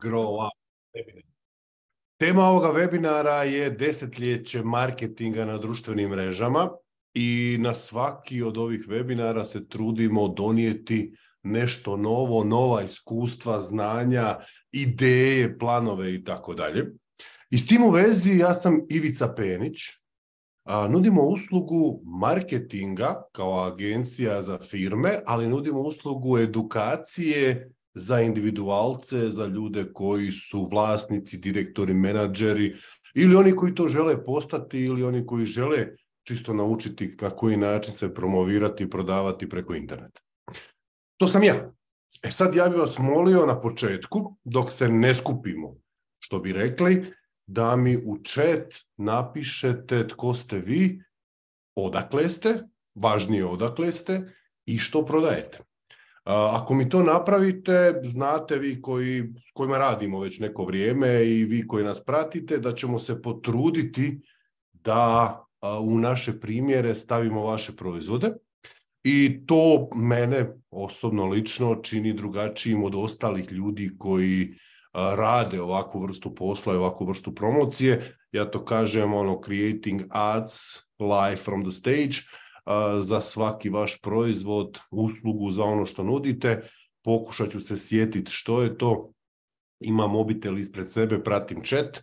Grow Up webinar. Tema ovoga webinara je desetljeće marketinga na društvenim mrežama i na svaki od ovih webinara se trudimo donijeti nešto novo, nova iskustva, znanja, ideje, planove i tako dalje. I s tim u vezi ja sam Ivica Penić, Nudimo uslugu marketinga kao agencija za firme, ali nudimo uslugu edukacije za individualce, za ljude koji su vlasnici, direktori, menadžeri ili oni koji to žele postati ili oni koji žele čisto naučiti na koji način se promovirati i prodavati preko interneta. To sam ja. E sad ja bih vas molio na početku, dok se ne skupimo, što bi rekli, da mi u chat napišete tko ste vi, odakle ste, važnije odakle ste i što prodajete. Ako mi to napravite, znate vi koji, s kojima radimo već neko vrijeme i vi koji nas pratite, da ćemo se potruditi da u naše primjere stavimo vaše proizvode. I to mene osobno lično čini drugačijim od ostalih ljudi koji rade ovakvu vrstu posla i ovakvu vrstu promocije. Ja to kažem ono creating ads live from the stage za svaki vaš proizvod, uslugu, za ono što nudite. Pokušat ću se sjetiti što je to. Imam mobitel ispred sebe, pratim chat.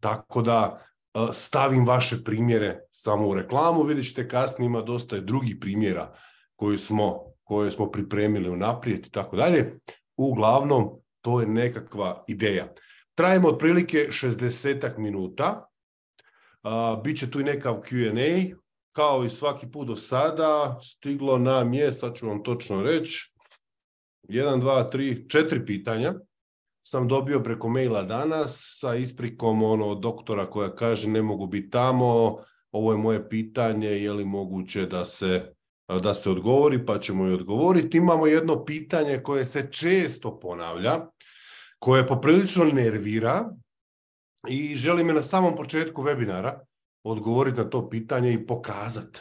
Tako da stavim vaše primjere samo u reklamu. Vidjet ćete kasnije ima dosta drugih primjera koje smo, koje smo pripremili unaprijed i tako dalje. Uglavnom, to je nekakva ideja. Trajemo otprilike 60 minuta. Biće tu i neka Q&A, kao i svaki put do sada, stiglo nam je, sad ću vam točno reći, jedan, dva, tri, četiri pitanja sam dobio preko maila danas sa isprikom ono doktora koja kaže ne mogu biti tamo, ovo je moje pitanje, je li moguće da se, da se odgovori, pa ćemo i odgovoriti. Imamo jedno pitanje koje se često ponavlja, koje poprilično nervira i želim je na samom početku webinara odgovoriti na to pitanje i pokazati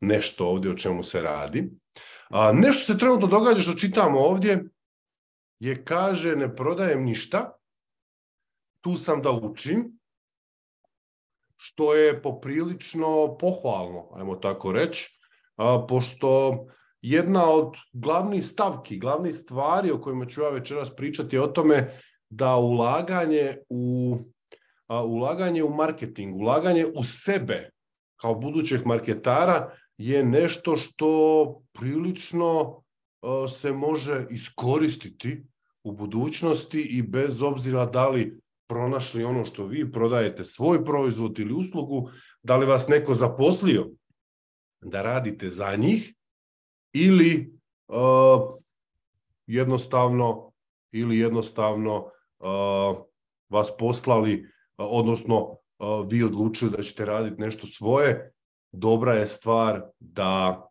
nešto ovdje o čemu se radi. A, mhm. nešto se trenutno događa što čitamo ovdje je kaže ne prodajem ništa, tu sam da učim, što je poprilično pohvalno, ajmo tako reći, pošto jedna od glavnih stavki, glavnih stvari o kojima ću ja večeras pričati je o tome da ulaganje u ulaganje u marketing, ulaganje u sebe kao budućeg marketara je nešto što prilično e, se može iskoristiti u budućnosti i bez obzira da li pronašli ono što vi prodajete svoj proizvod ili uslugu, da li vas neko zaposlio da radite za njih ili e, jednostavno ili jednostavno e, vas poslali odnosno vi odlučili da ćete raditi nešto svoje, dobra je stvar da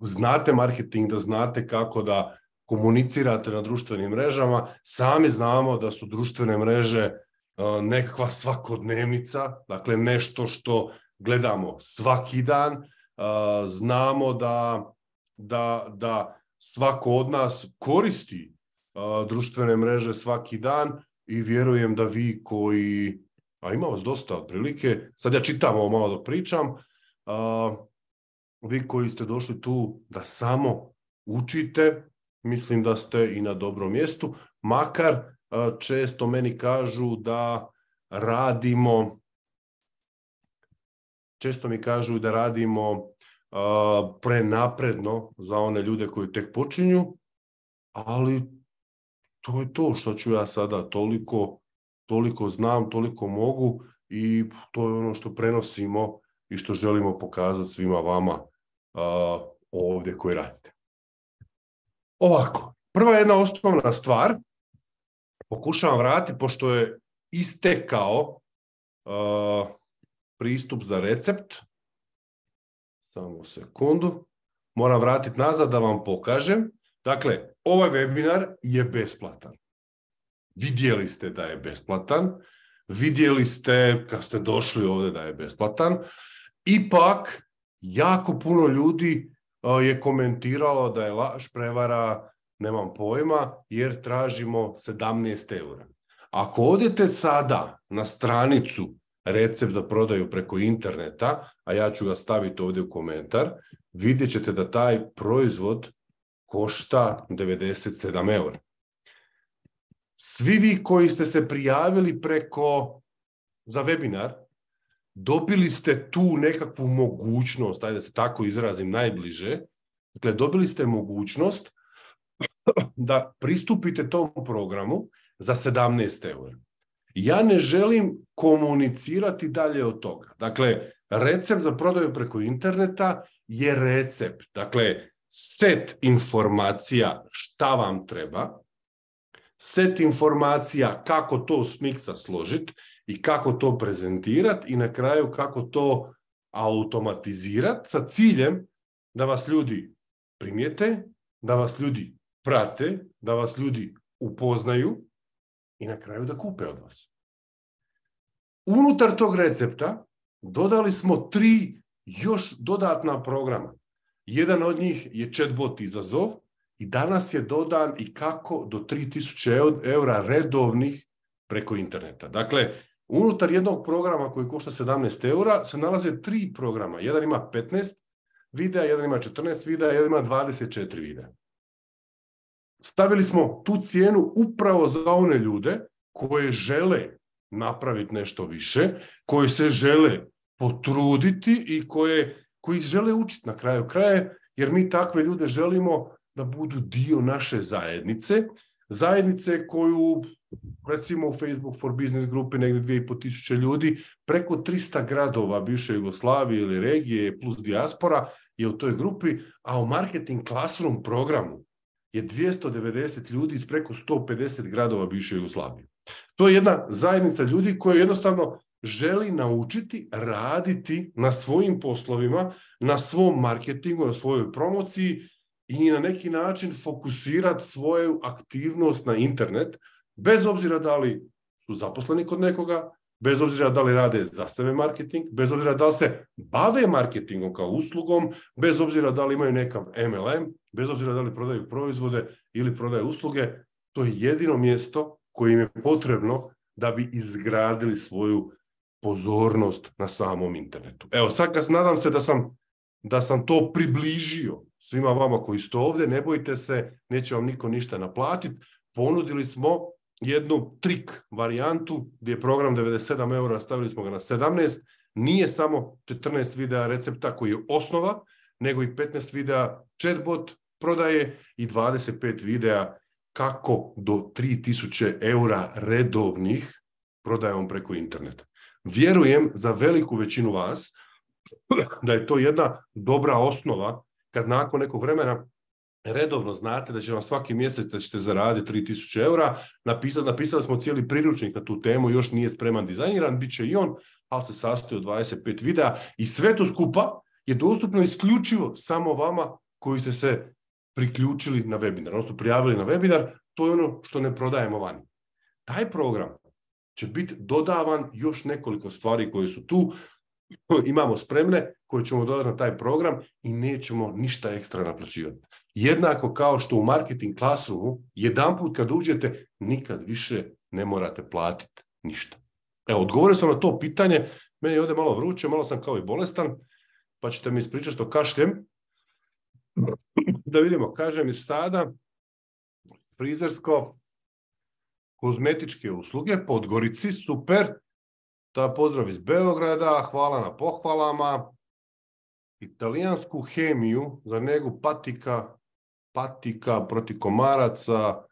znate marketing, da znate kako da komunicirate na društvenim mrežama. Sami znamo da su društvene mreže nekakva svakodnevnica, dakle nešto što gledamo svaki dan. Znamo da, da, da svako od nas koristi društvene mreže svaki dan i vjerujem da vi koji a ima vas dosta otprilike, sad ja čitam ovo malo dok pričam, vi koji ste došli tu da samo učite, mislim da ste i na dobrom mjestu, makar često meni kažu da radimo, često mi kažu da radimo prenapredno za one ljude koji tek počinju, ali to je to što ću ja sada toliko toliko znam, toliko mogu i to je ono što prenosimo i što želimo pokazati svima vama ovdje koji radite. Ovako, prva jedna osnovna stvar, pokušavam vratiti, pošto je istekao pristup za recept, samo sekundu, moram vratiti nazad da vam pokažem. Dakle, ovaj webinar je besplatan vidjeli ste da je besplatan, vidjeli ste kad ste došli ovdje da je besplatan, ipak jako puno ljudi je komentiralo da je laž prevara, nemam pojma, jer tražimo 17 eura. Ako odete sada na stranicu recept za prodaju preko interneta, a ja ću ga staviti ovdje u komentar, vidjet ćete da taj proizvod košta 97 eura. Svi vi koji ste se prijavili preko za webinar, dobili ste tu nekakvu mogućnost, ajde da se tako izrazim najbliže, dakle dobili ste mogućnost da pristupite tom programu za 17 eura. Ja ne želim komunicirati dalje od toga. Dakle, recept za prodaju preko interneta je recept. Dakle, set informacija šta vam treba, set informacija kako to smiksa složiti i kako to prezentirati i na kraju kako to automatizirati sa ciljem da vas ljudi primijete, da vas ljudi prate, da vas ljudi upoznaju i na kraju da kupe od vas. Unutar tog recepta dodali smo tri još dodatna programa. Jedan od njih je chatbot izazov, i danas je dodan i kako do 3000 eura redovnih preko interneta. Dakle, unutar jednog programa koji košta 17 eura se nalaze tri programa. Jedan ima 15 videa, jedan ima 14 videa, jedan ima 24 videa. Stavili smo tu cijenu upravo za one ljude koje žele napraviti nešto više, koje se žele potruditi i koje, koji žele učiti na kraju kraje, jer mi takve ljude želimo da budu dio naše zajednice, zajednice koju recimo u Facebook for Business grupi negdje tisuće ljudi, preko 300 gradova bivše Jugoslavije ili regije plus diaspora je u toj grupi, a u marketing classroom programu je 290 ljudi iz preko 150 gradova bivše Jugoslavije. To je jedna zajednica ljudi koja jednostavno želi naučiti raditi na svojim poslovima, na svom marketingu, na svojoj promociji, i na neki način fokusirati svoju aktivnost na internet, bez obzira da li su zaposleni kod nekoga, bez obzira da li rade za sebe marketing, bez obzira da li se bave marketingom kao uslugom, bez obzira da li imaju nekav MLM, bez obzira da li prodaju proizvode ili prodaju usluge, to je jedino mjesto koje im je potrebno da bi izgradili svoju pozornost na samom internetu. Evo, sad kad nadam se da sam da sam to približio svima vama koji ste ovdje. Ne bojite se, neće vam niko ništa naplatiti. Ponudili smo jednu trik varijantu gdje je program 97 eura, stavili smo ga na 17. Nije samo 14 videa recepta koji je osnova, nego i 15 videa chatbot prodaje i 25 videa kako do 3000 eura redovnih prodajom preko interneta. Vjerujem za veliku većinu vas da je to jedna dobra osnova kad nakon nekog vremena redovno znate da će vam svaki mjesec da ćete zaraditi 3000 eura, napisali, napisali smo cijeli priručnik na tu temu, još nije spreman dizajniran, bit će i on, ali se sastoji od 25 videa i sve to skupa je dostupno isključivo samo vama koji ste se priključili na webinar, odnosno prijavili na webinar, to je ono što ne prodajemo vani. Taj program će biti dodavan još nekoliko stvari koje su tu, imamo spremne koje ćemo dodati na taj program i nećemo ništa ekstra naplaćivati. Jednako kao što u marketing classroomu, jedan put kad uđete, nikad više ne morate platiti ništa. Evo, odgovorio sam na to pitanje, meni je ovdje malo vruće, malo sam kao i bolestan, pa ćete mi ispričati što kašljem. Da vidimo, kažem i sada, frizersko, kozmetičke usluge, Podgorici, super, ta pozdrav iz Beograda, hvala na pohvalama. Italijansku hemiju za negu patika, patika proti komaraca,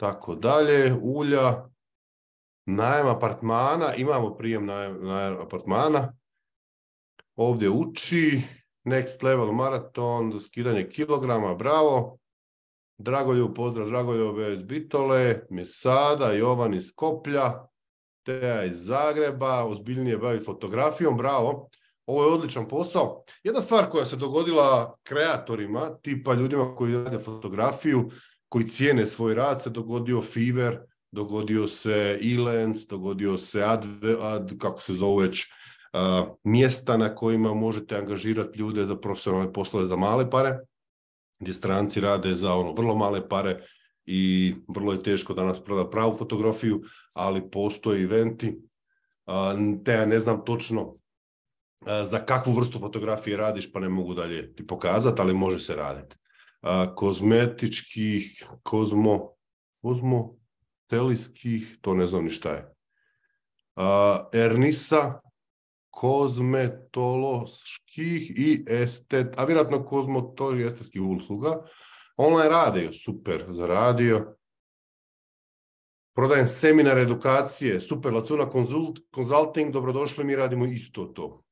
tako dalje, ulja, najem apartmana, imamo prijem najem, apartmana. Ovdje uči, next level maraton, skidanje kilograma, bravo. Dragoljub, pozdrav Dragoljube iz Bitole, Mesada, Jovan iz Koplja, iz Zagreba, ozbiljnije bavi fotografijom, bravo. Ovo je odličan posao. Jedna stvar koja se dogodila kreatorima, tipa ljudima koji rade fotografiju, koji cijene svoj rad, se dogodio Fever, dogodio se Elance, dogodio se ad, kako se zove već, mjesta na kojima možete angažirati ljude za profesionalne poslove za male pare, gdje stranci rade za ono vrlo male pare i vrlo je teško danas prodati pravu fotografiju, ali postoje eventi, te ja ne znam točno za kakvu vrstu fotografije radiš, pa ne mogu dalje ti pokazati, ali može se raditi. Kozmetičkih, kozmo, kozmotelijskih, to ne znam ni šta je. Ernisa, kozmetoloških i estet, a vjerojatno kozmotoloških estetskih usluga. Online radio, super za Prodajem seminar edukacije, super lacuna consulting, dobrodošli, mi radimo isto to.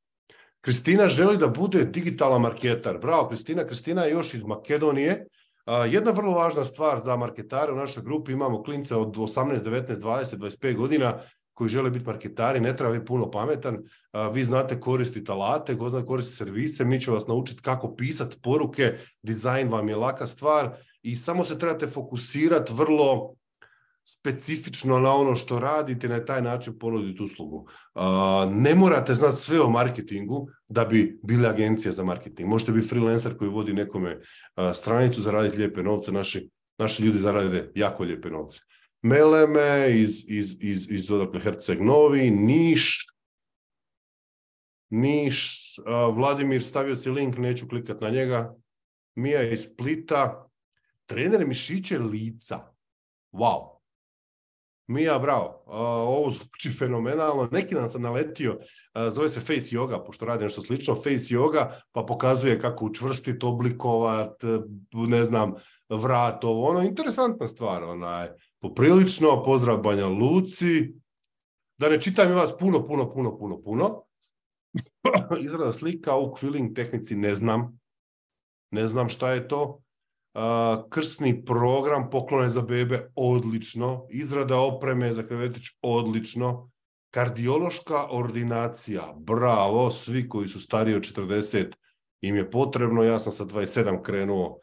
Kristina želi da bude digitalan marketar. Bravo, Kristina. Kristina je još iz Makedonije. Jedna vrlo važna stvar za marketare u našoj grupi imamo klince od 18, 19, 20, 25 godina koji žele biti marketari, ne treba biti puno pametan. Vi znate koristiti alate, koristiti servise, mi ćemo vas naučiti kako pisati poruke, dizajn vam je laka stvar i samo se trebate fokusirati vrlo specifično na ono što radite, na taj način ponuditi uslugu. Ne morate znati sve o marketingu da bi bili agencija za marketing. Možete biti freelancer koji vodi nekome stranicu, zaraditi lijepe novce, naši, ljudi zarade jako lijepe novce. Meleme iz, iz, iz, iz odakle Herceg Novi, Niš, Niš, Vladimir stavio si link, neću klikat na njega, Mija iz Splita, trener mišiće lica, wow, Mija Bravo, ovo zvuči fenomenalno. Neki dan sam naletio, zove se face yoga, pošto radi nešto slično, face yoga, pa pokazuje kako učvrstiti, oblikovat, e, ne znam, vrat, ovo, ono, interesantna stvar, onaj, poprilično, pozdrav Banja Luci, da ne čitam vas puno, puno, puno, puno, puno. Izrada slika u quilling tehnici ne znam, ne znam šta je to krsni program poklone za bebe odlično, izrada opreme za krevetić odlično, kardiološka ordinacija, bravo, svi koji su stariji od 40 im je potrebno, ja sam sa 27 krenuo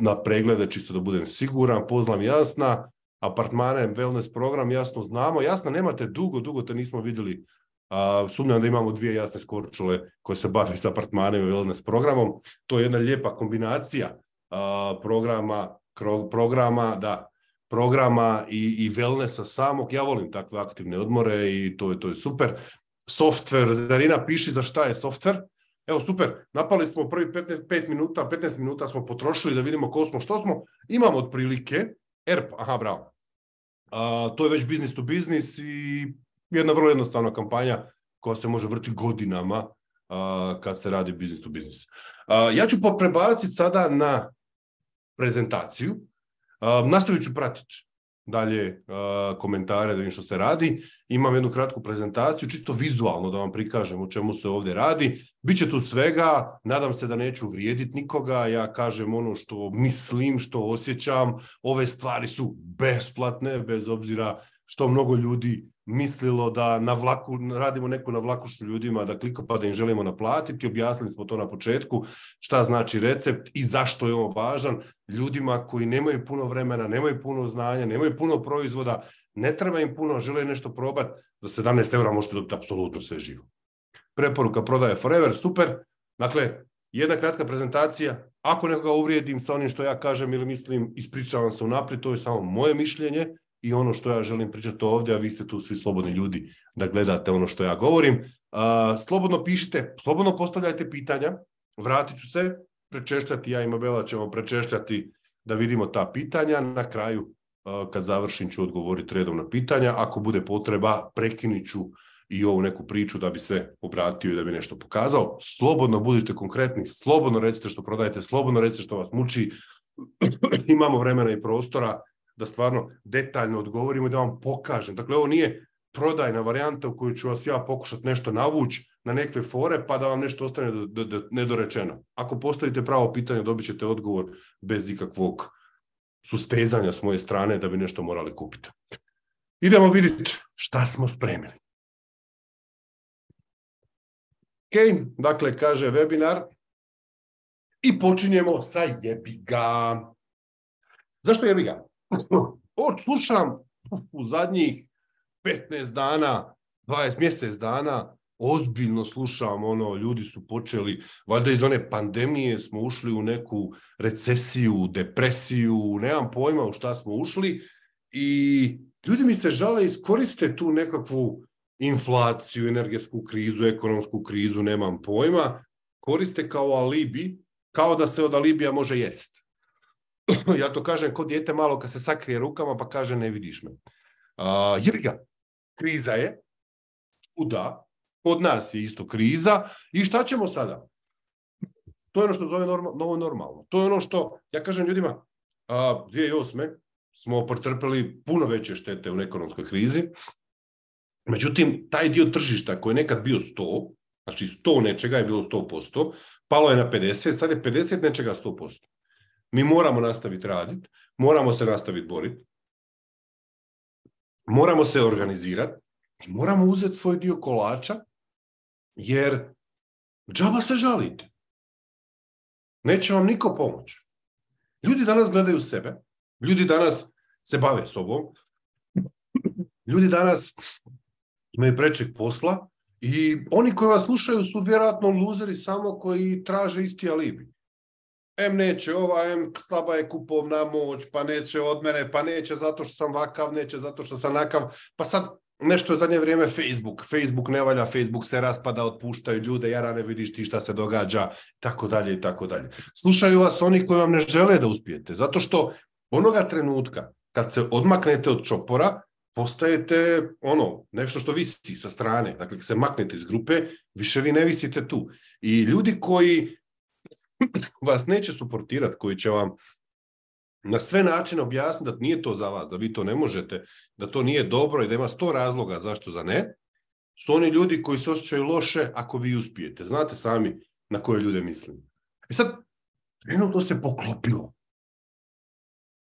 na preglede, čisto da budem siguran, poznam jasna, apartmane, wellness program, jasno znamo, jasna nemate dugo, dugo te nismo vidjeli, sumnjam da imamo dvije jasne skorčule koje se bavi s apartmanima i wellness programom, to je jedna lijepa kombinacija, programa, programa, da, programa i, i wellnessa samog. Ja volim takve aktivne odmore i to je, to je super. Softver, Zarina, piši za šta je softver. Evo, super, napali smo prvi 15, 5 minuta, 15 minuta smo potrošili da vidimo ko smo, što smo. Imamo otprilike ERP, aha, bravo. A, to je već business to business i jedna vrlo jednostavna kampanja koja se može vrti godinama a, kad se radi business to business. A, ja ću pa prebaciti sada na prezentaciju. Uh, nastavit ću pratiti dalje uh, komentare da vidim što se radi. Imam jednu kratku prezentaciju, čisto vizualno da vam prikažem o čemu se ovdje radi. Biće tu svega, nadam se da neću vrijediti nikoga, ja kažem ono što mislim, što osjećam. Ove stvari su besplatne, bez obzira što mnogo ljudi mislilo da na vlaku, radimo neku na što ljudima, da da im želimo naplatiti, objasnili smo to na početku, šta znači recept i zašto je on važan ljudima koji nemaju puno vremena, nemaju puno znanja, nemaju puno proizvoda, ne treba im puno, žele nešto probati, za 17 eura možete dobiti apsolutno sve živo. Preporuka prodaje Forever, super. Dakle, jedna kratka prezentacija, ako nekoga uvrijedim sa onim što ja kažem ili mislim, ispričavam se unaprijed, to je samo moje mišljenje, i ono što ja želim pričati ovdje, a vi ste tu svi slobodni ljudi da gledate ono što ja govorim. slobodno pišite, slobodno postavljajte pitanja, vratit ću se, prečešljati, ja i Mabela ćemo prečešljati da vidimo ta pitanja. Na kraju, kad završim, ću odgovoriti redom na pitanja. Ako bude potreba, prekinit ću i ovu neku priču da bi se obratio i da bi nešto pokazao. Slobodno budite konkretni, slobodno recite što prodajete, slobodno recite što vas muči. Imamo vremena i prostora da stvarno detaljno odgovorimo i da vam pokažem. Dakle, ovo nije prodajna varijanta u kojoj ću vas ja pokušati nešto navući na nekve fore pa da vam nešto ostane nedorečeno. Ako postavite pravo pitanje, dobit ćete odgovor bez ikakvog sustezanja s moje strane da bi nešto morali kupiti. Idemo vidjeti šta smo spremili. Ok, dakle, kaže webinar. I počinjemo sa jebiga. Zašto jebiga? Ovo slušam u zadnjih 15 dana, 20 mjesec dana, ozbiljno slušam, ono, ljudi su počeli, valjda iz one pandemije smo ušli u neku recesiju, depresiju, nemam pojma u šta smo ušli i ljudi mi se žale iskoriste tu nekakvu inflaciju, energetsku krizu, ekonomsku krizu, nemam pojma, koriste kao alibi, kao da se od alibija može jest ja to kažem kod dijete malo kad se sakrije rukama pa kaže ne vidiš me. Uh, jer ga, kriza je, uda, od nas je isto kriza i šta ćemo sada? To je ono što zove novo normalno. To je ono što, ja kažem ljudima, uh, 2008. smo pretrpili puno veće štete u ekonomskoj krizi, međutim, taj dio tržišta koji je nekad bio 100, znači 100 nečega je bilo 100%, palo je na 50, sad je 50 nečega 100%. Mi moramo nastaviti raditi, moramo se nastaviti boriti, moramo se organizirati i moramo uzeti svoj dio kolača, jer džaba se žalite. Neće vam niko pomoći. Ljudi danas gledaju sebe, ljudi danas se bave sobom, ljudi danas imaju prečeg posla i oni koji vas slušaju su vjerojatno luzeri samo koji traže isti alibi em neće ova, em slaba je kupovna moć, pa neće od mene, pa neće zato što sam vakav, neće zato što sam nakav. Pa sad nešto je zadnje vrijeme Facebook. Facebook ne valja, Facebook se raspada, otpuštaju ljude, jara ne vidiš ti šta se događa, tako dalje i tako dalje. Slušaju vas oni koji vam ne žele da uspijete, zato što onoga trenutka kad se odmaknete od čopora, postajete ono, nešto što visi sa strane. Dakle, kad se maknete iz grupe, više vi ne visite tu. I ljudi koji vas neće suportirati, koji će vam na sve načine objasniti da nije to za vas, da vi to ne možete, da to nije dobro i da ima sto razloga zašto za ne, su oni ljudi koji se osjećaju loše ako vi uspijete. Znate sami na koje ljude mislim. I e sad, trenutno se poklopilo.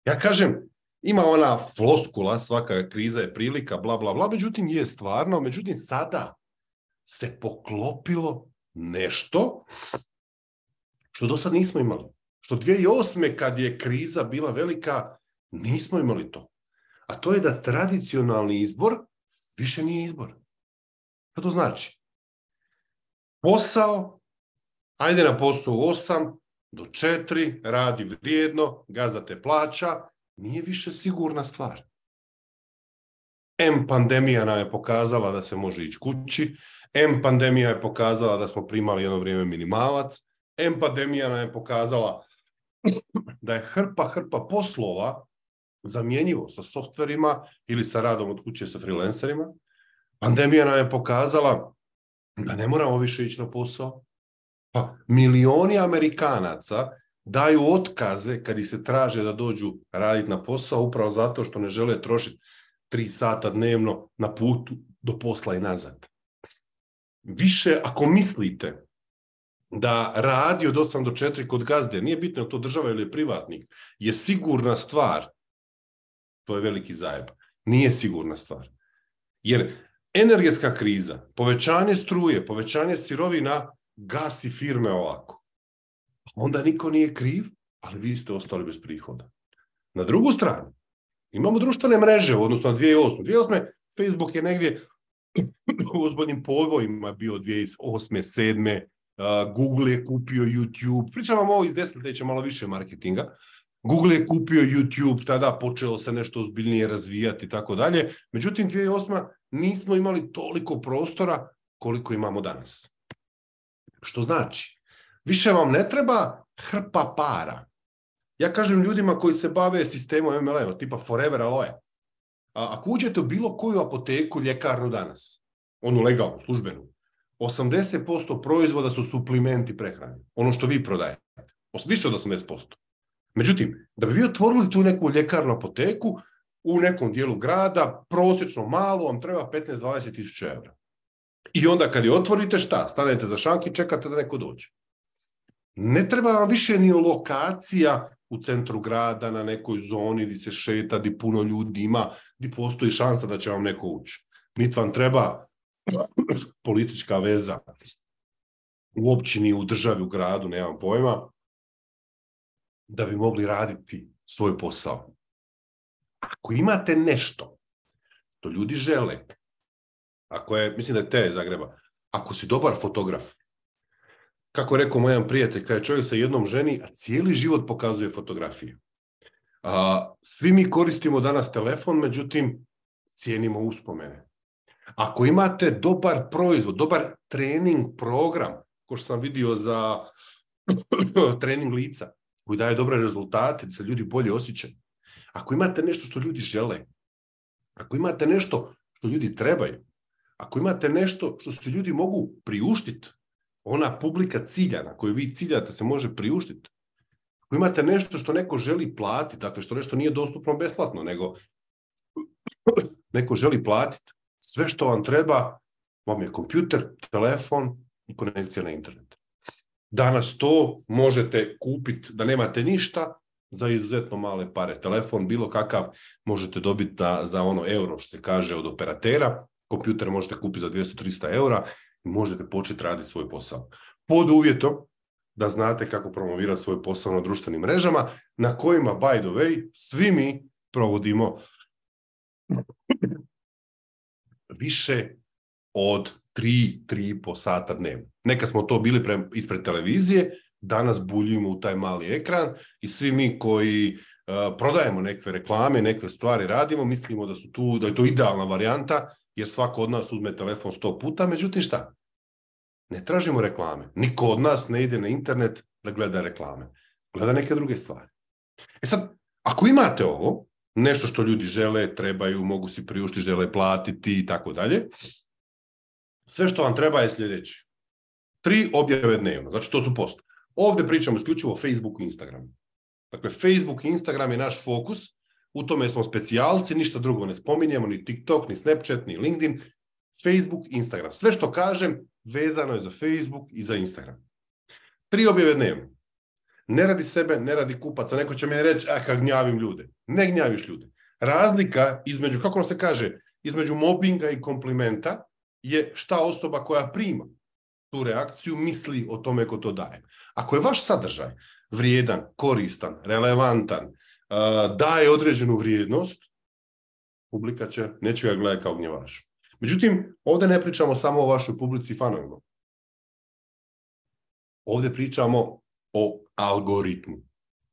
Ja kažem, ima ona floskula, svaka kriza je prilika, bla, bla, bla, međutim je stvarno, međutim sada se poklopilo nešto što do sad nismo imali. Što 2008. kad je kriza bila velika, nismo imali to. A to je da tradicionalni izbor više nije izbor. Što to znači? Posao, ajde na posao 8 do 4, radi vrijedno, gazda te plaća, nije više sigurna stvar. M pandemija nam je pokazala da se može ići kući, M pandemija je pokazala da smo primali jedno vrijeme minimalac, pandemija nam je pokazala da je hrpa, hrpa poslova zamjenjivo sa softverima ili sa radom od kuće sa freelancerima. Pandemija nam je pokazala da ne moramo više ići na posao. Pa milioni Amerikanaca daju otkaze kad ih se traže da dođu raditi na posao upravo zato što ne žele trošiti tri sata dnevno na putu do posla i nazad. Više ako mislite da radi od 8 do 4 kod gazde, nije bitno to država ili privatnik, je sigurna stvar. To je veliki zajeb. Nije sigurna stvar. Jer energetska kriza, povećanje struje, povećanje sirovina, gasi firme ovako. Onda niko nije kriv, ali vi ste ostali bez prihoda. Na drugu stranu, imamo društvene mreže, odnosno na 2008. 2008. Facebook je negdje u ozbiljnim povojima bio 2008. 7. Google je kupio YouTube, pričam vam ovo iz desetljeća malo više marketinga, Google je kupio YouTube, tada počeo se nešto ozbiljnije razvijati i tako dalje. Međutim, 2008. nismo imali toliko prostora koliko imamo danas. Što znači, više vam ne treba hrpa para. Ja kažem ljudima koji se bave sistemom MLM, tipa Forever Aloe, ako uđete u bilo koju apoteku, ljekarnu danas, onu legalnu, službenu, 80% proizvoda su suplimenti prehrane. Ono što vi prodajete. Više od 80%. Međutim, da bi vi otvorili tu neku ljekarnu apoteku u nekom dijelu grada, prosječno malo, vam treba 15-20 tisuća eura. I onda kad je otvorite, šta? Stanete za šank i čekate da neko dođe. Ne treba vam više ni lokacija u centru grada, na nekoj zoni gdje se šeta, gdje puno ljudi ima, gdje postoji šansa da će vam neko ući. Niti vam treba politička veza u općini, u državi, u gradu, nemam pojma, da bi mogli raditi svoj posao. Ako imate nešto to ljudi žele, ako je, mislim da je te Zagreba, ako si dobar fotograf, kako je rekao jedan prijatelj, kada je čovjek sa jednom ženi, a cijeli život pokazuje fotografiju. svi mi koristimo danas telefon, međutim, cijenimo uspomene. Ako imate dobar proizvod, dobar trening program, ko što sam vidio za trening lica, koji daje dobre rezultate, da se ljudi bolje osjećaju. Ako imate nešto što ljudi žele, ako imate nešto što ljudi trebaju, ako imate nešto što se ljudi mogu priuštiti, ona publika cilja na koju vi ciljate se može priuštiti, ako imate nešto što neko želi platiti, dakle što nešto nije dostupno besplatno, nego neko želi platiti, sve što vam treba, vam je kompjuter, telefon i konekcija na internet. Danas to možete kupiti da nemate ništa za izuzetno male pare. Telefon bilo kakav možete dobiti za ono euro što se kaže od operatera, kompjuter možete kupiti za 200-300 eura i možete početi raditi svoj posao. Pod uvjetom da znate kako promovirati svoj posao na društvenim mrežama, na kojima, by the way, svi mi provodimo više od 3, 3,5 sata dnevno. Neka smo to bili pre, ispred televizije, danas buljimo u taj mali ekran i svi mi koji e, prodajemo neke reklame, neke stvari radimo, mislimo da su tu da je to idealna varijanta jer svako od nas uzme telefon sto puta, međutim šta? Ne tražimo reklame. Niko od nas ne ide na internet da gleda reklame. Gleda neke druge stvari. E sad, ako imate ovo, nešto što ljudi žele, trebaju, mogu si priuštiti, žele platiti i tako dalje. Sve što vam treba je sljedeće. Tri objave dnevno, znači to su post. Ovdje pričamo isključivo o Facebooku i Instagramu. Dakle, Facebook i Instagram je naš fokus, u tome smo specijalci, ništa drugo ne spominjemo, ni TikTok, ni Snapchat, ni LinkedIn, Facebook, Instagram. Sve što kažem vezano je za Facebook i za Instagram. Tri objave dnevno. Ne radi sebe, ne radi kupaca. Neko će mi reći, a e, kad gnjavim ljude. Ne gnjaviš ljude. Razlika između, kako se kaže, između mobinga i komplimenta je šta osoba koja prima tu reakciju misli o tome ko to daje. Ako je vaš sadržaj vrijedan, koristan, relevantan, e, daje određenu vrijednost, publika će, neće ga gledati kao gnjevaš. Međutim, ovdje ne pričamo samo o vašoj publici fanovima. Ovdje pričamo o algoritmu.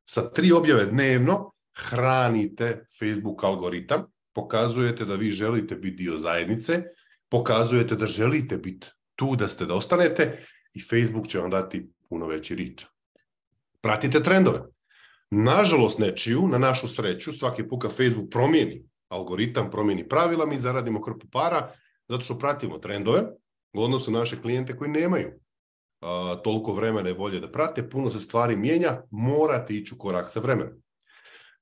Sa tri objave dnevno hranite Facebook algoritam, pokazujete da vi želite biti dio zajednice, pokazujete da želite biti tu, da ste da ostanete i Facebook će vam dati puno veći rič. Pratite trendove. Nažalost nečiju, na našu sreću, svaki puka Facebook promijeni algoritam, promijeni pravila, mi zaradimo krpu para zato što pratimo trendove u odnosu na naše klijente koji nemaju toliko vremena i volje da prate, puno se stvari mijenja, morate ići u korak sa vremenom.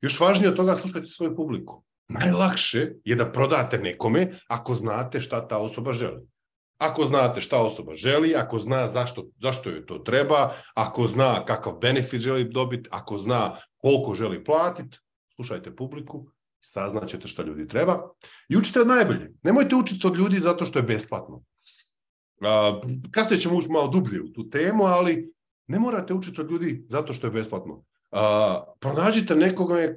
Još važnije od toga slušajte svoju publiku. Najlakše je da prodate nekome ako znate šta ta osoba želi. Ako znate šta osoba želi, ako zna zašto, zašto joj to treba, ako zna kakav benefit želi dobiti, ako zna koliko želi platiti, slušajte publiku, saznaćete šta ljudi treba i učite od najbolje. Nemojte učiti od ljudi zato što je besplatno. Kasnije ćemo ući malo dublje u tu temu, ali ne morate učiti od ljudi zato što je besplatno. Pronađite nekoga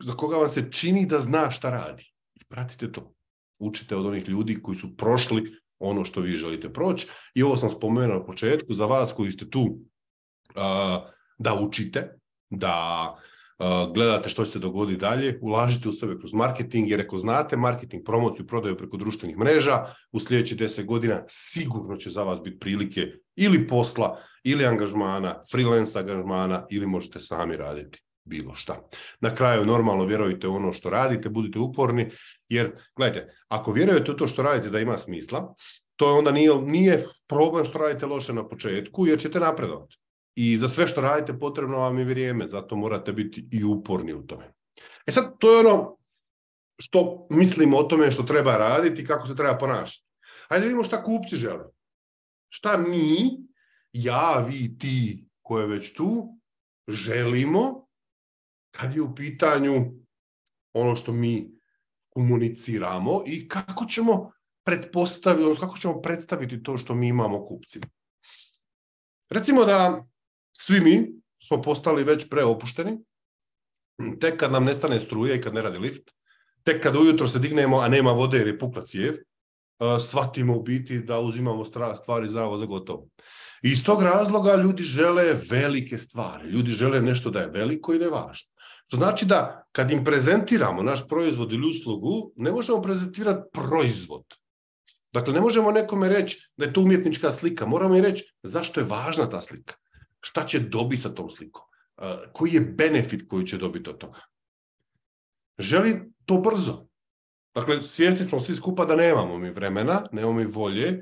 za koga vam se čini da zna šta radi. I pratite to. Učite od onih ljudi koji su prošli ono što vi želite proći. I ovo sam spomenuo na početku, za vas koji ste tu da učite, da gledate što će se dogoditi dalje, ulažite u sebe kroz marketing, jer ako znate marketing, promociju, prodaju preko društvenih mreža, u sljedećih deset godina sigurno će za vas biti prilike ili posla, ili angažmana, freelance angažmana, ili možete sami raditi bilo šta. Na kraju, normalno, vjerujte ono što radite, budite uporni, jer, gledajte, ako vjerujete u to što radite da ima smisla, to onda nije, nije problem što radite loše na početku, jer ćete napredovati i za sve što radite potrebno vam je vrijeme, zato morate biti i uporni u tome. E sad, to je ono što mislimo o tome što treba raditi i kako se treba ponašati. Hajde vidimo šta kupci žele. Šta mi, ja, vi, ti, koji je već tu, želimo kad je u pitanju ono što mi komuniciramo i kako ćemo pretpostaviti, kako ćemo predstaviti to što mi imamo kupcima. Recimo da svi mi smo postali već preopušteni, tek kad nam nestane struje i kad ne radi lift, tek kad ujutro se dignemo, a nema vode jer je pukla cijev, shvatimo u biti da uzimamo stvari zdravo za gotovo. I iz tog razloga ljudi žele velike stvari, ljudi žele nešto da je veliko i da je važno. To znači da kad im prezentiramo naš proizvod ili uslugu, ne možemo prezentirati proizvod. Dakle, ne možemo nekome reći da je to umjetnička slika, moramo im reći zašto je važna ta slika. Šta će dobiti sa tom slikom? E, koji je benefit koji će dobiti od toga? Želi to brzo. Dakle, svjesni smo svi skupa da nemamo mi vremena, nemamo mi volje, e,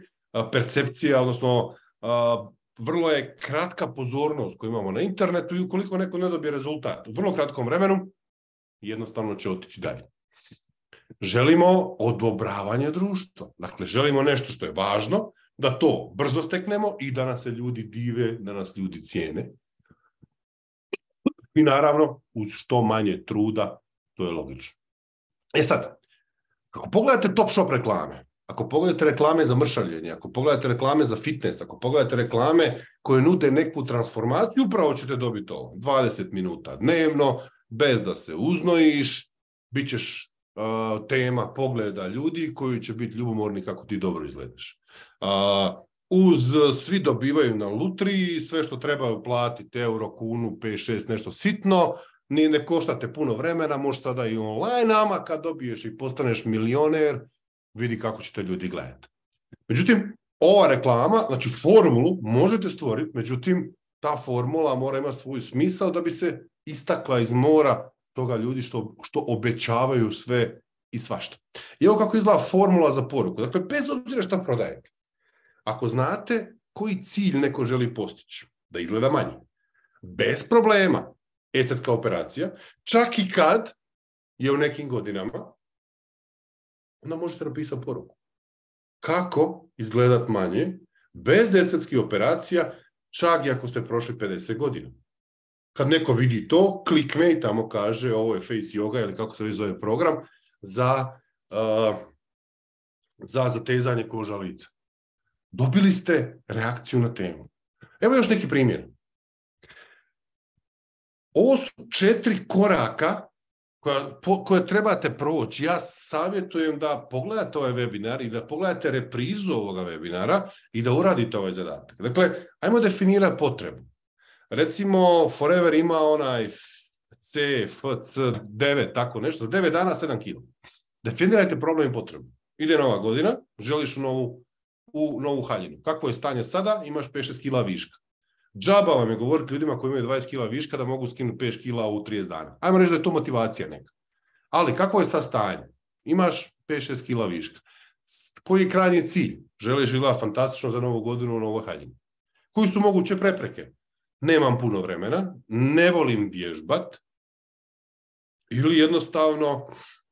percepcija, odnosno e, vrlo je kratka pozornost koju imamo na internetu i ukoliko neko ne dobije rezultat u vrlo kratkom vremenu, jednostavno će otići dalje. Želimo odobravanje društva. Dakle, želimo nešto što je važno, da to brzo steknemo i da nas se ljudi dive, da nas ljudi cijene. I naravno, uz što manje truda, to je logično. E sad, ako pogledate Top Shop reklame, ako pogledate reklame za mršavljenje, ako pogledate reklame za fitness, ako pogledate reklame koje nude neku transformaciju, upravo ćete dobiti ovo. 20 minuta dnevno, bez da se uznojiš, bit ćeš tema pogleda ljudi koji će biti ljubomorni kako ti dobro izgledaš uz svi dobivaju na lutriji, sve što trebaju platiti, euro, kunu, 5-6, nešto sitno, ni ne koštate puno vremena, možeš sada i online, ama kad dobiješ i postaneš milioner, vidi kako će te ljudi gledati. Međutim, ova reklama, znači formulu možete stvoriti, međutim, ta formula mora imati svoj smisao da bi se istakla iz mora toga ljudi što, što obećavaju sve i svašta. I evo kako izgleda formula za poruku. Dakle, bez obzira što prodajete. Ako znate koji cilj neko želi postići, da izgleda manje, bez problema, estetska operacija, čak i kad je u nekim godinama, onda možete napisati poruku. Kako izgledat manje, bez estetskih operacija, čak i ako ste prošli 50 godina. Kad neko vidi to, klikne i tamo kaže ovo je face yoga ili kako se zove program za, uh, za zatezanje koža lica dobili ste reakciju na temu. Evo još neki primjer. Ovo su četiri koraka koja, koje trebate proći. Ja savjetujem da pogledate ovaj webinar i da pogledate reprizu ovoga webinara i da uradite ovaj zadatak. Dakle, ajmo definirati potrebu. Recimo, Forever ima onaj C, F, 9, tako nešto, 9 dana, 7 kilo. Definirajte problem i potrebu. Ide nova godina, želiš novu u Novu Haljinu. Kakvo je stanje sada? Imaš 5-6 kila viška. Džaba vam je govoriti ljudima koji imaju 20 kila viška da mogu skinuti 5 kila u 30 dana. Ajmo reći da je to motivacija neka. Ali kakvo je sad stanje? Imaš 5-6 kila viška. Koji je krajnji cilj? Želiš žila fantastično za novu godinu u Novoj Haljini. Koji su moguće prepreke? Nemam puno vremena, ne volim vježbat ili jednostavno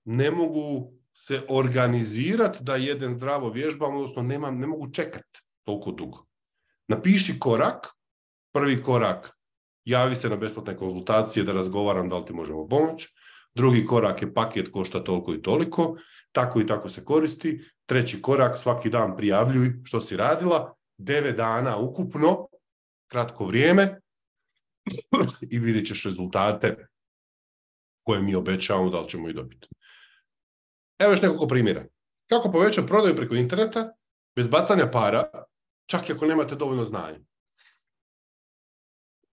ne mogu se organizirati da jedan zdravo vježbam, odnosno nemam, ne mogu čekat toliko dugo. Napiši korak, prvi korak, javi se na besplatne konzultacije da razgovaram da li ti možemo pomoći. Drugi korak je paket košta toliko i toliko, tako i tako se koristi. Treći korak, svaki dan prijavljuj što si radila, devet dana ukupno, kratko vrijeme i vidjet ćeš rezultate koje mi obećavamo da li ćemo i dobiti. Evo još nekoliko primjera. Kako povećati prodaju preko interneta bez bacanja para, čak i ako nemate dovoljno znanja.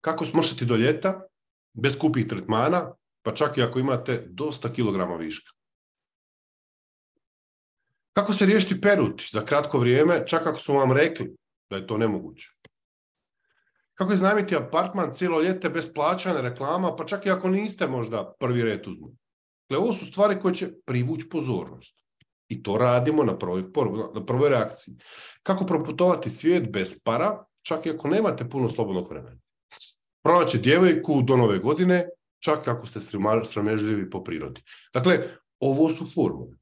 Kako smršati do ljeta bez kupih tretmana, pa čak i ako imate dosta kilograma viška. Kako se riješiti peruti za kratko vrijeme, čak ako su vam rekli da je to nemoguće? Kako iznajmiti apartman cijelo ljete bez plaćanja reklama, pa čak i ako niste možda prvi red uzmu? Dakle, ovo su stvari koje će privući pozornost. I to radimo na prvoj, na prvoj reakciji. Kako proputovati svijet bez para, čak i ako nemate puno slobodnog vremena. Pronaći djevojku do nove godine, čak i ako ste sramežljivi po prirodi. Dakle, ovo su formule.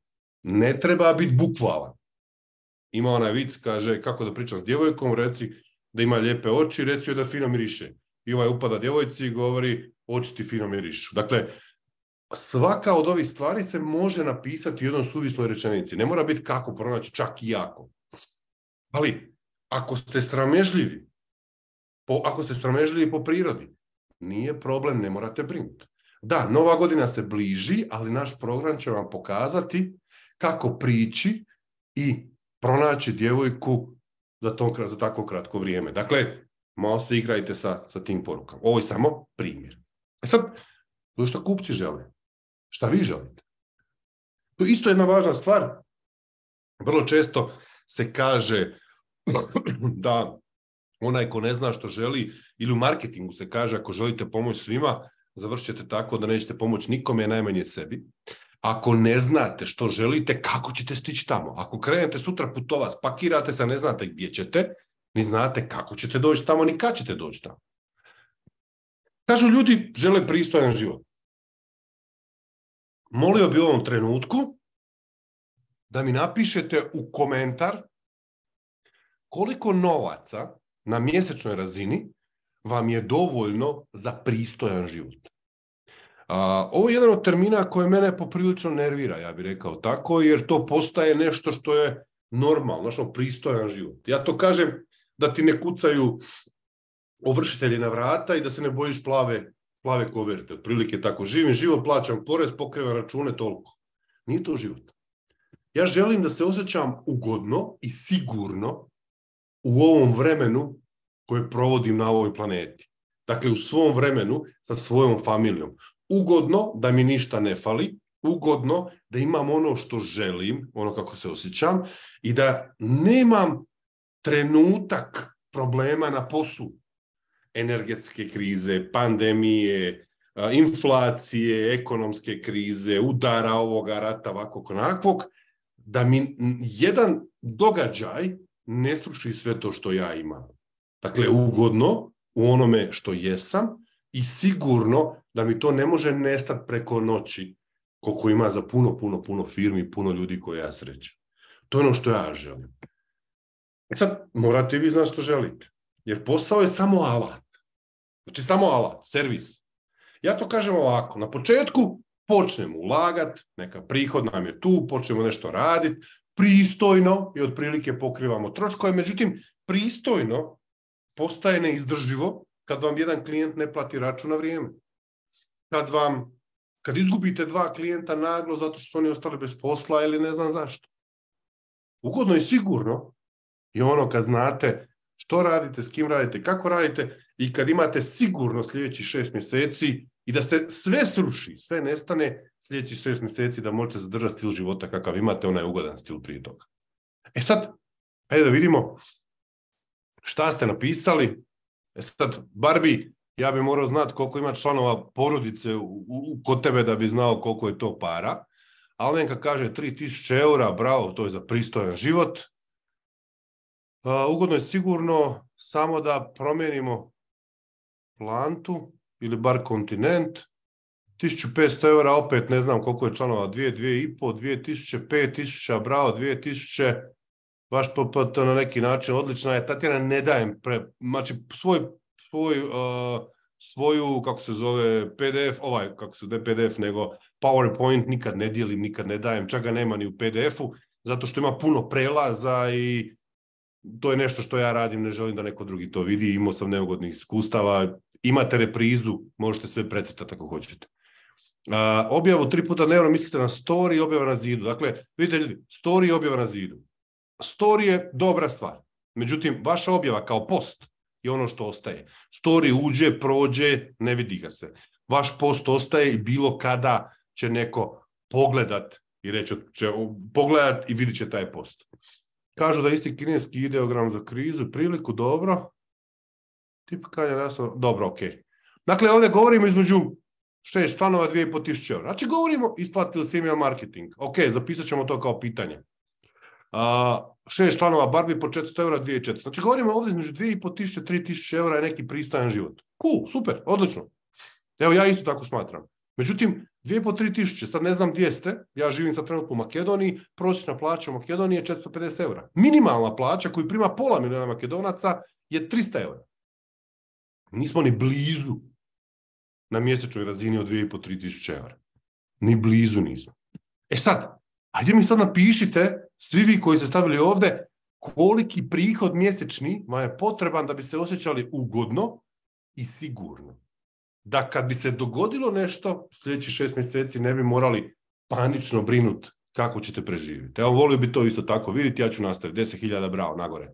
Ne treba biti bukvalan. Ima onaj vic, kaže, kako da pričam s djevojkom, reci da ima lijepe oči, reci joj da fino miriše. I ovaj upada djevojci i govori, oči ti fino mirišu. Dakle, svaka od ovih stvari se može napisati u jednom suvisloj rečenici. Ne mora biti kako pronaći, čak i jako. Ali, ako ste sramežljivi, po, ako ste sramežljivi po prirodi, nije problem, ne morate brinuti. Da, nova godina se bliži, ali naš program će vam pokazati kako prići i pronaći djevojku za, to, za tako kratko vrijeme. Dakle, malo se igrajte sa, sa tim porukama. Ovo je samo primjer. E sad, što kupci žele šta vi želite. To je isto jedna važna stvar. Vrlo često se kaže da onaj ko ne zna što želi, ili u marketingu se kaže ako želite pomoć svima, završite tako da nećete pomoći nikome, najmanje sebi. Ako ne znate što želite, kako ćete stići tamo? Ako krenete sutra putova, spakirate se, ne znate gdje ćete, ni znate kako ćete doći tamo, ni kad ćete doći tamo. Kažu ljudi, žele pristojan život molio bi u ovom trenutku da mi napišete u komentar koliko novaca na mjesečnoj razini vam je dovoljno za pristojan život. ovo je jedan od termina koje mene poprilično nervira, ja bih rekao tako, jer to postaje nešto što je normalno, što pristojan život. Ja to kažem da ti ne kucaju ovršitelji na vrata i da se ne bojiš plave plave koverte, otprilike tako. Živim život, plaćam porez, pokrivam račune, toliko. Nije to život. Ja želim da se osjećam ugodno i sigurno u ovom vremenu koje provodim na ovoj planeti. Dakle, u svom vremenu sa svojom familijom. Ugodno da mi ništa ne fali, ugodno da imam ono što želim, ono kako se osjećam, i da nemam trenutak problema na poslu energetske krize, pandemije, inflacije, ekonomske krize, udara ovoga rata, ovakvog onakvog, da mi jedan događaj ne sruši sve to što ja imam. Dakle, ugodno u onome što jesam i sigurno da mi to ne može nestati preko noći koliko ima za puno, puno, puno firmi, puno ljudi koje ja srećem. To je ono što ja želim. E sad, morate i vi znati što želite. Jer posao je samo alat. Znači samo alat, servis. Ja to kažem ovako, na početku počnemo ulagat, neka prihod nam je tu, počnemo nešto raditi, pristojno i otprilike pokrivamo troškove, međutim, pristojno postaje neizdrživo kad vam jedan klijent ne plati račun na vrijeme. Kad vam, kad izgubite dva klijenta naglo zato što su oni ostali bez posla ili ne znam zašto. Ugodno i sigurno je ono kad znate što radite, s kim radite, kako radite i kad imate sigurno sljedeći šest mjeseci i da se sve sruši, sve nestane sljedeći šest mjeseci da možete zadržati stil života kakav imate, onaj ugodan stil prije toga. E sad, ajde da vidimo šta ste napisali. E sad, Barbi, ja bi morao znati koliko ima članova porodice u, kod tebe da bi znao koliko je to para. Ali neka kaže 3000 eura, bravo, to je za pristojan život. ugodno je sigurno samo da promijenimo plantu ili bar kontinent, 1500 eura, opet ne znam koliko je članova, 2, 2,5, 2000, 5000, bravo, 2000, vaš PPT na neki način odlična je. Tatjana, ne dajem, pre, znači svoj, svoj uh, svoju, kako se zove, PDF, ovaj, kako se zove PDF, nego PowerPoint nikad ne dijelim, nikad ne dajem, čak ga nema ni u PDF-u, zato što ima puno prelaza i to je nešto što ja radim, ne želim da neko drugi to vidi, imao sam neugodnih iskustava, imate reprizu, možete sve predstaviti ako hoćete. objavu tri puta dnevno mislite na story i objava na zidu. Dakle, vidite ljudi, story i objava na zidu. Story je dobra stvar. Međutim, vaša objava kao post je ono što ostaje. Story uđe, prođe, ne vidi ga se. Vaš post ostaje i bilo kada će neko pogledat i reći, će pogledat i vidit će taj post. Kažu da isti kineski ideogram za krizu, priliku, dobro. Tip kad je dobro, ok. Dakle, ovdje govorimo između šest članova, dvije i po tisuće eura. Znači, govorimo isplatili se marketing. Ok, zapisat ćemo to kao pitanje. šest članova Barbie po 400 eura, četiri. Znači, govorimo ovdje između 2500 i 3000 eura je neki pristajan život. Cool, super, odlično. Evo, ja isto tako smatram. Međutim, 25 tri tisuće, sad ne znam gdje ste, ja živim sad trenutno u Makedoniji, prosječna plaća u Makedoniji je 450 eura. Minimalna plaća koju prima pola milijuna Makedonaca je 300 eura. Nismo ni blizu na mjesečnoj razini od 2,5-3 tisuće eura. Ni blizu nismo. E sad, ajde mi sad napišite, svi vi koji ste stavili ovdje, koliki prihod mjesečni vam je potreban da bi se osjećali ugodno i sigurno da kad bi se dogodilo nešto, sljedeći šest mjeseci ne bi morali panično brinut kako ćete preživjeti. Evo, volio bi to isto tako vidjeti, ja ću nastaviti, 10.000 bravo, nagore.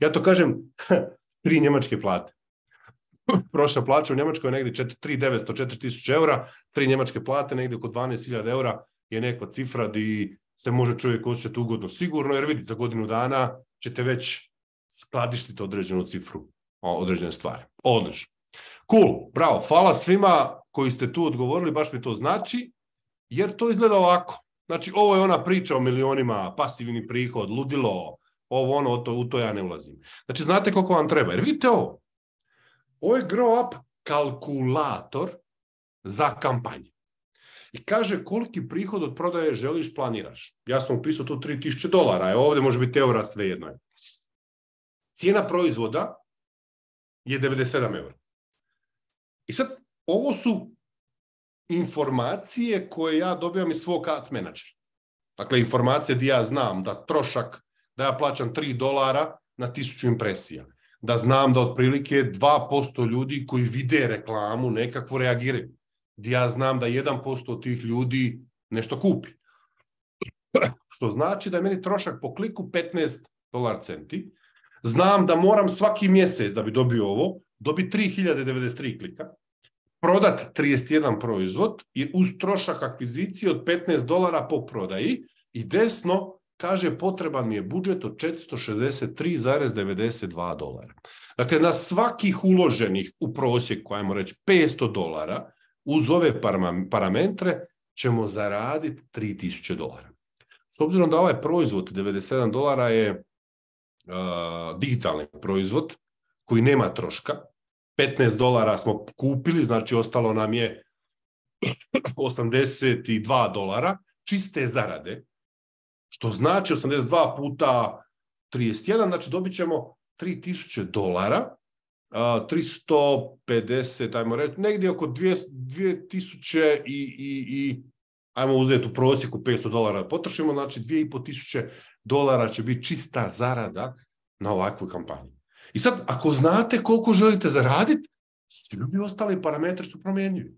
Ja to kažem, tri njemačke plate. Prošla plaća u Njemačkoj je negdje 3.900-4.000 eura, tri njemačke plate, negdje oko 12.000 eura je neka cifra di se može čovjek osjećati ugodno sigurno, jer vidite, za godinu dana ćete već skladištiti određenu cifru, određene stvari. Odlično. Cool, bravo. Hvala svima koji ste tu odgovorili, baš mi to znači, jer to izgleda ovako. Znači, ovo je ona priča o milionima, pasivni prihod, ludilo, ovo ono, to, u to ja ne ulazim. Znači, znate koliko vam treba. Jer vidite ovo, ovo je grow up kalkulator za kampanju. I kaže koliki prihod od prodaje želiš, planiraš. Ja sam upisao tu 3000 dolara, evo ovdje može biti eura svejedno. Cijena proizvoda je 97 eura. I sad, ovo su informacije koje ja dobijam iz svog ad menadžera. Dakle, informacije gdje ja znam da trošak, da ja plaćam 3 dolara na 1000 impresija. Da znam da otprilike 2% ljudi koji vide reklamu nekakvo reagiraju. Gdje ja znam da 1% od tih ljudi nešto kupi. Što znači da je meni trošak po kliku 15 dolar centi. Znam da moram svaki mjesec da bi dobio ovo, dobi 3093 klika, prodati 31 proizvod i uz trošak akvizicije od 15 dolara po prodaji i desno kaže potreban mi je budžet od 463,92 dolara. Dakle, na svakih uloženih u prosjeku, ajmo reći, 500 dolara uz ove parametre ćemo zaraditi 3000 dolara. S obzirom da ovaj proizvod 97 dolara je digitalni proizvod koji nema troška, 15 dolara smo kupili, znači ostalo nam je 82 dolara čiste zarade, što znači 82 puta 31, znači dobit ćemo 3000 dolara, 350, ajmo reći, negdje oko 2000 i, i, i ajmo uzeti u prosjeku 500 dolara potrošimo, znači 2500 dolara će biti čista zarada na ovakvoj kampanji. I sad, ako znate koliko želite zaraditi, svi bi ostali parametri su promjenjivi.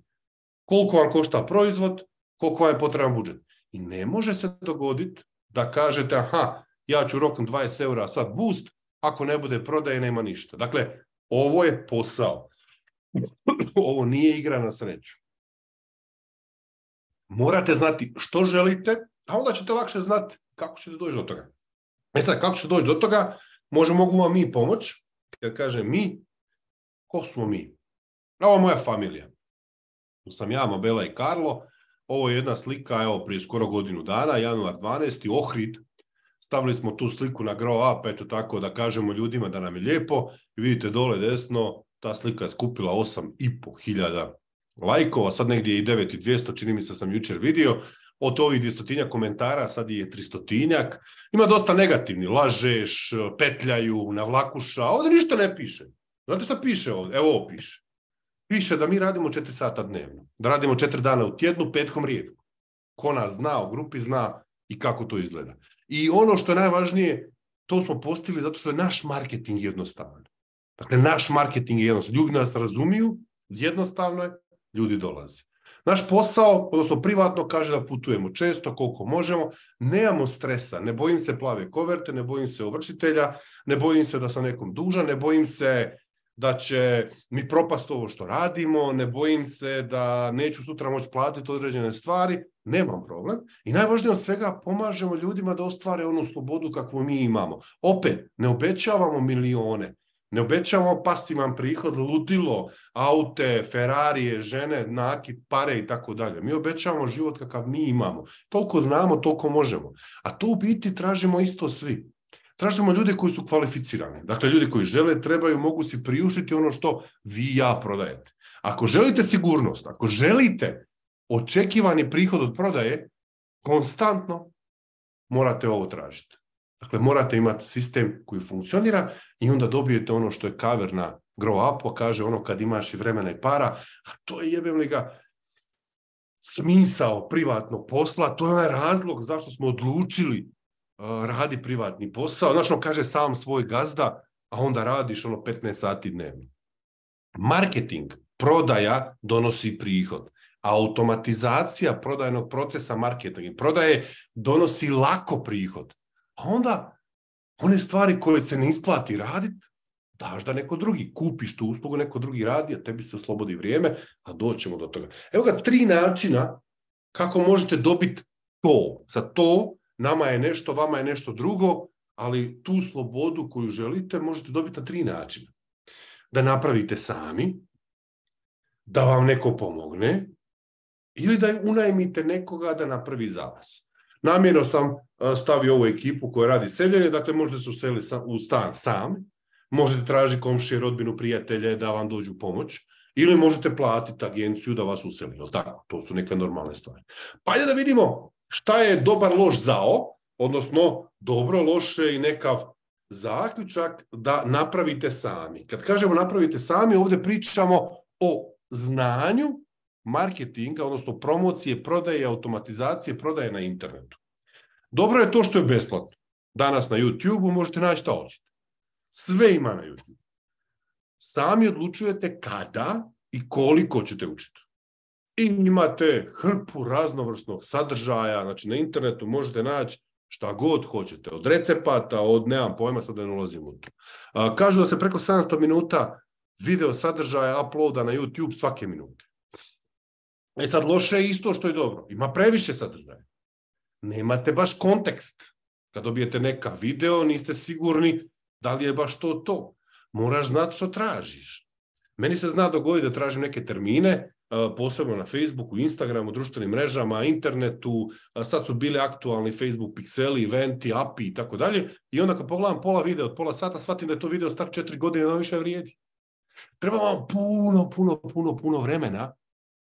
Koliko vam košta proizvod, koliko vam je potreban budžet. I ne može se dogoditi da kažete, aha, ja ću rokom 20 eura sad boost, ako ne bude prodaje, nema ništa. Dakle, ovo je posao. Ovo nije igra na sreću. Morate znati što želite, a onda ćete lakše znati kako ćete doći do toga. E sad, kako ćete doći do toga? Može, mogu vam mi pomoć? Kad kažem mi, ko smo mi? Ovo je moja familija. sam ja, Mabela i Karlo. Ovo je jedna slika, evo, prije skoro godinu dana, januar 12. Ohrid. Stavili smo tu sliku na grow up, eto tako da kažemo ljudima da nam je lijepo. I vidite dole desno, ta slika je skupila 8,5 hiljada lajkova, sad negdje i 9200, čini mi se sam jučer vidio od ovih dvjestotinjak komentara, sad je tristotinjak, ima dosta negativni, lažeš, petljaju, navlakuša, ovdje ništa ne piše. Znate što piše ovdje? Evo ovo piše. Piše da mi radimo četiri sata dnevno, da radimo četiri dana u tjednu, petkom rijetko. Ko nas zna u grupi, zna i kako to izgleda. I ono što je najvažnije, to smo postigli zato što je naš marketing jednostavan. Dakle, naš marketing je jednostavan. Ljudi nas razumiju, jednostavno je, ljudi dolaze. Naš posao, odnosno privatno, kaže da putujemo često, koliko možemo, nemamo stresa, ne bojim se plave koverte, ne bojim se ovršitelja, ne bojim se da sam nekom dužan, ne bojim se da će mi propast ovo što radimo, ne bojim se da neću sutra moći platiti određene stvari, nemam problem. I najvažnije od svega pomažemo ljudima da ostvare onu slobodu kakvu mi imamo. Opet, ne obećavamo milione, ne obećamo pasivan prihod, ludilo, aute, ferarije, žene, nakit, pare i tako dalje. Mi obećavamo život kakav mi imamo. Toliko znamo, toliko možemo. A to u biti tražimo isto svi. Tražimo ljude koji su kvalificirani. Dakle, ljudi koji žele, trebaju, mogu si priuštiti ono što vi i ja prodajete. Ako želite sigurnost, ako želite očekivani prihod od prodaje, konstantno morate ovo tražiti. Dakle, morate imati sistem koji funkcionira i onda dobijete ono što je kaverna grow up, kaže ono kad imaš i vremena i para, a to je jebem li ga smisao privatnog posla, to je onaj razlog zašto smo odlučili e, radi privatni posao. Znači, on kaže sam svoj gazda, a onda radiš ono 15 sati dnevno. Marketing, prodaja donosi prihod. Automatizacija prodajnog procesa marketinga prodaje donosi lako prihod. A pa onda one stvari koje se ne isplati radit, daš da neko drugi. Kupiš tu uslugu, neko drugi radi, a tebi se oslobodi vrijeme, a doćemo do toga. Evo ga tri načina kako možete dobiti to. Za to nama je nešto, vama je nešto drugo, ali tu slobodu koju želite možete dobiti na tri načina. Da napravite sami, da vam neko pomogne ili da unajmite nekoga da napravi za vas. Namjerno sam e, stavio ovu ekipu koja radi seljenje, dakle možete su useliti u stan sami, možete tražiti komšije, rodbinu, prijatelje da vam dođu pomoć, ili možete platiti agenciju da vas useli, jel tako? To su neke normalne stvari. Pa ajde da vidimo šta je dobar loš zao, odnosno dobro, loše i nekav zaključak da napravite sami. Kad kažemo napravite sami, ovdje pričamo o znanju marketinga, odnosno promocije, prodaje, automatizacije, prodaje na internetu. Dobro je to što je besplatno. Danas na YouTube-u možete naći šta hoćete. Sve ima na YouTube. Sami odlučujete kada i koliko ćete učiti. I imate hrpu raznovrsnog sadržaja, znači na internetu možete naći šta god hoćete, od recepata, od nemam pojma, sad da ne ulazim u to. Kažu da se preko 700 minuta video sadržaja uploada na YouTube svake minute. E sad, loše je isto što je dobro. Ima previše sadržaja. Nemate baš kontekst. Kad dobijete neka video, niste sigurni da li je baš to to. Moraš znati što tražiš. Meni se zna dogoditi da tražim neke termine, e, posebno na Facebooku, Instagramu, društvenim mrežama, internetu, sad su bili aktualni Facebook pikseli, eventi, API i tako dalje, i onda kad pogledam pola videa od pola sata, shvatim da je to video star četiri godine, da više vrijedi. Treba vam puno, puno, puno, puno vremena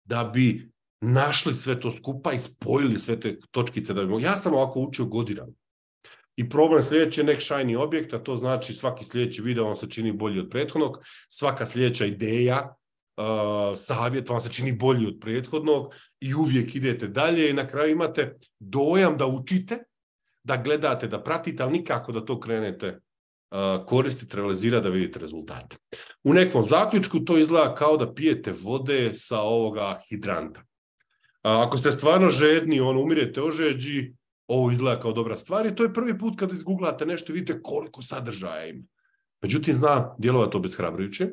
da bi našli sve to skupa i spojili sve te točkice. Da bi Ja sam ovako učio godinama. I problem sljedeći je nek shiny objekt, a to znači svaki sljedeći video vam se čini bolji od prethodnog, svaka sljedeća ideja, uh, savjet vam se čini bolji od prethodnog i uvijek idete dalje i na kraju imate dojam da učite, da gledate, da pratite, ali nikako da to krenete koristiti, realizirati da vidite rezultate. U nekom zaključku to izgleda kao da pijete vode sa ovoga hidranta. Ako ste stvarno žedni, ono, umirete ožeđi, ovo izgleda kao dobra stvar i to je prvi put kad izguglate nešto i vidite koliko sadržaja ima. Međutim, zna djelovati obeshrabrujuće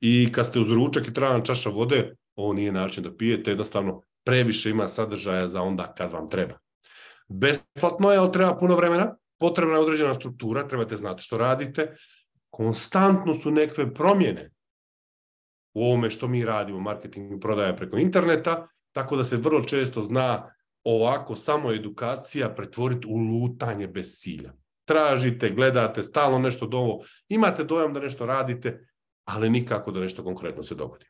i kad ste uz ručak i trajan čaša vode, ovo nije način da pijete, jednostavno previše ima sadržaja za onda kad vam treba. Besplatno je, ali treba puno vremena, potrebna je određena struktura, trebate znati što radite. Konstantno su nekve promjene u ovome što mi radimo, marketing prodaja preko interneta, tako da se vrlo često zna ovako samo edukacija pretvoriti u lutanje bez cilja. Tražite, gledate, stalno nešto ovo. imate dojam da nešto radite, ali nikako da nešto konkretno se dogodi.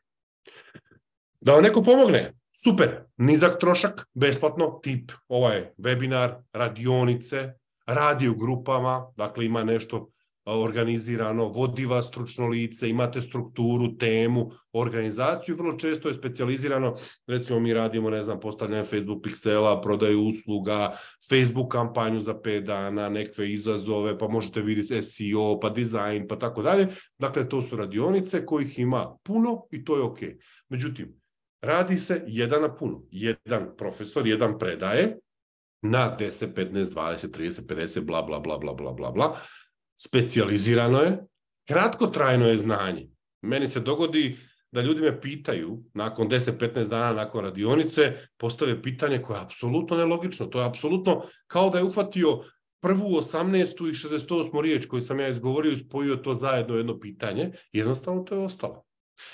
Da vam neko pomogne, super, nizak trošak, besplatno, tip ovaj webinar, radionice, radi u grupama, dakle ima nešto organizirano, vodi vas stručno lice, imate strukturu, temu, organizaciju, vrlo često je specijalizirano, recimo mi radimo, ne znam, postavljanje Facebook piksela, prodaju usluga, Facebook kampanju za 5 dana, nekve izazove, pa možete vidjeti SEO, pa dizajn, pa tako dalje. Dakle, to su radionice kojih ima puno i to je ok. Međutim, radi se jedan na puno. Jedan profesor, jedan predaje, na 10, 15, 20, 30, 50, bla, bla, bla, bla, bla, bla, bla. Specijalizirano je, kratkotrajno je znanje. Meni se dogodi da ljudi me pitaju nakon 10-15 dana nakon radionice, postave pitanje koje je apsolutno nelogično. To je apsolutno kao da je uhvatio prvu 18. i 68. riječ koju sam ja izgovorio i spojio to zajedno jedno pitanje. Jednostavno to je ostalo.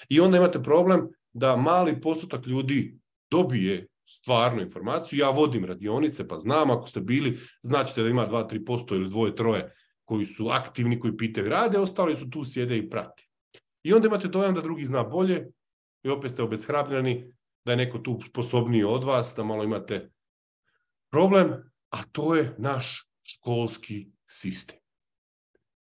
I onda imate problem da mali postotak ljudi dobije stvarnu informaciju. Ja vodim radionice, pa znam ako ste bili, značite da ima 2-3% ili dvoje, troje koji su aktivni, koji pitaju rade, ostali su tu, sjede i prati. I onda imate dojam da drugi zna bolje i opet ste obeshrabljeni da je neko tu sposobniji od vas, da malo imate problem, a to je naš školski sistem.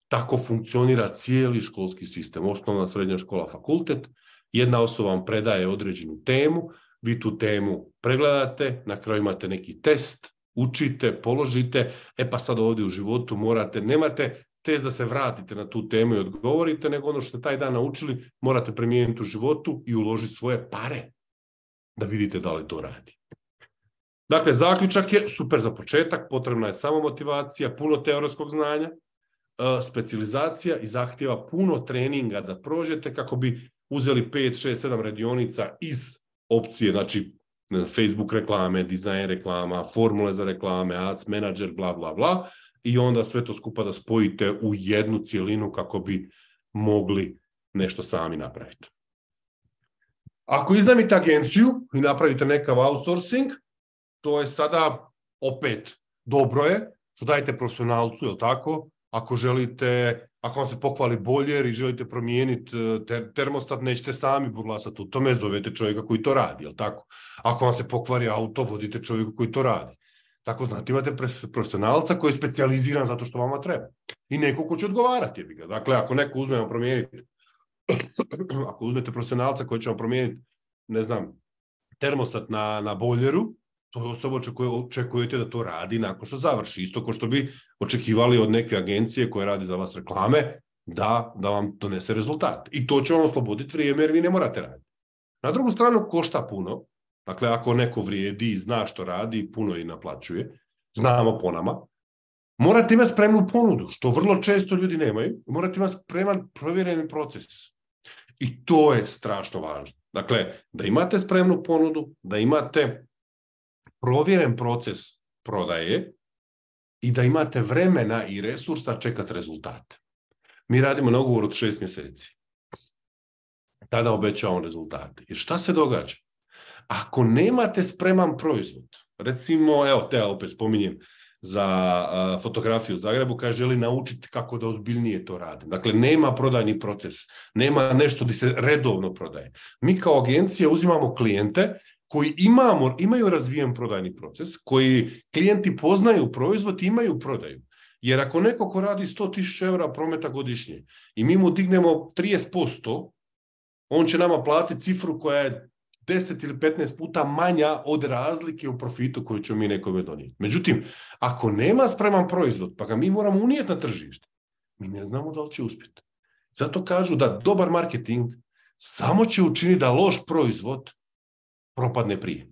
Tako funkcionira cijeli školski sistem. Osnovna srednja škola, fakultet, jedna osoba vam predaje određenu temu, vi tu temu pregledate, na kraju imate neki test, učite, položite, e pa sad ovdje u životu morate, nemate test da se vratite na tu temu i odgovorite, nego ono što ste taj dan naučili morate primijeniti u životu i uložiti svoje pare da vidite da li to radi. Dakle, zaključak je super za početak, potrebna je samo motivacija, puno teoretskog znanja, e, specializacija i zahtjeva puno treninga da prođete kako bi uzeli 5, 6, 7 radionica iz opcije, znači Facebook reklame, dizajn reklama, formule za reklame, ads manager, bla, bla, bla. I onda sve to skupa da spojite u jednu cjelinu kako bi mogli nešto sami napraviti. Ako iznamite agenciju i napravite nekav outsourcing, to je sada opet dobro je, što dajete profesionalcu, je tako? Ako želite ako vam se pokvali boljer i želite promijeniti e, termostat, nećete sami burlasati u tome, zovete čovjeka koji to radi, jel tako? Ako vam se pokvari auto, vodite čovjeka koji to radi. Tako znate, imate profesionalca koji je specijaliziran zato što vama treba. I neko ko će odgovarati. Ga. Dakle, ako neko promijeniti, ako uzmete profesionalca koji će vam promijeniti, ne znam, termostat na, na boljeru, to je osoba očekuje, očekujete da to radi nakon što završi. Isto kao što bi očekivali od neke agencije koja radi za vas reklame, da, da vam donese rezultat. I to će vam osloboditi vrijeme jer vi ne morate raditi. Na drugu stranu košta puno. Dakle, ako neko vrijedi i zna što radi puno i naplaćuje, znamo po nama, morate imati spremnu ponudu, što vrlo često ljudi nemaju. Morate imati spreman provjereni proces. I to je strašno važno. Dakle, da imate spremnu ponudu, da imate provjeren proces prodaje i da imate vremena i resursa čekati rezultate. Mi radimo na ugovor od šest mjeseci. Tada obećavamo rezultate. I šta se događa? Ako nemate spreman proizvod, recimo, evo, te ja opet spominjem, za fotografiju u Zagrebu, kaže želi naučiti kako da ozbiljnije to radim. Dakle, nema prodajni proces, nema nešto gdje se redovno prodaje. Mi kao agencija uzimamo klijente koji imamo, imaju razvijen prodajni proces, koji klijenti poznaju proizvod i imaju prodaju. Jer ako neko ko radi 100.000 eura prometa godišnje i mi mu dignemo 30%, on će nama platiti cifru koja je 10 ili 15 puta manja od razlike u profitu koju ćemo mi nekome donijeti. Međutim, ako nema spreman proizvod, pa ga mi moramo unijeti na tržište, mi ne znamo da li će uspjeti. Zato kažu da dobar marketing samo će učiniti da loš proizvod propadne prije.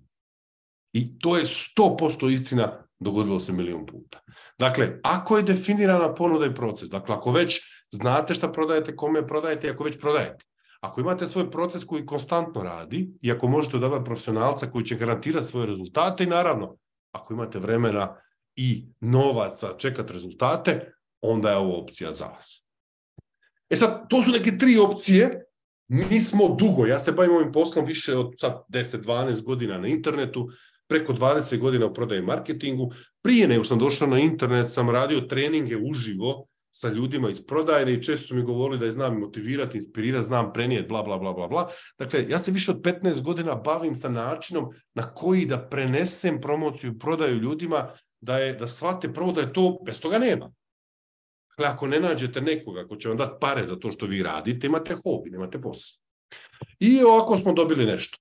I to je 100% istina, dogodilo se milijun puta. Dakle, ako je definirana ponuda i proces, dakle, ako već znate šta prodajete, kome prodajete i ako već prodajete, ako imate svoj proces koji konstantno radi i ako možete odabrati profesionalca koji će garantirati svoje rezultate i naravno, ako imate vremena i novaca čekati rezultate, onda je ovo opcija za vas. E sad, to su neke tri opcije mi smo dugo, ja se bavim ovim poslom više od sad 10-12 godina na internetu, preko 20 godina u prodaji marketingu. Prije nego sam došao na internet sam radio treninge uživo sa ljudima iz prodajne i često su mi govorili da je znam motivirati, inspirirati, znam prenijeti, bla, bla, bla, bla, bla. Dakle, ja se više od 15 godina bavim sa načinom na koji da prenesem promociju, prodaju ljudima, da, je, da shvate prvo da je to, bez toga nema. Dakle, ako ne nađete nekoga ko će vam dati pare za to što vi radite, imate hobi, nemate posao. I ovako smo dobili nešto.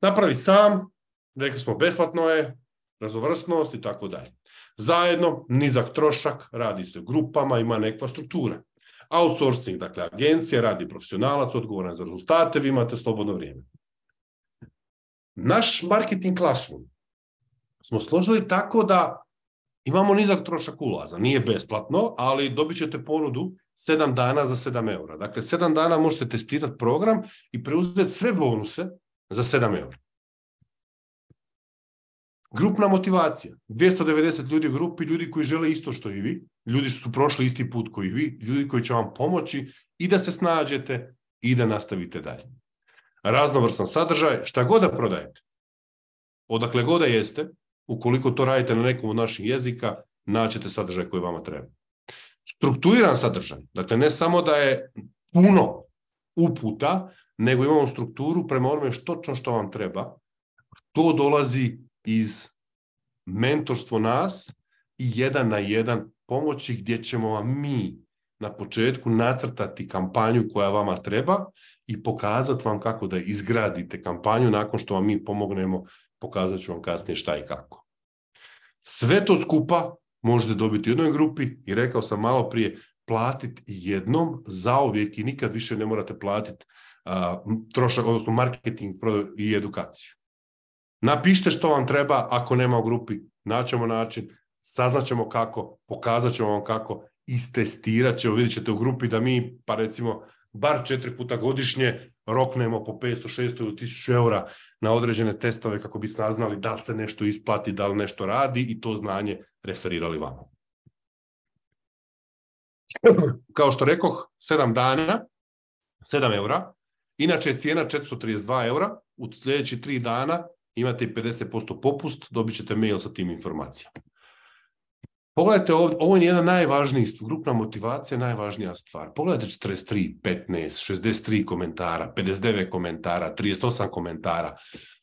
Napravi sam, rekli smo besplatno je, razovrsnost i tako dalje. Zajedno, nizak trošak, radi se grupama, ima nekva struktura. Outsourcing, dakle agencija, radi profesionalac, odgovoran za rezultate, vi imate slobodno vrijeme. Naš marketing classroom smo složili tako da Imamo nizak trošak ulaza, nije besplatno, ali dobit ćete ponudu 7 dana za 7 eura. Dakle, 7 dana možete testirati program i preuzeti sve bonuse za 7 eura. Grupna motivacija. 290 ljudi u grupi, ljudi koji žele isto što i vi, ljudi su prošli isti put koji vi, ljudi koji će vam pomoći i da se snađete i da nastavite dalje. Raznovrstan sadržaj, šta god da prodajete, odakle god da jeste, Ukoliko to radite na nekom od naših jezika, naćete sadržaj koji vama treba. Strukturiran sadržaj, dakle ne samo da je puno uputa, nego imamo strukturu prema onome točno što vam treba. To dolazi iz mentorstvo nas i jedan na jedan pomoći gdje ćemo vam mi na početku nacrtati kampanju koja vama treba i pokazati vam kako da izgradite kampanju nakon što vam mi pomognemo pokazat ću vam kasnije šta i kako. Sve to skupa možete dobiti u jednoj grupi i rekao sam malo prije, platiti jednom za uvijek i nikad više ne morate platiti trošak, odnosno marketing i edukaciju. Napišite što vam treba ako nema u grupi, naćemo način, saznaćemo kako, pokazat ćemo vam kako, istestirat ćemo, vidjet ćete u grupi da mi, pa recimo, bar četiri puta godišnje roknemo po 500, 600 ili 1000 eura na određene testove kako bi saznali da li se nešto isplati, da li nešto radi i to znanje referirali vama. Kao što rekoh, 7 dana, 7 eura. Inače je cijena 432 eura. U sljedeći 3 dana imate 50% popust, dobit ćete mail sa tim informacijama. Pogledajte ovdje, ovo je jedna najvažnija stvar, grupna motivacija je najvažnija stvar. Pogledajte 43, 15, 63 komentara, 59 komentara, 38 komentara.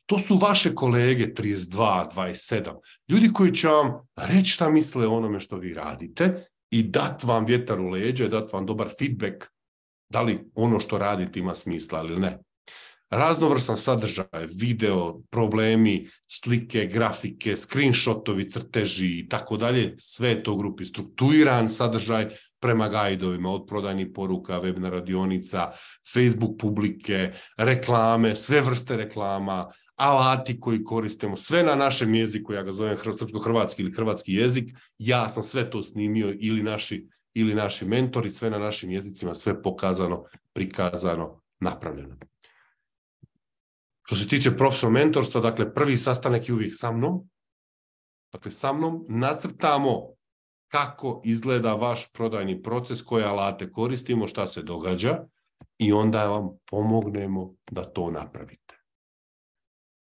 To su vaše kolege 32, 27. Ljudi koji će vam reći šta misle o onome što vi radite i dat vam vjetar u leđe, dat vam dobar feedback da li ono što radite ima smisla ili ne. Raznovrsan sadržaj, video, problemi, slike, grafike, screenshotovi, crteži i tako dalje, sve je to u grupi strukturiran sadržaj prema gajdovima od prodajnih poruka, webna radionica, Facebook publike, reklame, sve vrste reklama, alati koji koristimo, sve na našem jeziku, ja ga zovem srpsko-hrvatski ili hrvatski jezik, ja sam sve to snimio ili naši, ili naši mentori, sve na našim jezicima, sve pokazano, prikazano, napravljeno. Što se tiče profesor mentorstva, dakle prvi sastanak je uvijek sa mnom. Dakle, sa mnom nacrtamo kako izgleda vaš prodajni proces, koje alate koristimo, šta se događa i onda vam pomognemo da to napravite.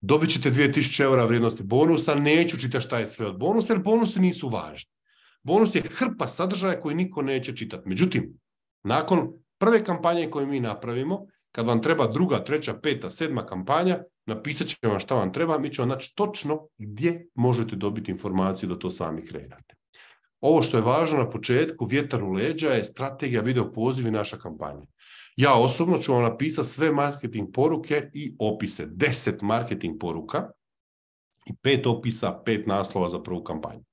Dobit ćete 2000 eura vrijednosti bonusa, neću čitati šta je sve od bonusa, jer bonusi nisu važni. Bonus je hrpa sadržaja koji niko neće čitati. Međutim, nakon prve kampanje koju mi napravimo, kad vam treba druga, treća, peta, sedma kampanja, napisat ćemo vam šta vam treba, mi ćemo naći točno gdje možete dobiti informaciju da to sami kreirate. Ovo što je važno na početku, vjetar u leđa je strategija video pozivi naša kampanja. Ja osobno ću vam napisati sve marketing poruke i opise, deset marketing poruka i pet opisa, pet naslova za prvu kampanju.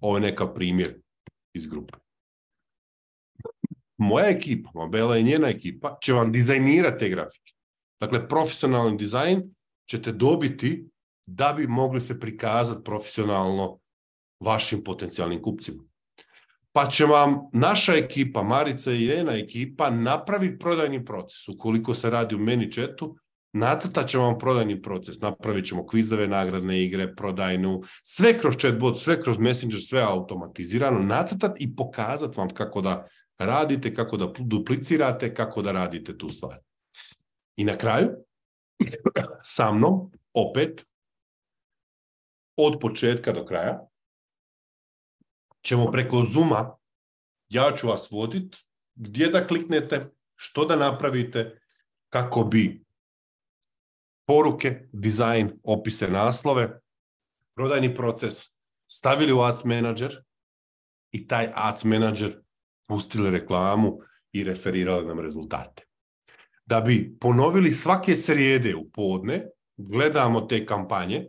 Ovo je neka primjer iz grupe. Moja ekipa, Mabela i njena ekipa, će vam dizajnirati te grafike. Dakle, profesionalni dizajn ćete dobiti da bi mogli se prikazati profesionalno vašim potencijalnim kupcima. Pa će vam naša ekipa, Marica i Irena ekipa, napraviti prodajni proces. Ukoliko se radi u meni chatu, nacrtat će vam prodajni proces. Napravit ćemo kvizove, nagradne igre, prodajnu, sve kroz chatbot, sve kroz messenger, sve automatizirano, nacrtat i pokazat vam kako da radite, kako da duplicirate, kako da radite tu stvar. I na kraju, sa mnom, opet, od početka do kraja, ćemo preko Zuma, ja ću vas vodit, gdje da kliknete, što da napravite, kako bi poruke, dizajn, opise, naslove, prodajni proces stavili u Ads Manager i taj Ads Manager pustili reklamu i referirali nam rezultate. Da bi ponovili svake srijede u podne, gledamo te kampanje,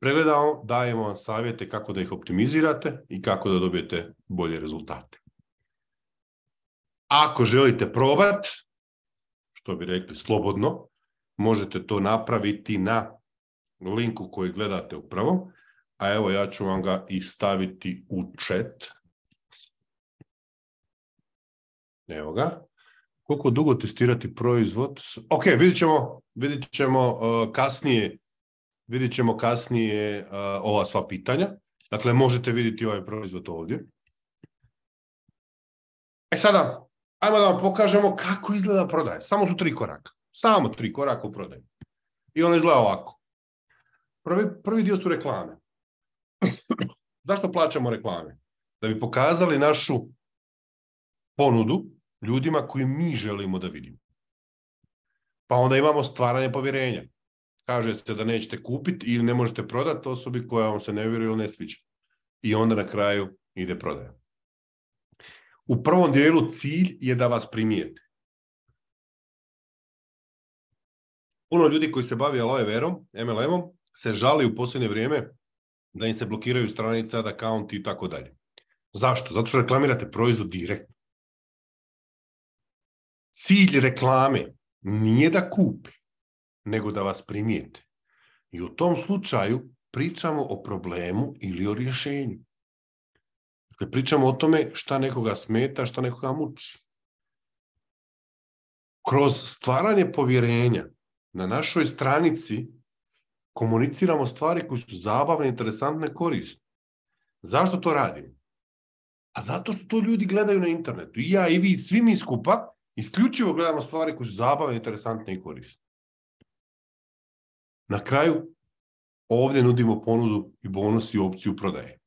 pregledamo, dajemo vam savjete kako da ih optimizirate i kako da dobijete bolje rezultate. Ako želite probat, što bi rekli slobodno, možete to napraviti na linku koji gledate upravo, a evo ja ću vam ga i staviti u chat Evo ga. Koliko dugo testirati proizvod? Ok, vidit ćemo, ćemo uh, kasnije, vidit ćemo kasnije uh, ova sva pitanja. Dakle, možete vidjeti ovaj proizvod ovdje. E sada, ajmo da vam pokažemo kako izgleda prodaje. Samo su tri koraka. Samo tri koraka u prodaju. I ono izgleda ovako. Prvi, prvi dio su reklame. Zašto plaćamo reklame? Da bi pokazali našu ponudu ljudima koji mi želimo da vidimo. Pa onda imamo stvaranje povjerenja. Kaže se da nećete kupiti ili ne možete prodati osobi koja vam se ne vjeruje ili ne sviđa. I onda na kraju ide prodaja. U prvom dijelu cilj je da vas primijete. Puno ljudi koji se bavi aloe verom, MLM-om, se žali u posljednje vrijeme da im se blokiraju stranica, da account i tako dalje. Zašto? Zato što reklamirate proizvod direktno. Cilj reklame nije da kupi, nego da vas primijete. I u tom slučaju pričamo o problemu ili o rješenju. Dakle, pričamo o tome šta nekoga smeta, šta nekoga muči. Kroz stvaranje povjerenja na našoj stranici komuniciramo stvari koje su zabavne, interesantne, korisne. Zašto to radimo? A zato što to ljudi gledaju na internetu. I ja i vi, svi mi skupa, Isključivo gledamo stvari koje su zabave, interesantne i korisne. Na kraju, ovdje nudimo ponudu i bonus i opciju prodaje.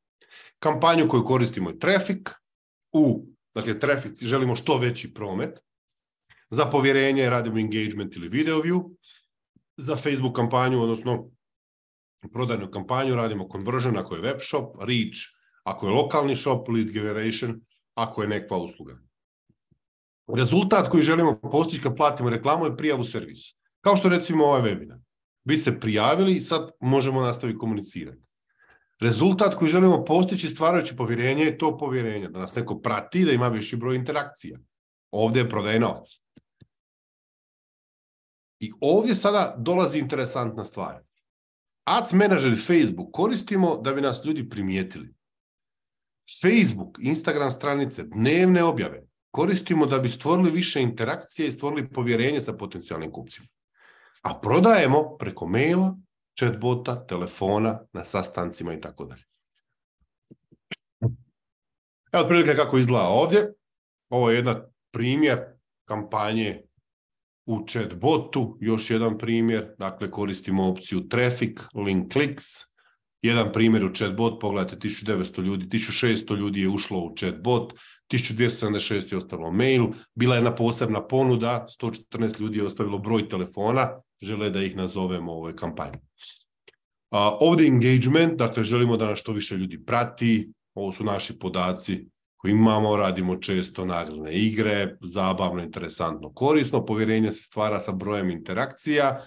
Kampanju koju koristimo je trafik. U, dakle, trafik želimo što veći promet. Za povjerenje radimo engagement ili video view. Za Facebook kampanju, odnosno prodajnu kampanju, radimo conversion ako je web shop, reach ako je lokalni shop, lead generation ako je nekva usluga. Rezultat koji želimo postići kad platimo reklamu je prijavu servisu. Kao što recimo ovaj webinar. Vi ste prijavili i sad možemo nastaviti komunicirati. Rezultat koji želimo postići stvarajući povjerenje je to povjerenje. Da nas neko prati, da ima viši broj interakcija. Ovdje je prodaj novac. I ovdje sada dolazi interesantna stvar. Ads manager Facebook koristimo da bi nas ljudi primijetili. Facebook, Instagram stranice, dnevne objave, koristimo da bi stvorili više interakcije i stvorili povjerenje sa potencijalnim kupcima. A prodajemo preko maila, chatbota, telefona, na sastancima i tako dalje. Evo otprilike kako izgleda ovdje. Ovo je jedan primjer kampanje u chatbotu, još jedan primjer, dakle koristimo opciju traffic, link clicks, jedan primjer u chatbot, pogledajte 1900 ljudi, 1600 ljudi je ušlo u chatbot, 1276 je ostavilo mail, bila je jedna posebna ponuda, 114 ljudi je ostavilo broj telefona, žele da ih nazovemo ovoj kampanji. ovdje engagement, dakle želimo da nas što više ljudi prati, ovo su naši podaci koji imamo, radimo često nagradne igre, zabavno, interesantno, korisno, povjerenje se stvara sa brojem interakcija,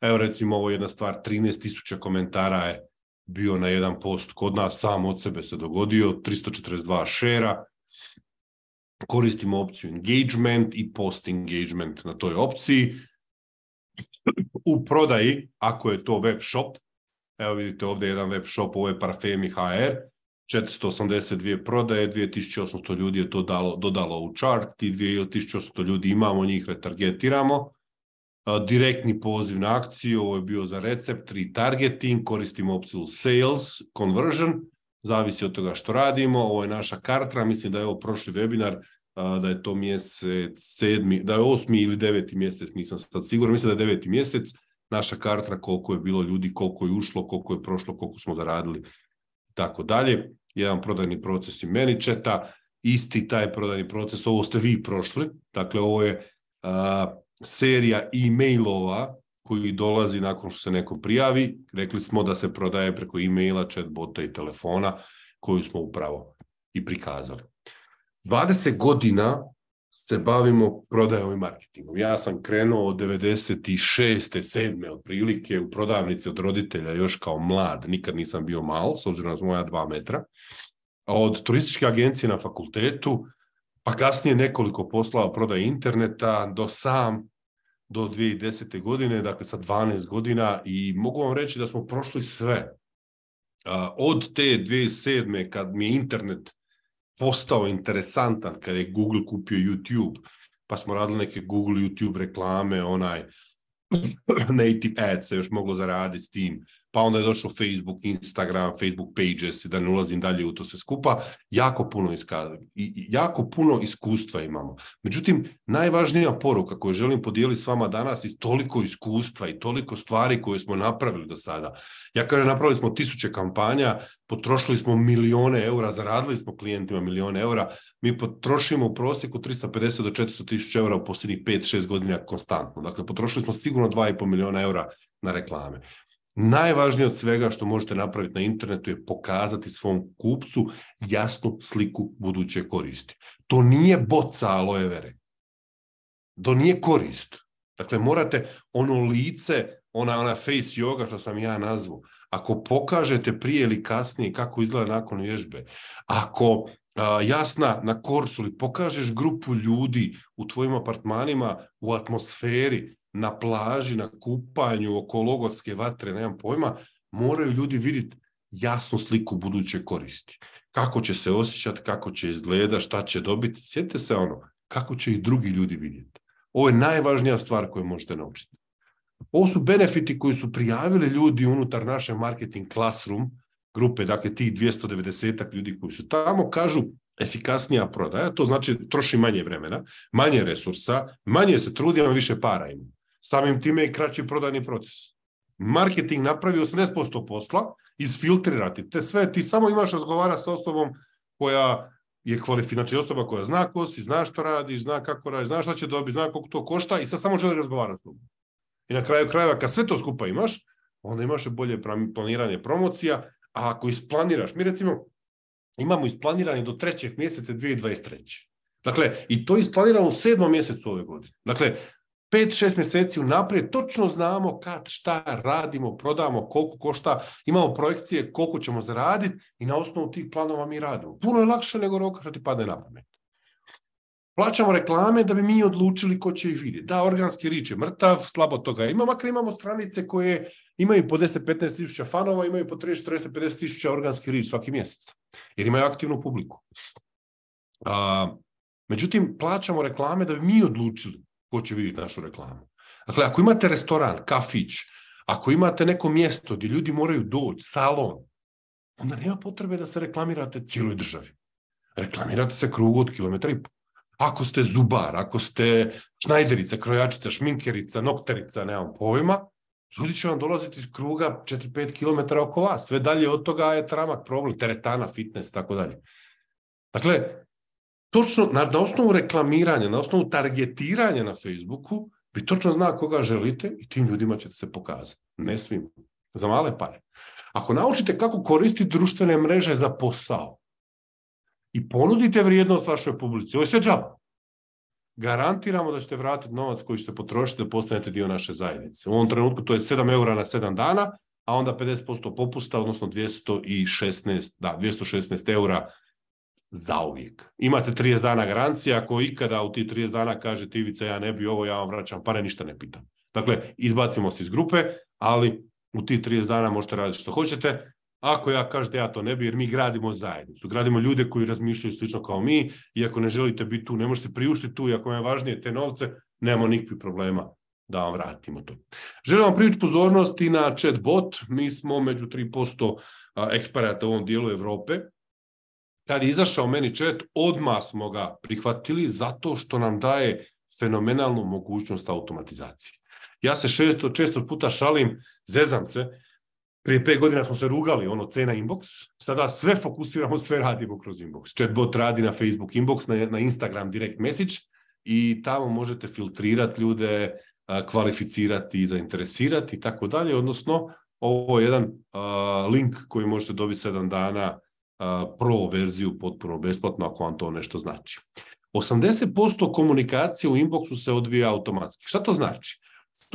evo recimo ovo je jedna stvar, 13.000 komentara je bio na jedan post kod nas, sam od sebe se dogodio, 342 šera, koristimo opciju engagement i post engagement na toj opciji. U prodaji, ako je to web shop, evo vidite ovdje jedan web shop, ovo je Parfemi HR, 482 prodaje, 2800 ljudi je to dalo, dodalo u chart i 2800 ljudi imamo, njih retargetiramo. Direktni poziv na akciju, ovo je bio za recept, retargeting, koristimo opciju sales, conversion, zavisi od toga što radimo. Ovo je naša kartra, mislim da je ovo prošli webinar, da je to mjesec sedmi, da je osmi ili deveti mjesec, nisam sad siguran, mislim da je deveti mjesec, naša kartra, koliko je bilo ljudi, koliko je ušlo, koliko je prošlo, koliko smo zaradili i tako dalje. Jedan prodajni proces i četa. isti taj prodajni proces, ovo ste vi prošli, dakle ovo je serija e-mailova koji dolazi nakon što se neko prijavi. Rekli smo da se prodaje preko e-maila, chatbota i telefona koju smo upravo i prikazali. 20 godina se bavimo prodajom i marketingom. Ja sam krenuo od 96. od otprilike u prodavnici od roditelja još kao mlad. Nikad nisam bio mal, s obzirom na moja dva metra. Od turističke agencije na fakultetu, pa kasnije nekoliko poslova prodaje interneta do sam do 2010. godine, dakle sa 12 godina i mogu vam reći da smo prošli sve. Od te 2007. kad mi je internet postao interesantan, kad je Google kupio YouTube, pa smo radili neke Google YouTube reklame, onaj native ads se još moglo zaraditi s tim pa onda je došao Facebook, Instagram, Facebook pages i da ne ulazim dalje u to se skupa, jako puno, iska... i jako puno iskustva imamo. Međutim, najvažnija poruka koju želim podijeliti s vama danas je toliko iskustva i toliko stvari koje smo napravili do sada. Ja kažem, napravili smo tisuće kampanja, potrošili smo milione eura, zaradili smo klijentima milione eura, mi potrošimo u prosjeku 350 do 400 tisuća eura u posljednjih 5-6 godina konstantno. Dakle, potrošili smo sigurno 2,5 milijona eura na reklame. Najvažnije od svega što možete napraviti na internetu je pokazati svom kupcu jasnu sliku buduće koristi. To nije boca aloe vere. To nije korist. Dakle, morate ono lice, ona, ona face yoga što sam ja nazvao, ako pokažete prije ili kasnije kako izgleda nakon vježbe, ako jasna na korsuli pokažeš grupu ljudi u tvojim apartmanima, u atmosferi, na plaži, na kupanju, oko logotske vatre, nemam pojma, moraju ljudi vidjeti jasnu sliku buduće koristi. Kako će se osjećati, kako će izgleda, šta će dobiti. Sjetite se ono, kako će i drugi ljudi vidjeti. Ovo je najvažnija stvar koju možete naučiti. Ovo su benefiti koji su prijavili ljudi unutar naše marketing classroom grupe, dakle tih 290 ljudi koji su tamo, kažu efikasnija prodaja, to znači troši manje vremena, manje resursa, manje se trudi, a više para ima samim time i kraći prodajni proces. Marketing napravi 80% posla, izfiltrirati te sve, ti samo imaš razgovara sa osobom koja je kvalificirana, znači osoba koja zna ko si, zna što radi, zna kako radi, zna šta će dobiti, zna koliko to košta i sad samo želi razgovarati s tobom. I na kraju krajeva, kad sve to skupa imaš, onda imaš bolje planiranje promocija, a ako isplaniraš, mi recimo imamo isplaniranje do trećeg mjeseca 2023. Dakle, i to isplaniramo u sedmom mjesecu ove godine. Dakle, 5-6 mjeseci unaprijed točno znamo kad šta radimo, prodamo, koliko košta, imamo projekcije koliko ćemo zaraditi i na osnovu tih planova mi radimo. Puno je lakše nego roka što ti padne na pamet. Plaćamo reklame da bi mi odlučili ko će ih vidjeti. Da, organski rič je mrtav, slabo toga ima, makar imamo stranice koje imaju po 10-15 tisuća fanova, imaju po 30-40-50 tisuća organski rič svaki mjesec, jer imaju aktivnu publiku. međutim, plaćamo reklame da bi mi odlučili ko će vidjeti našu reklamu. Dakle, ako imate restoran, kafić, ako imate neko mjesto gdje ljudi moraju doći, salon, onda nema potrebe da se reklamirate cijeloj državi. Reklamirate se krugu od kilometra i Ako ste zubar, ako ste šnajderica, krojačica, šminkerica, nokterica, nemam pojma, ljudi će vam dolaziti iz kruga 4-5 km oko vas. Sve dalje od toga je tramak problem, teretana, fitness, tako dalje. Dakle, točno na, na osnovu reklamiranja, na osnovu targetiranja na Facebooku, vi točno zna koga želite i tim ljudima ćete se pokazati. Ne svim. Za male pare. Ako naučite kako koristiti društvene mreže za posao i ponudite vrijednost vašoj publici, ovo je sve džaba. Garantiramo da ćete vratiti novac koji ćete potrošiti da postanete dio naše zajednice. U ovom trenutku to je 7 eura na 7 dana, a onda 50% popusta, odnosno 216, da, 216 eura zauvijek. Imate 30 dana garancije, ako ikada u ti 30 dana kaže Ivica ja ne bi ovo, ja vam vraćam pare, ništa ne pitam. Dakle, izbacimo se iz grupe, ali u ti 30 dana možete raditi što hoćete. Ako ja kažem da ja to ne bi, jer mi gradimo zajednicu, gradimo ljude koji razmišljaju slično kao mi i ako ne želite biti tu, ne možete priuštiti tu i ako vam je važnije te novce, nemamo nikakvih problema da vam vratimo to. Želim vam privući pozornost i na chatbot. Mi smo među 3% eksperata u ovom dijelu Europe kad je izašao meni čet, odmah smo ga prihvatili zato što nam daje fenomenalnu mogućnost automatizacije. Ja se šesto, često puta šalim, zezam se, prije pet godina smo se rugali, ono, cena inbox, sada sve fokusiramo, sve radimo kroz inbox. Chatbot radi na Facebook inbox, na, Instagram direct message i tamo možete filtrirati ljude, kvalificirati i zainteresirati i tako dalje, odnosno ovo je jedan link koji možete dobiti sedam dana pro verziju potpuno besplatno ako vam to nešto znači. 80% komunikacije u inboxu se odvija automatski. Šta to znači?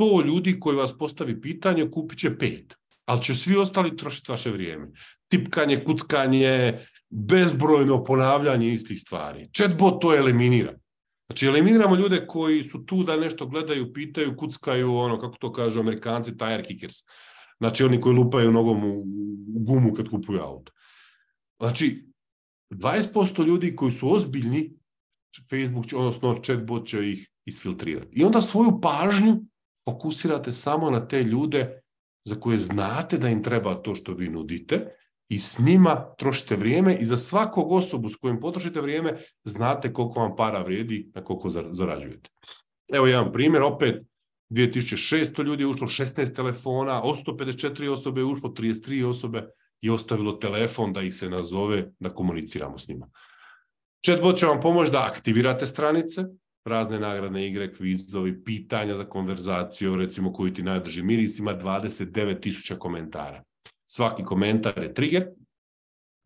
100 ljudi koji vas postavi pitanje kupit će 5, ali će svi ostali trošiti vaše vrijeme. Tipkanje, kuckanje, bezbrojno ponavljanje istih stvari. Chatbot to eliminira. Znači, eliminiramo ljude koji su tu da nešto gledaju, pitaju, kuckaju, ono, kako to kažu amerikanci, tire kickers. Znači, oni koji lupaju nogom u gumu kad kupuju auto. Znači, 20% ljudi koji su ozbiljni, Facebook će, odnosno chatbot će ih isfiltrirati. I onda svoju pažnju fokusirate samo na te ljude za koje znate da im treba to što vi nudite i s njima trošite vrijeme i za svakog osobu s kojim potrošite vrijeme znate koliko vam para vrijedi na koliko zarađujete. Evo jedan primjer, opet 2600 ljudi je ušlo, 16 telefona, 154 osobe je ušlo, 33 osobe i ostavilo telefon da ih se nazove, da komuniciramo s njima. Chatbot će vam pomoći da aktivirate stranice, razne nagradne igre, kvizovi, pitanja za konverzaciju, recimo koji ti najdrži miris, ima 29.000 komentara. Svaki komentar je trigger,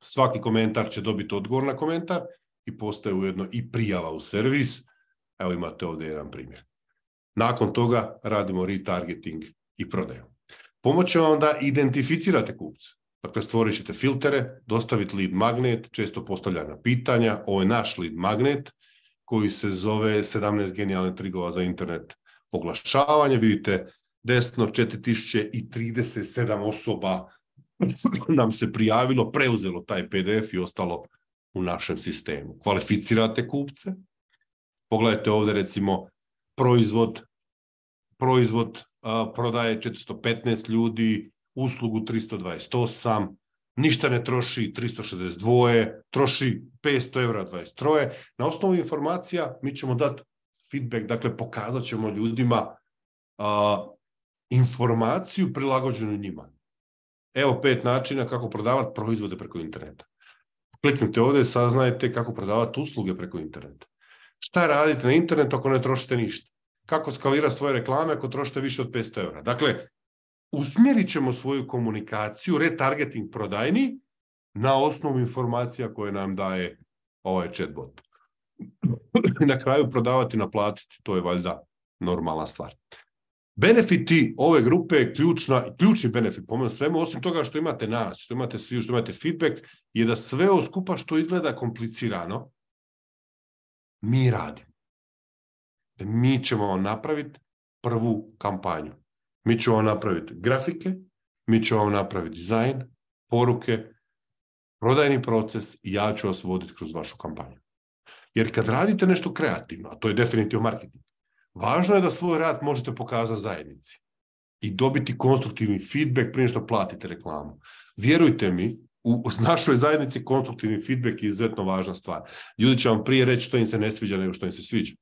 svaki komentar će dobiti odgovor na komentar i postaje ujedno i prijava u servis. Evo imate ovdje jedan primjer. Nakon toga radimo retargeting i prodaju. Pomoć će vam da identificirate kupce. Dakle, stvorit ćete filtere, dostaviti lead magnet, često postavljana pitanja. Ovo je naš lead magnet koji se zove 17 genijalne trigova za internet oglašavanje. Vidite, desno 4037 osoba nam se prijavilo, preuzelo taj PDF i ostalo u našem sistemu. Kvalificirate kupce. Pogledajte ovdje recimo proizvod, proizvod prodaje 415 ljudi, uslugu 328, ništa ne troši 362, troši 500 evra, 23. Na osnovu informacija mi ćemo dati feedback, dakle pokazat ćemo ljudima informaciju prilagođenu njima. Evo pet načina kako prodavati proizvode preko interneta. Kliknite ovdje i saznajte kako prodavati usluge preko interneta. Šta radite na internetu ako ne trošite ništa? Kako skalirati svoje reklame ako trošite više od 500 eura? Dakle, usmjerit ćemo svoju komunikaciju, retargeting prodajni, na osnovu informacija koje nam daje ovaj chatbot. na kraju prodavati, naplatiti, to je valjda normalna stvar. Benefiti ove grupe je ključna, ključni benefit, po svemu, osim toga što imate nas, što imate svi, što imate feedback, je da sve ovo skupa što izgleda komplicirano, mi radimo. Mi ćemo napraviti prvu kampanju. Mi ćemo vam napraviti grafike, mi ćemo vam napraviti dizajn, poruke, prodajni proces i ja ću vas voditi kroz vašu kampanju. Jer kad radite nešto kreativno, a to je definitivno marketing, važno je da svoj rad možete pokazati zajednici i dobiti konstruktivni feedback prije što platite reklamu. Vjerujte mi, u našoj zajednici konstruktivni feedback je izuzetno važna stvar. Ljudi će vam prije reći što im se ne sviđa nego što im se sviđa.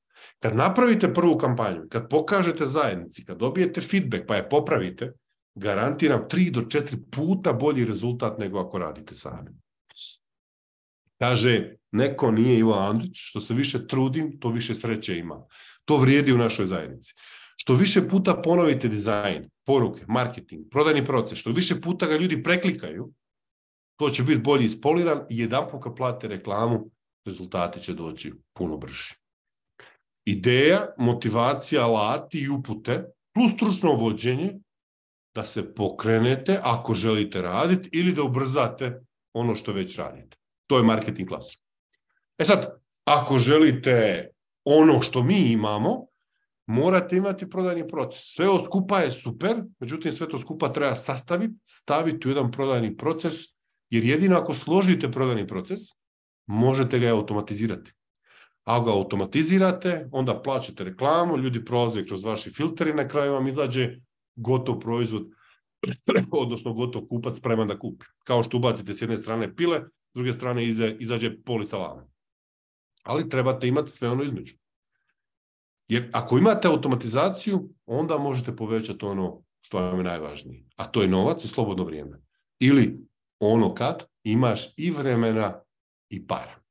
Kad napravite prvu kampanju, kad pokažete zajednici, kad dobijete feedback pa je popravite, garantiram tri do četiri puta bolji rezultat nego ako radite sami. Kaže, neko nije Ivo Andrić, što se više trudim, to više sreće ima. To vrijedi u našoj zajednici. Što više puta ponovite dizajn, poruke, marketing, prodajni proces, što više puta ga ljudi preklikaju, to će biti bolji ispoliran i jedan put kad plate reklamu, rezultati će doći puno brži ideja, motivacija, alati i upute, plus stručno vođenje, da se pokrenete ako želite raditi ili da ubrzate ono što već radite. To je marketing klasa. E sad, ako želite ono što mi imamo, morate imati prodajni proces. Sve od skupa je super, međutim sve to skupa treba sastaviti, staviti u jedan prodajni proces, jer jedino ako složite prodajni proces, možete ga automatizirati. Ako ga automatizirate, onda plaćate reklamu, ljudi prolaze kroz vaši filter i na kraju vam izađe gotov proizvod, odnosno gotov kupac spreman da kupi. Kao što ubacite s jedne strane pile, s druge strane izađe poli salame. Ali trebate imati sve ono između. Jer ako imate automatizaciju, onda možete povećati ono što vam je najvažnije. A to je novac i slobodno vrijeme. Ili ono kad imaš i vremena i para.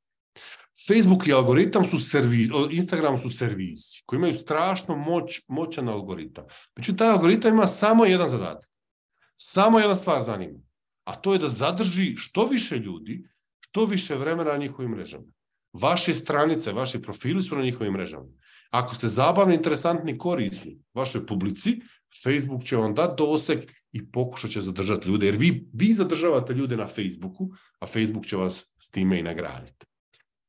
Facebook i algoritam su servis, e, Instagram su servisi koji imaju strašno moć, moćan algoritam. Međutim, taj algoritam ima samo jedan zadatak. Samo jedna stvar zanima. A to je da zadrži što više ljudi, što više vremena na njihovim mrežama. Vaše stranice, vaši profili su na njihovim mrežama. Ako ste zabavni, interesantni, korisni vašoj publici, Facebook će vam dati doseg i pokušat će zadržati ljude. Jer vi, vi zadržavate ljude na Facebooku, a Facebook će vas s time i nagraditi.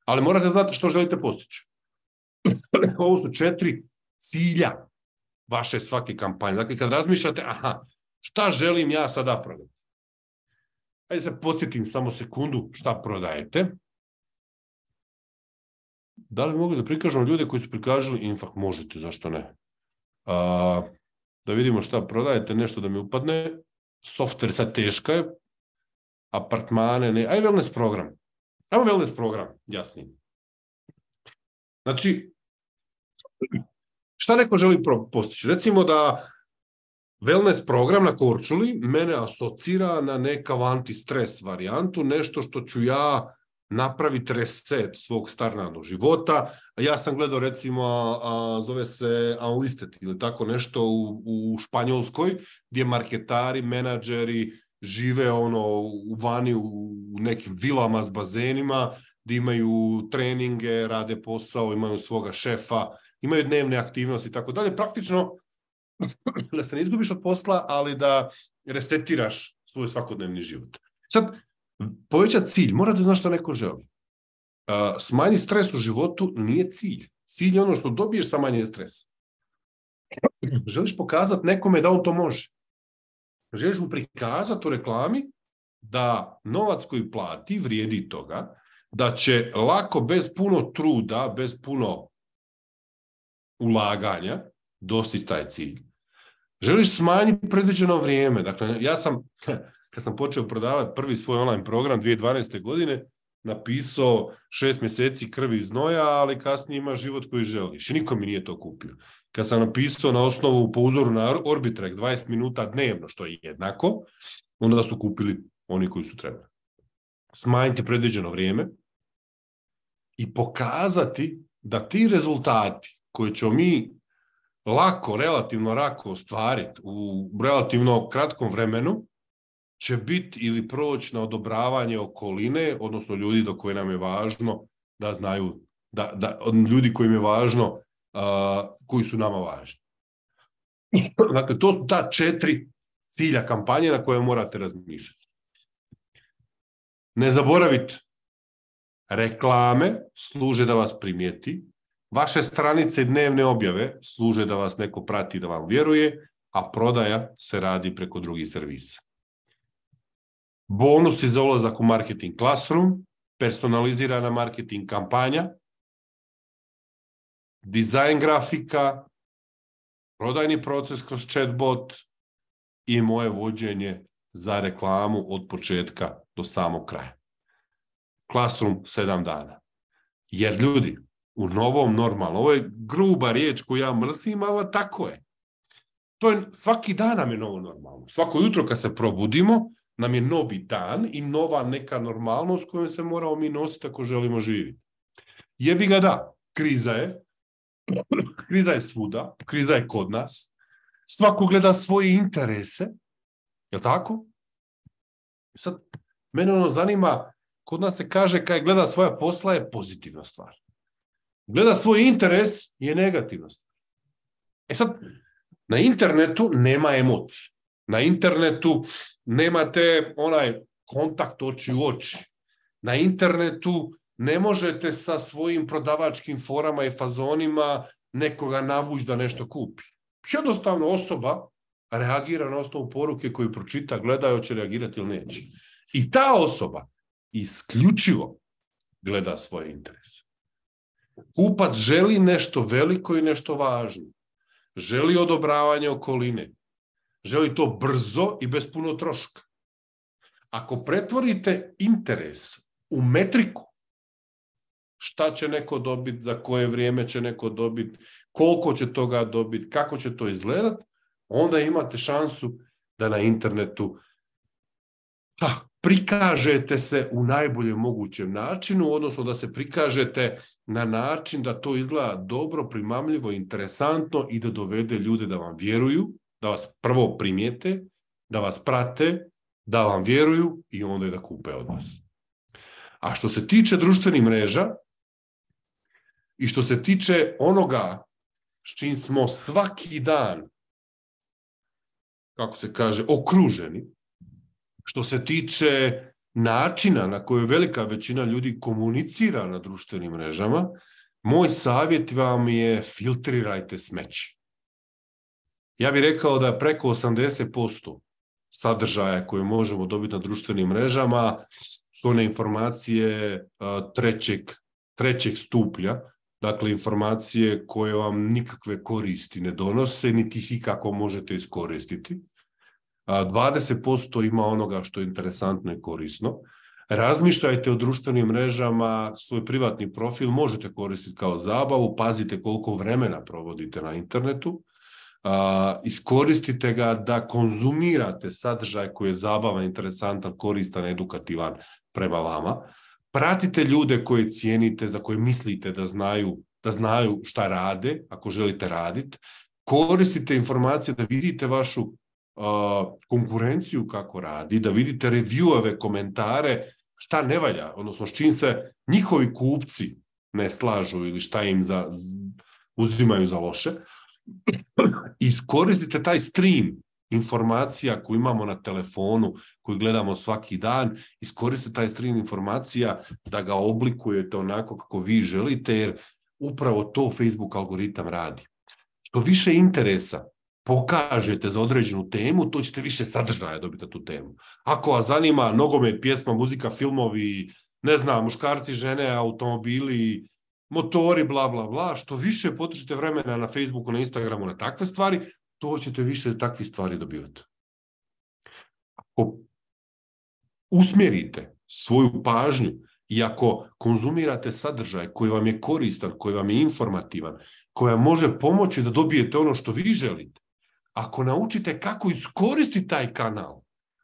Ali morate znati što želite postići. Ovo su četiri cilja vaše svake kampanje. Dakle, kad razmišljate, aha, šta želim ja sada prodati? Ajde se podsjetim samo sekundu šta prodajete. Da li mogu da prikažemo ljude koji su prikažili infak? Možete, zašto ne? da vidimo šta prodajete, nešto da mi upadne. Software sad teška je. Apartmane, ne. Aj wellness program. Samo wellness program, jasni Znači, šta neko želi postići? Recimo da wellness program na Korčuli mene asocira na nekav anti-stres varijantu, nešto što ću ja napraviti reset svog starnanog života. Ja sam gledao recimo, zove se Unlisted ili tako nešto u Španjolskoj, gdje marketari, menadžeri, žive ono u vani u nekim vilama s bazenima, da imaju treninge, rade posao, imaju svoga šefa, imaju dnevne aktivnosti i tako dalje. Praktično da se ne izgubiš od posla, ali da resetiraš svoj svakodnevni život. Sad, povećati cilj, morate znati što neko želi. Smanji stres u životu nije cilj. Cilj je ono što dobiješ sa manje stres. Želiš pokazati nekome da on to može želiš mu prikazati u reklami da novac koji plati vrijedi toga, da će lako, bez puno truda, bez puno ulaganja, dostići taj cilj. Želiš smanjiti predviđeno vrijeme. Dakle, ja sam, kad sam počeo prodavati prvi svoj online program 2012. godine, napisao šest mjeseci krvi i znoja, ali kasnije ima život koji želiš. I niko mi nije to kupio kad sam napisao na osnovu po uzoru na Orbitrek 20 minuta dnevno, što je jednako, onda su kupili oni koji su trebali. Smanjiti predviđeno vrijeme i pokazati da ti rezultati koje ćemo mi lako, relativno rako ostvariti u relativno kratkom vremenu, će biti ili proći na odobravanje okoline, odnosno ljudi do koje nam je važno da znaju, da, da ljudi kojim je važno koji su nama važni. Dakle, to su ta četiri cilja kampanje na koje morate razmišljati. Ne zaboravite. reklame služe da vas primijeti, vaše stranice i dnevne objave služe da vas neko prati da vam vjeruje, a prodaja se radi preko drugih servisa. Bonusi za ulazak u marketing classroom, personalizirana marketing kampanja, dizajn grafika, prodajni proces kroz chatbot i moje vođenje za reklamu od početka do samog kraja. Classroom sedam dana. Jer ljudi, u novom normalu, ovo je gruba riječ koju ja mrzim, ali tako je. To je svaki dan nam je novo normalno. Svako jutro kad se probudimo, nam je novi dan i nova neka normalnost kojom se moramo mi nositi ako želimo živjeti. Jebi ga da, kriza je, Kriza je svuda, kriza je kod nas. Svako gleda svoje interese, je tako? Sad, mene ono zanima, kod nas se kaže kaj gleda svoja posla je pozitivna stvar. Gleda svoj interes je negativna stvar. E sad, na internetu nema emocije. Na internetu nemate onaj kontakt oči u oči. Na internetu ne možete sa svojim prodavačkim forama i fazonima nekoga navući da nešto kupi. Jednostavno osoba reagira na osnovu poruke koju pročita, gleda i hoće reagirati ili neće. I ta osoba isključivo gleda svoje interese. Kupac želi nešto veliko i nešto važno. Želi odobravanje okoline. Želi to brzo i bez puno troška. Ako pretvorite interes u metriku, šta će neko dobiti, za koje vrijeme će neko dobiti, koliko će toga dobiti, kako će to izgledat, onda imate šansu da na internetu ha pa, prikažete se u najboljem mogućem načinu, odnosno da se prikažete na način da to izgleda dobro, primamljivo, interesantno i da dovede ljude da vam vjeruju, da vas prvo primijete, da vas prate, da vam vjeruju i onda je da kupe od vas. A što se tiče društvenih mreža, i što se tiče onoga s čim smo svaki dan, kako se kaže, okruženi, što se tiče načina na koji velika većina ljudi komunicira na društvenim mrežama, moj savjet vam je filtrirajte smeći. Ja bih rekao da preko 80% sadržaja koje možemo dobiti na društvenim mrežama su one informacije trećeg, trećeg stuplja, dakle informacije koje vam nikakve koristi ne donose, niti ih ikako možete iskoristiti. 20% ima onoga što je interesantno i korisno. Razmišljajte o društvenim mrežama, svoj privatni profil možete koristiti kao zabavu, pazite koliko vremena provodite na internetu, iskoristite ga da konzumirate sadržaj koji je zabavan, interesantan, koristan, edukativan prema vama. Pratite ljude koje cijenite, za koje mislite da znaju, da znaju šta rade, ako želite raditi. Koristite informacije da vidite vašu uh, konkurenciju kako radi, da vidite reviewove, komentare, šta ne valja, odnosno s čim se njihovi kupci ne slažu ili šta im za, uzimaju za loše. Iskoristite taj stream informacija koju imamo na telefonu, koju gledamo svaki dan, iskoristite taj stream informacija da ga oblikujete onako kako vi želite, jer upravo to Facebook algoritam radi. Što više interesa pokažete za određenu temu, to ćete više sadržaja dobiti na tu temu. Ako vas zanima nogomet, pjesma, muzika, filmovi, ne znam, muškarci, žene, automobili, motori, bla, bla, bla, što više potrošite vremena na Facebooku, na Instagramu, na takve stvari, to ćete više takvih stvari dobivati. Ako usmjerite svoju pažnju i ako konzumirate sadržaj koji vam je koristan, koji vam je informativan, koja može pomoći da dobijete ono što vi želite, ako naučite kako iskoristiti taj kanal,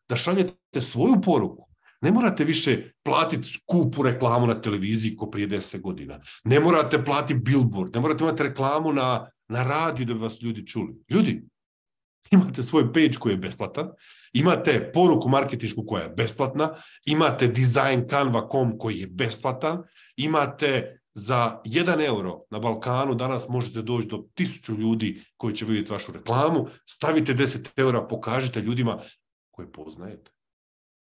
da šaljete svoju poruku, ne morate više platiti skupu reklamu na televiziji ko prije 10 godina. Ne morate platiti billboard, ne morate imati reklamu na na radiju da bi vas ljudi čuli. Ljudi, imate svoj page koji je besplatan, imate poruku marketičku koja je besplatna, imate design canva.com koji je besplatan, imate za 1 euro na Balkanu danas možete doći do tisuću ljudi koji će vidjeti vašu reklamu, stavite 10 eura, pokažite ljudima koje poznajete.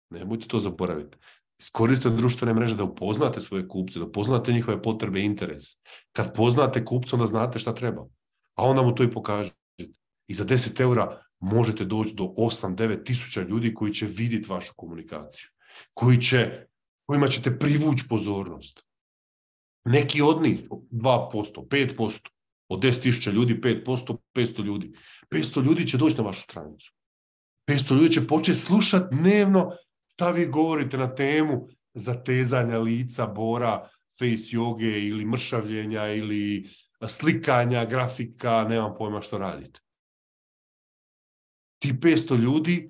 Nemojte to zaboraviti. Iskoristite društvene mreže da upoznate svoje kupce, da upoznate njihove potrebe i interese. Kad poznate kupce, onda znate šta treba a onda mu to i pokažete. I za 10 eura možete doći do 8-9 tisuća ljudi koji će vidjeti vašu komunikaciju, koji će, kojima ćete privući pozornost. Neki od njih, 2%, 5%, od 10 tisuća ljudi 5%, 500 ljudi. 500 ljudi će doći na vašu stranicu. 500 ljudi će početi slušati dnevno šta vi govorite na temu zatezanja lica, bora, face joge ili mršavljenja ili slikanja, grafika, nemam pojma što radite. Ti 500 ljudi,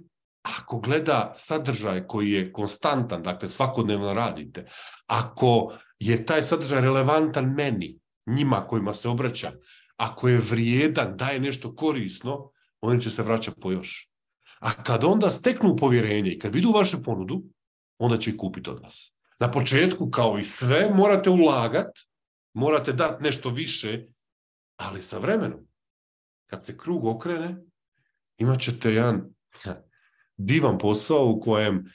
ako gleda sadržaj koji je konstantan, dakle svakodnevno radite, ako je taj sadržaj relevantan meni, njima kojima se obraćam, ako je vrijedan, daje nešto korisno, oni će se vraćati po još. A kad onda steknu povjerenje i kad vidu vašu ponudu, onda će kupiti od vas. Na početku, kao i sve, morate ulagati morate dati nešto više, ali sa vremenom, kad se krug okrene, imat ćete jedan divan posao u kojem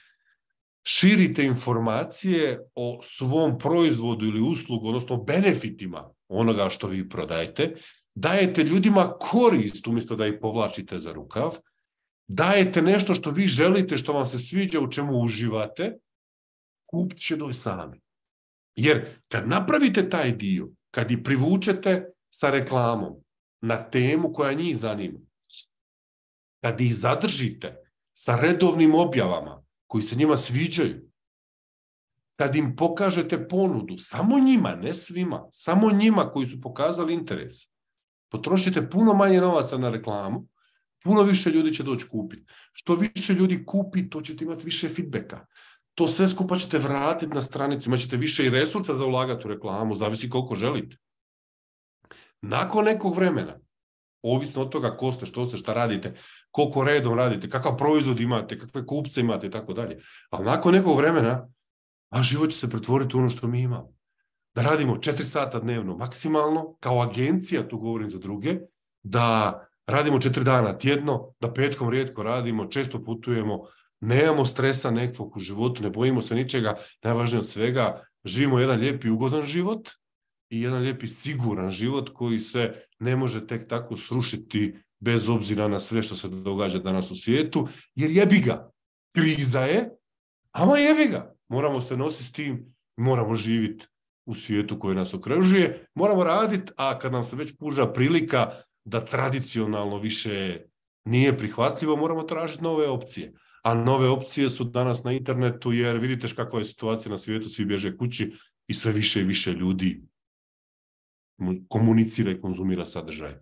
širite informacije o svom proizvodu ili uslugu, odnosno benefitima onoga što vi prodajete, dajete ljudima korist umjesto da ih povlačite za rukav, dajete nešto što vi želite, što vam se sviđa, u čemu uživate, kupit će doj sami. Jer kad napravite taj dio, kad ih privučete sa reklamom na temu koja njih zanima, kad ih zadržite sa redovnim objavama koji se njima sviđaju, kad im pokažete ponudu, samo njima, ne svima, samo njima koji su pokazali interes, potrošite puno manje novaca na reklamu, puno više ljudi će doći kupiti. Što više ljudi kupi, to ćete imati više feedbacka to sve skupa ćete vratiti na stranicu, imat ćete više i resursa za ulagati u reklamu, zavisi koliko želite. Nakon nekog vremena, ovisno od toga ko ste, što ste, šta radite, koliko redom radite, kakav proizvod imate, kakve kupce imate i tako dalje. Ali nakon nekog vremena, a život će se pretvoriti u ono što mi imamo. Da radimo četiri sata dnevno maksimalno, kao agencija, tu govorim za druge, da radimo četiri dana tjedno, da petkom rijetko radimo, često putujemo, nemamo stresa nekog u životu, ne bojimo se ničega, najvažnije od svega, živimo jedan i ugodan život i jedan i siguran život koji se ne može tek tako srušiti bez obzira na sve što se događa danas u svijetu, jer jebi ga, kriza je, ama jebi ga, moramo se nositi s tim, moramo živjeti u svijetu koji nas okružuje, moramo raditi, a kad nam se već puža prilika da tradicionalno više nije prihvatljivo, moramo tražiti nove opcije a nove opcije su danas na internetu jer vidite kakva je situacija na svijetu, svi bježe kući i sve više i više ljudi komunicira i konzumira sadržaj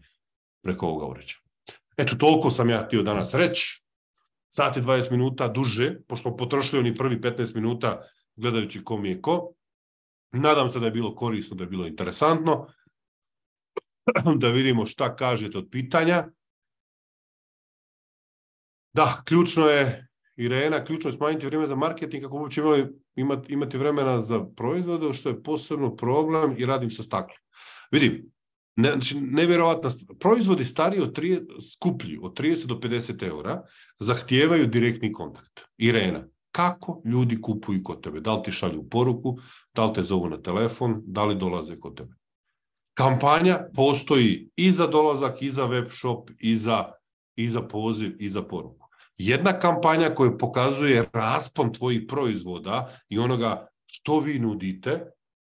preko ovoga uređaja. Eto, toliko sam ja htio danas reći. Sat je 20 minuta duže, pošto smo potrošili oni prvi 15 minuta gledajući kom je ko. Nadam se da je bilo korisno, da je bilo interesantno. da vidimo šta kažete od pitanja. Da, ključno je Irena, ključno smanjiti vrijeme za marketing kako uopće imati, vremena za proizvode, što je posebno problem i radim sa staklom. Vidim, ne, znači, proizvodi stariji od skuplji od 30 do 50 eura zahtijevaju direktni kontakt. Irena, kako ljudi kupuju kod tebe? Da li ti šalju poruku, da li te zovu na telefon, da li dolaze kod tebe? Kampanja postoji i za dolazak, i za web shop, i za poziv, i za poruku. Jedna kampanja koja pokazuje raspon tvojih proizvoda i onoga što vi nudite,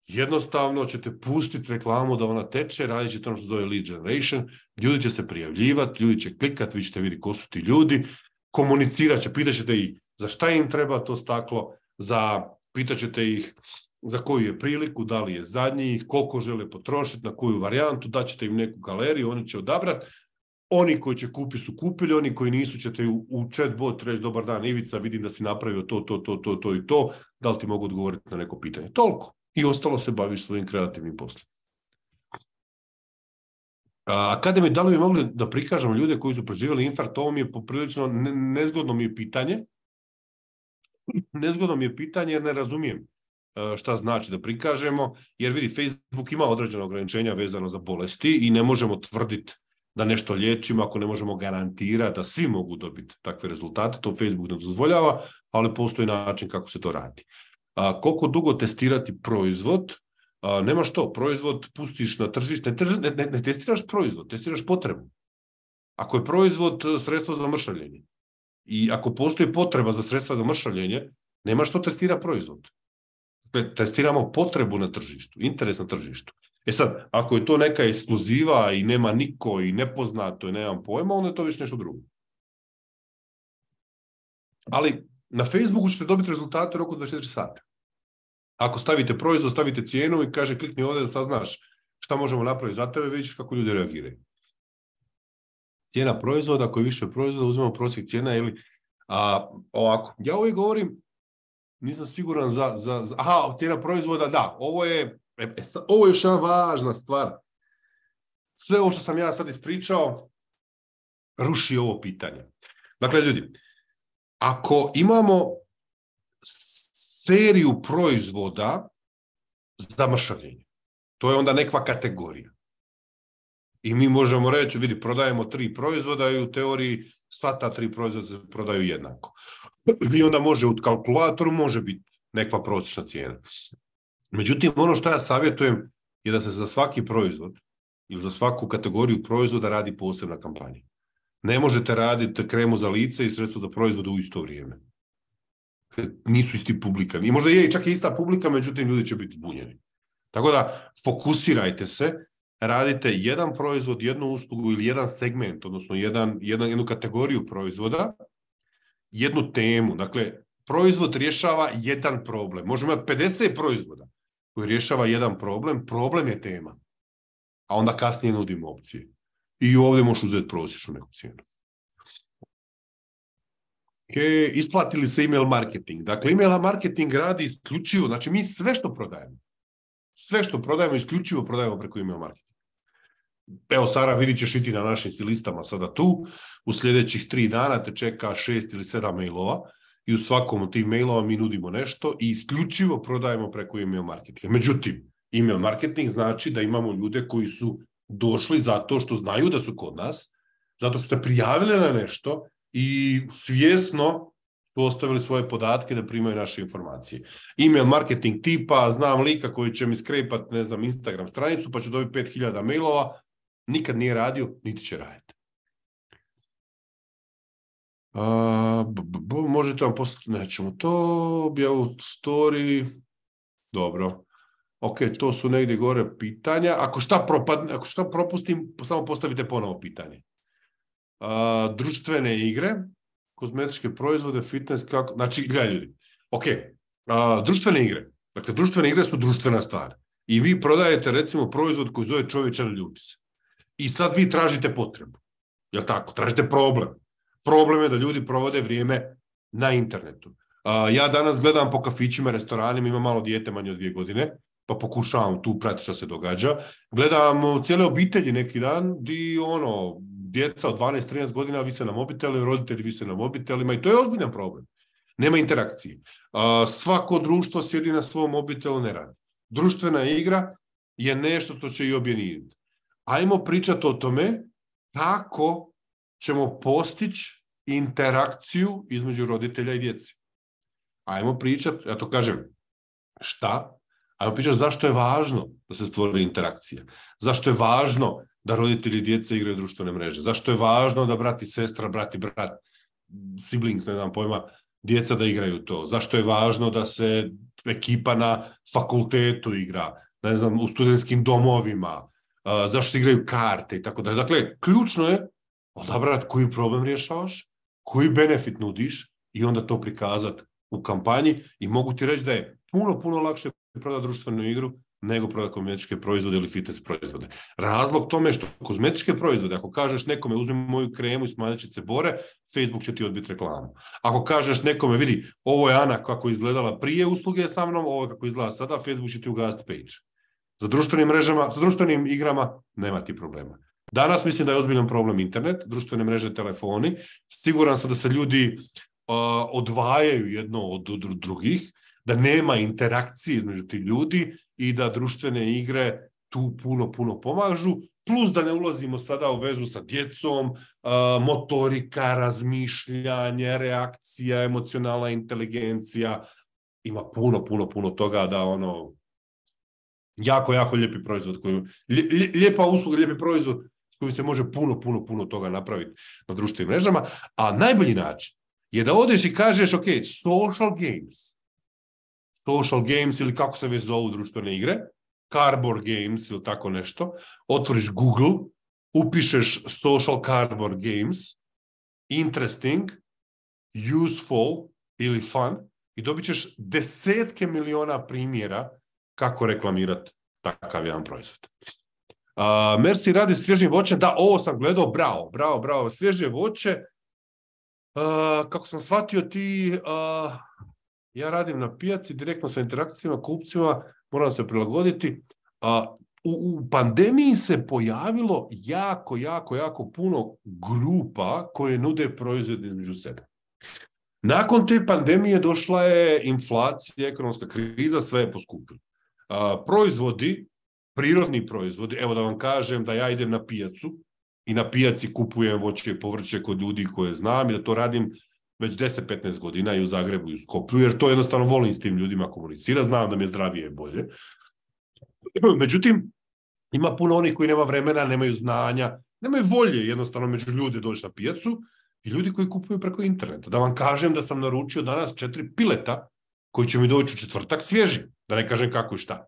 jednostavno ćete pustiti reklamu da ona teče, radit ćete ono što zove lead generation, ljudi će se prijavljivati, ljudi će klikati, vi ćete vidjeti ko su ti ljudi, komunicirat će, pitat ćete ih za šta im treba to staklo, za, pitat ćete ih za koju je priliku, da li je zadnji, koliko žele potrošiti, na koju varijantu, daćete im neku galeriju, oni će odabrati oni koji će kupiti su kupili, oni koji nisu ćete u, u chat bot reći dobar dan Ivica, vidim da si napravio to, to, to, to, to i to, da li ti mogu odgovoriti na neko pitanje. Toliko. I ostalo se baviš svojim kreativnim poslom. Akademi, da li bi mogli da prikažemo ljude koji su preživjeli infarkt? Ovo mi je poprilično, nezgodno mi je pitanje. Nezgodno mi je pitanje jer ne razumijem e, šta znači da prikažemo, jer vidi, Facebook ima određena ograničenja vezano za bolesti i ne možemo tvrditi da nešto liječimo ako ne možemo garantirati da svi mogu dobiti takve rezultate, to Facebook ne dozvoljava, ali postoji način kako se to radi. A, koliko dugo testirati proizvod, a, nema što, proizvod pustiš na tržište, ne, testiraš proizvod, testiraš potrebu. Ako je proizvod e, sredstvo za mršavljenje i ako postoji potreba za sredstva za mršavljenje, nema što testira proizvod. Dakle, testiramo potrebu na tržištu, interes na tržištu. E sad, ako je to neka ekskluziva i nema niko i nepoznato i nemam pojma, onda je to već nešto drugo. Ali na Facebooku ćete dobiti rezultate u roku 24 sata. Ako stavite proizvod, stavite cijenu i kaže klikni ovdje da saznaš šta možemo napraviti za tebe, vidiš kako ljudi reagiraju. Cijena proizvoda, ako je više proizvoda, uzmemo prosjek cijena ili a, ovako. Ja uvijek govorim, nisam siguran za, za, za aha, cijena proizvoda, da, ovo je E, e, sa, ovo je još jedna važna stvar. Sve ovo što sam ja sad ispričao ruši ovo pitanje. Dakle, ljudi, ako imamo seriju proizvoda za mršavljenje, to je onda nekva kategorija. I mi možemo reći, vidi, prodajemo tri proizvoda i u teoriji sva ta tri proizvoda se prodaju jednako. Vi onda može u kalkulatoru, može biti nekva prosječna cijena. Međutim, ono što ja savjetujem je da se za svaki proizvod ili za svaku kategoriju proizvoda radi posebna kampanja. Ne možete raditi kremu za lice i sredstvo za proizvod u isto vrijeme. Nisu isti publika. I možda je i čak i ista publika, međutim ljudi će biti zbunjeni. Tako da fokusirajte se, radite jedan proizvod, jednu uslugu ili jedan segment, odnosno jedan, jedan, jednu kategoriju proizvoda, jednu temu. Dakle, proizvod rješava jedan problem. Možemo imati 50 proizvoda, koji rješava jedan problem, problem je tema. A onda kasnije nudimo opcije. I ovdje možeš uzeti prosječnu neku cijenu. Okay, isplatili se email marketing? Dakle, email marketing radi isključivo, znači mi sve što prodajemo, sve što prodajemo isključivo prodajemo preko email marketing. Evo, Sara, vidit ćeš i ti na našim listama sada tu. U sljedećih tri dana te čeka šest ili sedam mailova i u svakom od tih mailova mi nudimo nešto i isključivo prodajemo preko email marketinga. Međutim, email marketing znači da imamo ljude koji su došli zato što znaju da su kod nas, zato što se prijavili na nešto i svjesno su ostavili svoje podatke da primaju naše informacije. Email marketing tipa, znam lika koji će mi skrepat, ne znam, Instagram stranicu, pa ću dobiti 5000 mailova, nikad nije radio, niti će raditi možete vam postaviti... nećemo to objaviti story, dobro. Ok, to su negdje gore pitanja. Ako šta, ako propustim, samo postavite ponovo pitanje. društvene igre, kozmetičke proizvode, fitness, kako... Znači, gledaj ljudi. Ok, društvene igre. Dakle, društvene igre su društvena stvar. I vi prodajete, recimo, proizvod koji zove čovječan ljubis. I sad vi tražite potrebu. Jel tako? Tražite problem problem je da ljudi provode vrijeme na internetu. ja danas gledam po kafićima, restoranima, imam malo dijete manje od dvije godine, pa pokušavam tu pratiti što se događa. Gledam uh, cijele obitelji neki dan di ono, djeca od 12-13 godina vise na mobitelima, roditelji vise na mobitelima i to je ozbiljan problem. Nema interakcije. svako društvo sjedi na svom mobitelu, ne radi. Društvena igra je nešto što će i objeniti. Ajmo pričati o tome kako ćemo postići interakciju između roditelja i djeci. Ajmo pričat, ja to kažem, šta? Ajmo pričat zašto je važno da se stvori interakcija. Zašto je važno da roditelji i djece igraju društvene mreže. Zašto je važno da brati sestra, brati, i brat, siblings, ne znam pojma, djeca da igraju to. Zašto je važno da se ekipa na fakultetu igra, ne znam, u studentskim domovima, zašto igraju karte i tako dalje. Dakle, ključno je odabrati koji problem rješavaš koji benefit nudiš i onda to prikazati u kampanji i mogu ti reći da je puno, puno lakše prodati društvenu igru nego prodati kozmetičke proizvode ili fitness proizvode. Razlog tome što kozmetičke proizvode, ako kažeš nekome uzmi moju kremu i smanjit će se bore, Facebook će ti odbiti reklamu. Ako kažeš nekome vidi ovo je Ana kako izgledala prije usluge sa mnom, ovo je kako izgleda sada, Facebook će ti ugast page. Za društvenim mrežama, sa društvenim igrama nema ti problema. Danas mislim da je ozbiljan problem internet, društvene mreže, telefoni. Siguran sam da se ljudi odvajaju jedno od drugih, da nema interakcije između ti ljudi i da društvene igre tu puno, puno pomažu. Plus da ne ulazimo sada u vezu sa djecom, motorika, razmišljanje, reakcija, emocionalna inteligencija. Ima puno, puno, puno toga da ono jako, jako lijepi proizvod. Koju, lijepa usluga, lijepi proizvod koji se može puno, puno, puno toga napraviti na društvenim mrežama, a najbolji način je da odeš i kažeš, ok, social games, social games ili kako se već zovu društvene igre, cardboard games ili tako nešto, otvoriš Google, upišeš social cardboard games, interesting, useful ili fun i dobit ćeš desetke miliona primjera kako reklamirati takav jedan proizvod. Merci radi svježim voće. da, ovo sam gledao, bravo, bravo, bravo, svježe voće. kako sam shvatio ti, ja radim na pijaci, direktno sa interakcijama, kupcima, moram se prilagoditi. U, u pandemiji se pojavilo jako, jako, jako puno grupa koje nude proizvode između sebe. Nakon te pandemije došla je inflacija, ekonomska kriza, sve je poskupilo. Proizvodi prirodni proizvodi, evo da vam kažem da ja idem na pijacu i na pijaci kupujem voće i povrće kod ljudi koje znam i da to radim već 10-15 godina i u Zagrebu i u Skoplju, jer to jednostavno volim s tim ljudima komunicira, znam da mi je zdravije i bolje. Međutim, ima puno onih koji nema vremena, nemaju znanja, nemaju volje jednostavno među ljude doći na pijacu i ljudi koji kupuju preko interneta. Da vam kažem da sam naručio danas četiri pileta koji će mi doći u četvrtak svježi, da ne kažem kako i šta.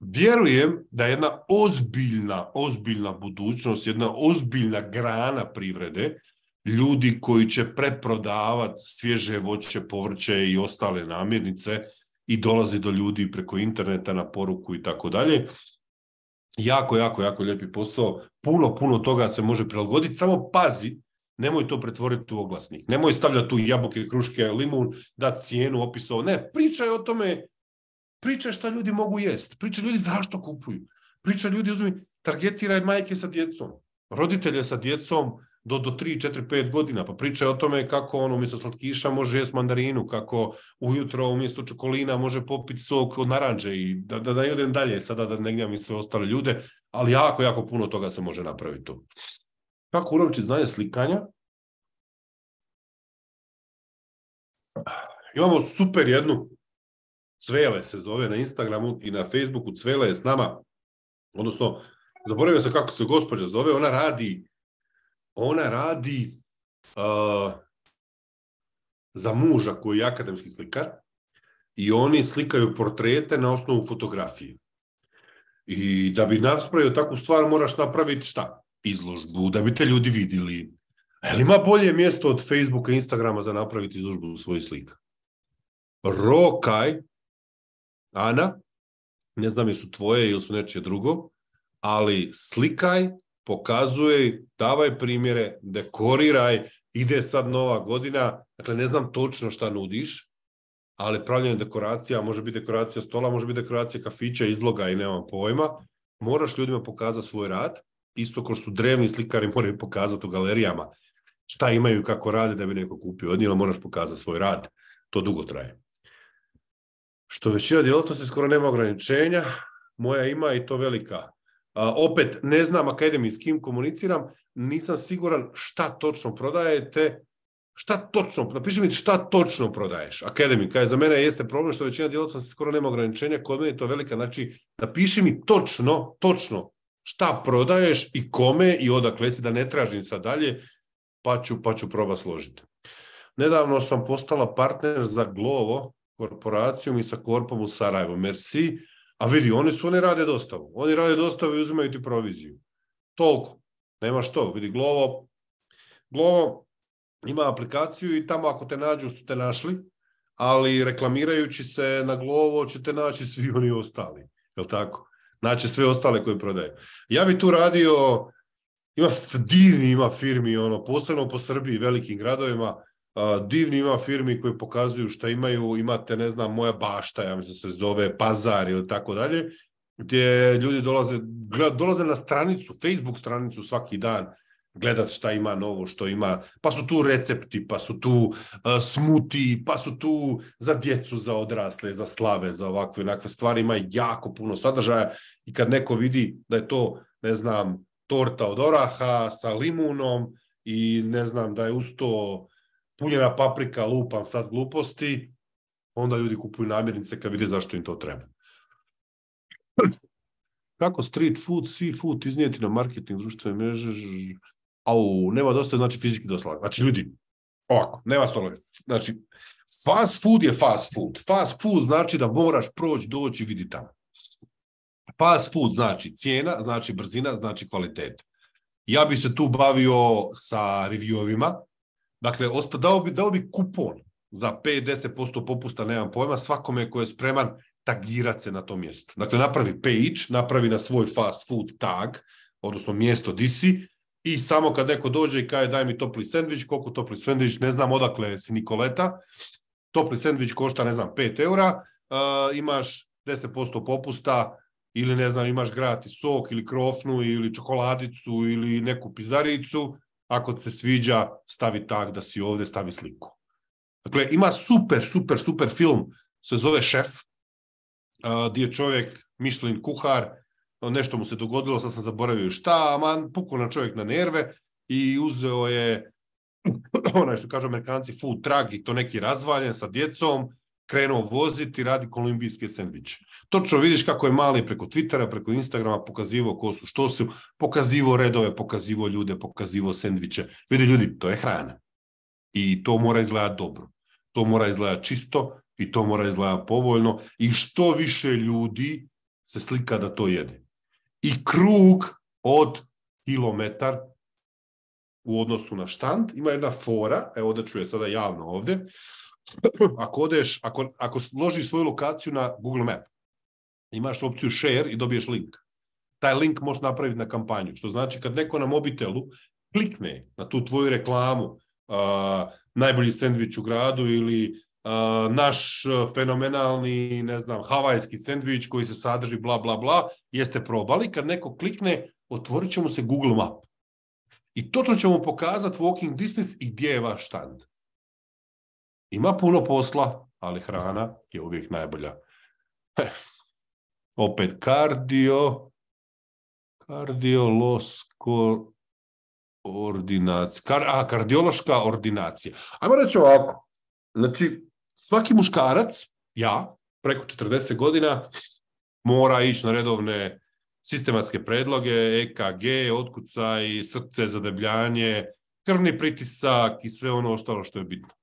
Vjerujem da jedna ozbiljna, ozbiljna budućnost, jedna ozbiljna grana privrede, ljudi koji će preprodavati svježe voće, povrće i ostale namirnice i dolazi do ljudi preko interneta na poruku i tako dalje. Jako, jako, jako lijepi posao. Puno, puno toga se može prilagoditi. Samo pazi, nemoj to pretvoriti u oglasnik. Nemoj stavljati tu jabuke, kruške, limun, da cijenu, opisao. Ne, pričaj o tome Priča šta ljudi mogu jest. Priča ljudi zašto kupuju. Priča ljudi, uzmi, targetiraj majke sa djecom, roditelje sa djecom do, do 3, 4, 5 godina. Pa pričaj o tome kako on umjesto slatkiša može jest mandarinu, kako ujutro umjesto čokolina može popiti sok od naranđe i da, da, dalje sada da ne i sve ostale ljude, ali jako, jako puno toga se može napraviti Kako unovči znanje slikanja? Imamo super jednu Cvele se zove na Instagramu i na Facebooku. Cvele je s nama, odnosno, zaboravio sam kako se gospođa zove, ona radi, ona radi uh, za muža koji je akademski slikar i oni slikaju portrete na osnovu fotografije. I da bi napravio takvu stvar moraš napraviti šta? Izložbu, da bi te ljudi vidjeli. Ali ima bolje mjesto od Facebooka i Instagrama za napraviti izložbu svojih slika? Rokaj Ana, ne znam jesu tvoje ili su nečije drugo, ali slikaj, pokazuje, davaj primjere, dekoriraj, ide sad nova godina, dakle ne znam točno šta nudiš, ali pravljenje dekoracija, može biti dekoracija stola, može biti dekoracija kafića, izloga i nemam pojma, moraš ljudima pokazati svoj rad, isto kao što su drevni slikari moraju pokazati u galerijama šta imaju, kako rade da bi neko kupio od njih, moraš pokazati svoj rad, to dugo traje što većina djelatnosti skoro nema ograničenja, moja ima i to velika. A, opet, ne znam akademiji s kim komuniciram, nisam siguran šta točno prodajete, šta točno, napiši mi šta točno prodaješ. Akademika je za mene jeste problem što većina djelatnosti skoro nema ograničenja, kod mene je to velika, znači napiši mi točno, točno šta prodaješ i kome i odakle si da ne tražim sad dalje, pa ću, pa ću proba složiti. Nedavno sam postala partner za Glovo, korporacijom i sa korpom u Sarajevo, Merci, a vidi, oni su, oni rade dostavu. Oni rade dostavu i uzimaju ti proviziju. Toliko. Nema što. Vidi, Glovo, Glovo ima aplikaciju i tamo ako te nađu su te našli, ali reklamirajući se na Glovo ćete naći svi oni ostali. Jel tako? Naći sve ostale koji prodaju. Ja bi tu radio, ima divni ima firmi, ono, posebno po Srbiji, velikim gradovima, divni ima firmi koji pokazuju šta imaju, imate, ne znam, moja bašta, ja mislim se zove, pazar ili tako dalje, gdje ljudi dolaze, dolaze na stranicu, Facebook stranicu svaki dan, gledat šta ima novo, što ima, pa su tu recepti, pa su tu smuti, pa su tu za djecu, za odrasle, za slave, za ovakve onakve stvari, ima jako puno sadržaja i kad neko vidi da je to, ne znam, torta od oraha sa limunom i ne znam da je usto puljena paprika, lupam sad gluposti, onda ljudi kupuju namirnice kad vide zašto im to treba. Kako street food, seafood food iznijeti na marketing društvene mreže? Au, nema dosta, znači fizički dosta. Znači ljudi, ovako, nema stolove. Znači, fast food je fast food. Fast food znači da moraš proći, doći i vidi tamo. Fast food znači cijena, znači brzina, znači kvalitet. Ja bi se tu bavio sa reviewovima, Dakle, osta, dao, bi, dao bi kupon za 5-10% popusta, nemam pojma, svakome koji je spreman tagirat se na to mjesto. Dakle, napravi page, napravi na svoj fast food tag, odnosno mjesto di si, i samo kad neko dođe i kaže daj mi topli sandvič, koliko topli sandvič, ne znam odakle si Nikoleta, topli sandvič košta, ne znam, 5 eura, uh, imaš 10% popusta ili ne znam, imaš gratis sok ili krofnu ili čokoladicu ili neku pizaricu, ako ti se sviđa, stavi tak da si ovdje, stavi sliku. Dakle, ima super, super, super film, se zove Šef, gdje je čovjek, mišljen kuhar, nešto mu se dogodilo, sad sam zaboravio šta, man, pukao na čovjek na nerve i uzeo je, onaj što kažu amerikanci, food truck i to neki razvaljen sa djecom krenuo voziti radi kolumbijske sendviče. Točno vidiš kako je mali preko Twittera, preko Instagrama pokazivo ko su, što su, pokazivo redove, pokazivo ljude, pokazivo sendviće. Vidi ljudi, to je hrana. I to mora izgledati dobro. To mora izgledati čisto i to mora izgledati povoljno. I što više ljudi se slika da to jede. I krug od kilometar u odnosu na štand ima jedna fora, evo da ću je sada javno ovdje, ako odeš, ako, ako složiš svoju lokaciju na Google Map, imaš opciju share i dobiješ link. Taj link možeš napraviti na kampanju. Što znači kad neko na mobitelu klikne na tu tvoju reklamu uh, najbolji sendvič u gradu ili naš e, fenomenalni, ne znam, havajski sendvič koji se sadrži bla, bla, bla, jeste probali. Kad neko klikne, otvorit će mu se Google Map. I točno ćemo pokazati walking distance i gdje je vaš štand. Ima puno posla, ali hrana je uvijek najbolja. Opet kardio, kardiolosko ordinacija, a, kardiološka ordinacija. Ajmo reći ovako, znači svaki muškarac, ja, preko 40 godina, mora ići na redovne sistematske predloge, EKG, otkucaj, srce, zadebljanje, krvni pritisak i sve ono ostalo što je bitno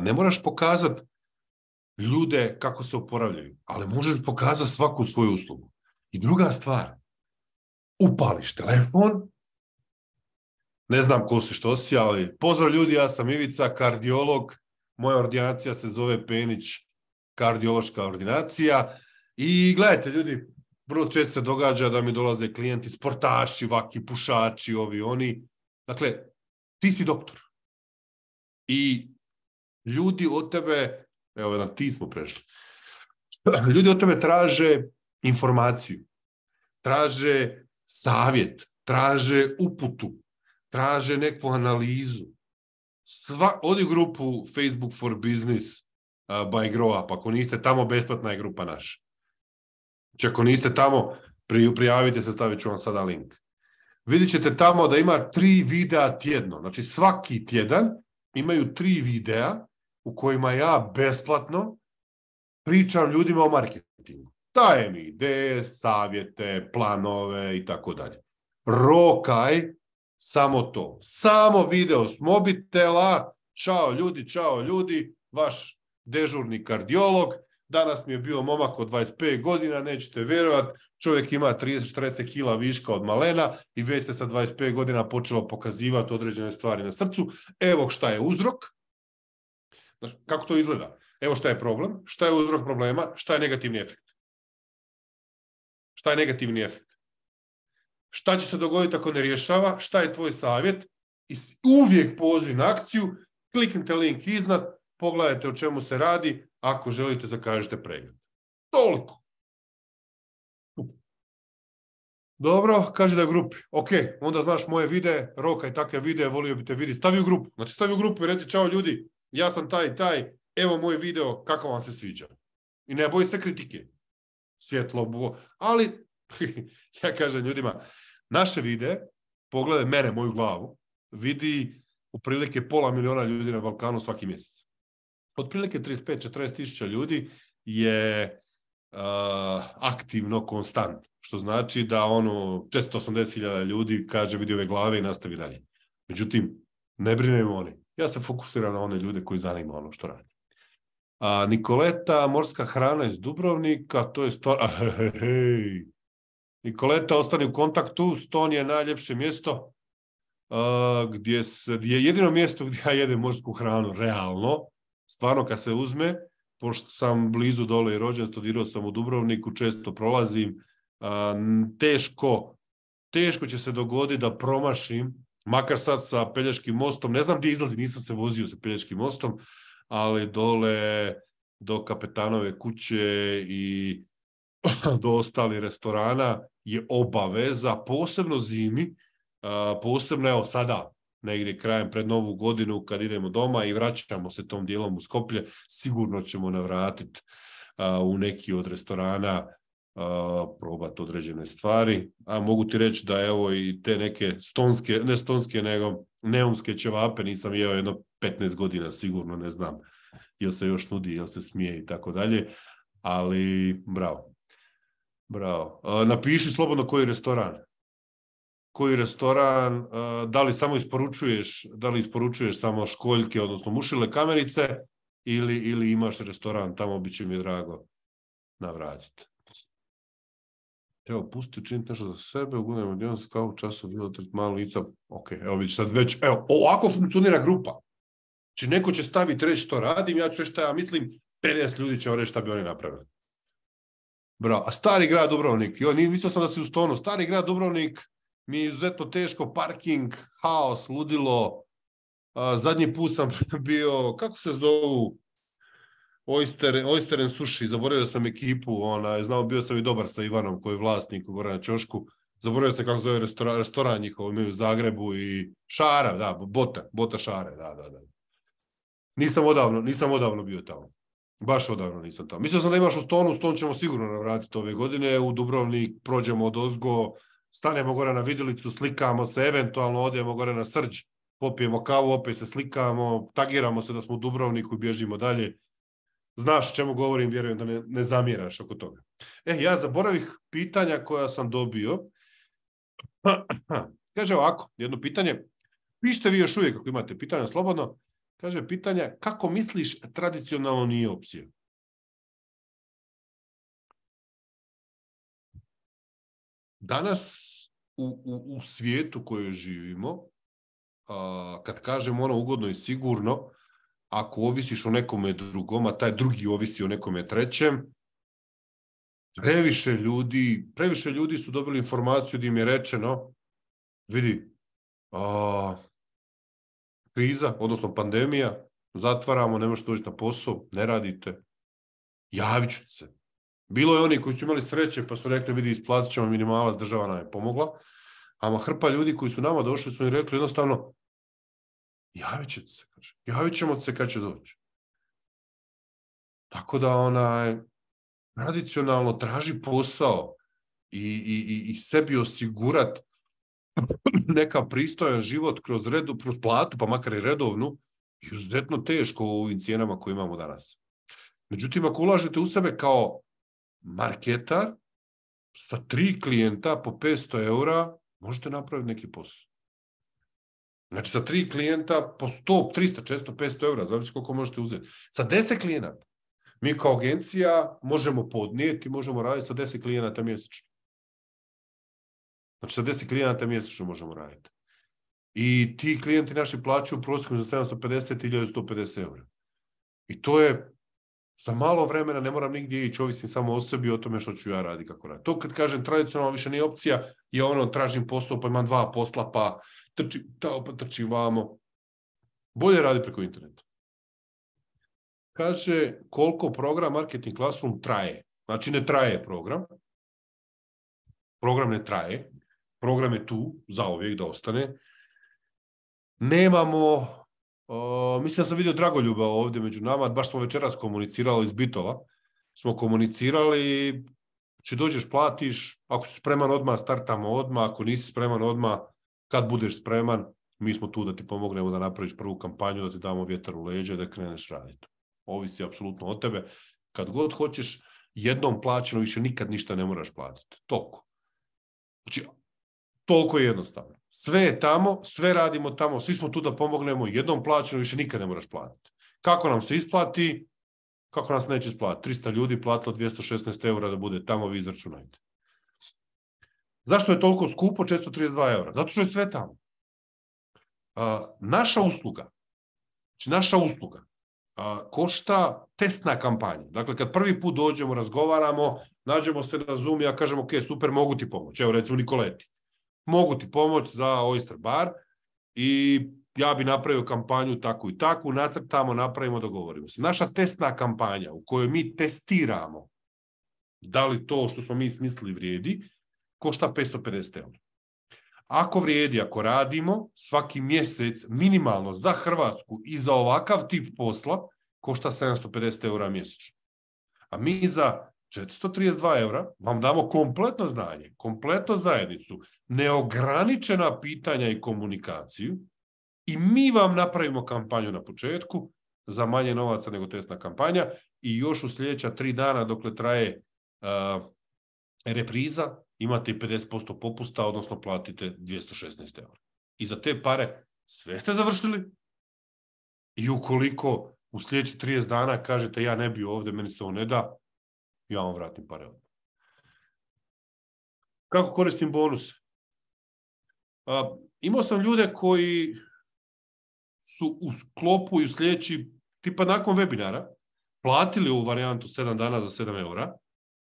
ne moraš pokazati ljude kako se oporavljaju, ali možeš pokazati svaku svoju uslugu. I druga stvar, upališ telefon, ne znam ko si što si, ali pozdrav ljudi, ja sam Ivica, kardiolog, moja ordinacija se zove Penić, kardiološka ordinacija. I gledajte ljudi, vrlo često se događa da mi dolaze klijenti, sportaši, vaki, pušači, ovi, oni. Dakle, ti si doktor. I Ljudi od tebe, evo na ti smo prešli, ljudi od tebe traže informaciju, traže savjet, traže uputu, traže neku analizu. Sva, odi grupu Facebook for Business uh, by Grow Up. Ako niste tamo, besplatna je grupa naša. Če znači, ako niste tamo, prijavite se, stavit ću vam sada link. Vidjet ćete tamo da ima tri videa tjedno. Znači svaki tjedan imaju tri videa u kojima ja besplatno pričam ljudima o marketingu. Dajem ideje, savjete, planove i tako dalje. Rokaj samo to. Samo video s mobitela. čao ljudi, čao ljudi, vaš dežurni kardiolog. Danas mi je bio momak od 25 godina, nećete vjerovati, čovjek ima 30-40 kila viška od malena i već se sa 25 godina počelo pokazivati određene stvari na srcu. Evo šta je uzrok, kako to izgleda? Evo šta je problem, šta je uzrok problema, šta je negativni efekt. Šta je negativni efekt? Šta će se dogoditi ako ne rješava? Šta je tvoj savjet? I uvijek poziv na akciju, kliknite link iznad, pogledajte o čemu se radi, ako želite zakažite pregled. Toliko. Dobro, kaže da je u grupi. Ok, onda znaš moje videe, roka i takve videe, volio bi te vidjeti. Stavi u grupu. Znači stavi u grupu i reci čao ljudi, ja sam taj taj, evo moj video, kako vam se sviđa. I ne boji se kritike. Svjetlo, bo... ali ja kažem ljudima, naše vide, pogledaj mene, moju glavu, vidi prilike pola miliona ljudi na Balkanu svaki mjesec. Otprilike 35-40 tisuća ljudi je aktivno, konstantno. Što znači da ono 480.000 ljudi kaže vidi ove glave i nastavi dalje. Međutim, ne brinemo oni. Ja se fokusiram na one ljude koji zanima ono što radi. A Nikoleta, morska hrana iz Dubrovnika, to je ston... Nikoleta, ostani u kontaktu, Ston je najljepše mjesto gdje, je jedino mjesto gdje ja jedem morsku hranu, realno, stvarno kad se uzme, pošto sam blizu dole i rođen, studirao sam u Dubrovniku, često prolazim, teško, teško će se dogoditi da promašim makar sad sa Pelješkim mostom, ne znam gdje izlazi, nisam se vozio sa Pelješkim mostom, ali dole do kapetanove kuće i do ostalih restorana je obaveza, posebno zimi, posebno evo sada, negdje krajem pred novu godinu kad idemo doma i vraćamo se tom dijelom u Skoplje, sigurno ćemo navratiti u neki od restorana probati određene stvari. A mogu ti reći da evo i te neke stonske, ne stonske, nego neumske ćevape nisam jeo jedno 15 godina sigurno, ne znam jel se još nudi, jel se smije i tako dalje, ali bravo. Bravo. Napiši slobodno koji restoran. Koji restoran, da li samo isporučuješ, da li isporučuješ samo školjke, odnosno mušile kamerice, ili, ili imaš restoran, tamo bit će mi drago navratiti treba pustiti, učiniti nešto za sebe, uglavnom u kao u času bilo malo lica, ok, evo već sad već, evo, ovako funkcionira grupa. Znači neko će staviti reći što radim, ja ću reći šta ja mislim, 50 ljudi će reći šta bi oni napravili. Bro, A stari grad Dubrovnik, jo, mislio sam da si u stonu, stari grad Dubrovnik mi je izuzetno teško, parking, haos, ludilo, zadnji put sam bio, kako se zovu, Oyster, suši, zaboravio sam ekipu, ona znao, bio sam i dobar sa Ivanom koji je vlasnik u Gorana Ćošku. Zaboravio sam kako zove restoran, restoran njihov, imaju u Zagrebu i Šara, da, Bota, Bota Šare, da, da, da. Nisam odavno, nisam odavno bio tamo. Baš odavno nisam tamo. Mislio sam da imaš u Stonu, Ston ćemo sigurno navratiti ove godine. U Dubrovnik prođemo od Ozgo, stanemo gore na vidjelicu, slikamo se, eventualno odemo gore na Srđ, popijemo kavu, opet se slikamo, tagiramo se da smo u Dubrovniku i bježimo dalje. Znaš o čemu govorim, vjerujem da ne, ne zamjeraš oko toga. E, ja zaboravih pitanja koja sam dobio. Kaže ovako, jedno pitanje. Pišite vi još uvijek ako imate pitanja slobodno. Kaže pitanja, kako misliš tradicionalno nije opcija? Danas u, u, u svijetu živimo, a, kad kažem ono ugodno i sigurno, ako ovisiš o nekome drugom, a taj drugi ovisi o nekome trećem, previše ljudi, previše ljudi su dobili informaciju gdje im je rečeno, vidi, a, kriza, odnosno pandemija, zatvaramo, ne možete doći na posao, ne radite, javit ću se. Bilo je oni koji su imali sreće pa su rekli, vidi, isplatit ćemo minimalac, država nam je pomogla, ama hrpa ljudi koji su nama došli su im rekli jednostavno, Javit ćete se, kaže. Javit ćemo se kad će doći. Tako da onaj, tradicionalno traži posao i, i, i sebi osigurat neka pristojan život kroz, redu, kroz platu, pa makar i redovnu, izuzetno teško u ovim cijenama koje imamo danas. Međutim, ako ulažete u sebe kao marketar sa tri klijenta po 500 eura, možete napraviti neki posao. Znači sa tri klijenta po 100, 300, 400, 500 eura, zavisi koliko možete uzeti. Sa 10 klijenata. Mi kao agencija možemo podnijeti, možemo raditi sa 10 klijenata mjesečno. Znači sa 10 klijenata mjesečno možemo raditi. I ti klijenti naši plaćaju prosjeku za 750 ili 150 eura. I to je za malo vremena ne moram nigdje ići, ovisim samo o sebi o tome što ću ja raditi kako raditi. To kad kažem tradicionalno više nije opcija, je ono tražim posao pa imam dva posla pa trči pa trči vamo. Bolje radi preko interneta. Kaže koliko program Marketing Classroom traje. Znači ne traje program. Program ne traje. Program je tu zauvijek da ostane. Nemamo, mislim da sam vidio Dragoljuba ovdje među nama, baš smo večeras komunicirali iz Bitola. Smo komunicirali, će dođeš, platiš, ako si spreman odmah, startamo odmah, ako nisi spreman odmah, kad budeš spreman, mi smo tu da ti pomognemo da napraviš prvu kampanju, da ti damo vjetar u leđe, da kreneš raditi. Ovisi apsolutno o tebe. Kad god hoćeš, jednom plaćeno više nikad ništa ne moraš platiti. Toliko. Znači, toliko je jednostavno. Sve je tamo, sve radimo tamo, svi smo tu da pomognemo, jednom plaćeno više nikad ne moraš platiti. Kako nam se isplati, kako nas neće isplati. 300 ljudi platilo 216 eura da bude tamo, vi izračunajte. Zašto je toliko skupo 432 eura? Zato što je sve tamo. naša usluga, znači naša usluga košta testna kampanja. Dakle, kad prvi put dođemo, razgovaramo, nađemo se na Zoom, ja kažem, ok, super, mogu ti pomoć. Evo, recimo Nikoleti. Mogu ti pomoć za Oyster Bar i ja bi napravio kampanju takvu i takvu, nacrtamo, napravimo, dogovorimo se. Naša testna kampanja u kojoj mi testiramo da li to što smo mi smislili vrijedi, košta 550 eura. Ako vrijedi, ako radimo, svaki mjesec minimalno za Hrvatsku i za ovakav tip posla košta 750 eura mjesečno. A mi za 432 eura vam damo kompletno znanje, kompletno zajednicu, neograničena pitanja i komunikaciju i mi vam napravimo kampanju na početku za manje novaca nego testna kampanja i još u sljedeća tri dana dokle traje repriza, imate i 50% popusta, odnosno platite 216 eura. I za te pare sve ste završili i ukoliko u sljedećih 30 dana kažete ja ne bi ovdje, meni se ovo ne da, ja vam vratim pare ovdje. Kako koristim bonus? imao sam ljude koji su u sklopu i u sljedeći, tipa nakon webinara, platili u varijantu 7 dana za 7 eura,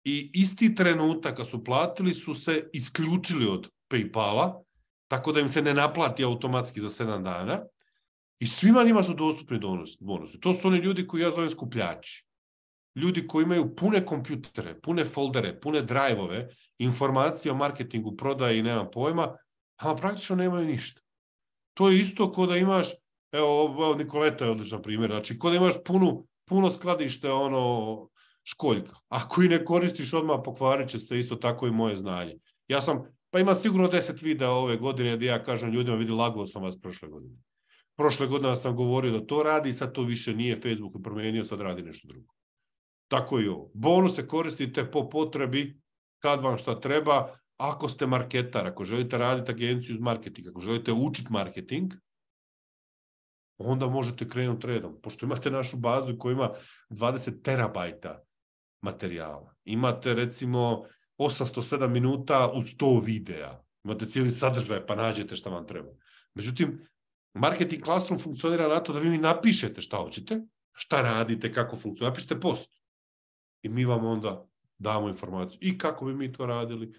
i isti trenutak kad su platili su se isključili od Paypala, tako da im se ne naplati automatski za sedam dana i svima njima su dostupni bonusi. To su oni ljudi koji ja zovem skupljači. Ljudi koji imaju pune kompjutere, pune foldere, pune drajvove, informacije o marketingu, prodaji i nema pojma, a praktično nemaju ništa. To je isto ko da imaš, evo, Nikoleta je odličan primjer, znači ko da imaš puno skladište ono školjka. Ako i ne koristiš odmah, pokvarit će se isto tako i moje znanje. Ja sam, pa ima sigurno deset videa ove godine gdje ja kažem ljudima, vidi, lagao sam vas prošle godine. Prošle godine sam govorio da to radi, sad to više nije, Facebook promijenio, sad radi nešto drugo. Tako i ovo. Bonuse koristite po potrebi, kad vam šta treba, ako ste marketar, ako želite raditi agenciju iz marketinga, ako želite učiti marketing, onda možete krenuti redom. Pošto imate našu bazu koja ima 20 terabajta materijala. Imate recimo 807 minuta u 100 videa. Imate cijeli sadržaj pa nađete šta vam treba. Međutim, marketing classroom funkcionira na to da vi mi napišete šta hoćete, šta radite, kako funkcionira. Napišete post. I mi vam onda damo informaciju i kako bi mi to radili,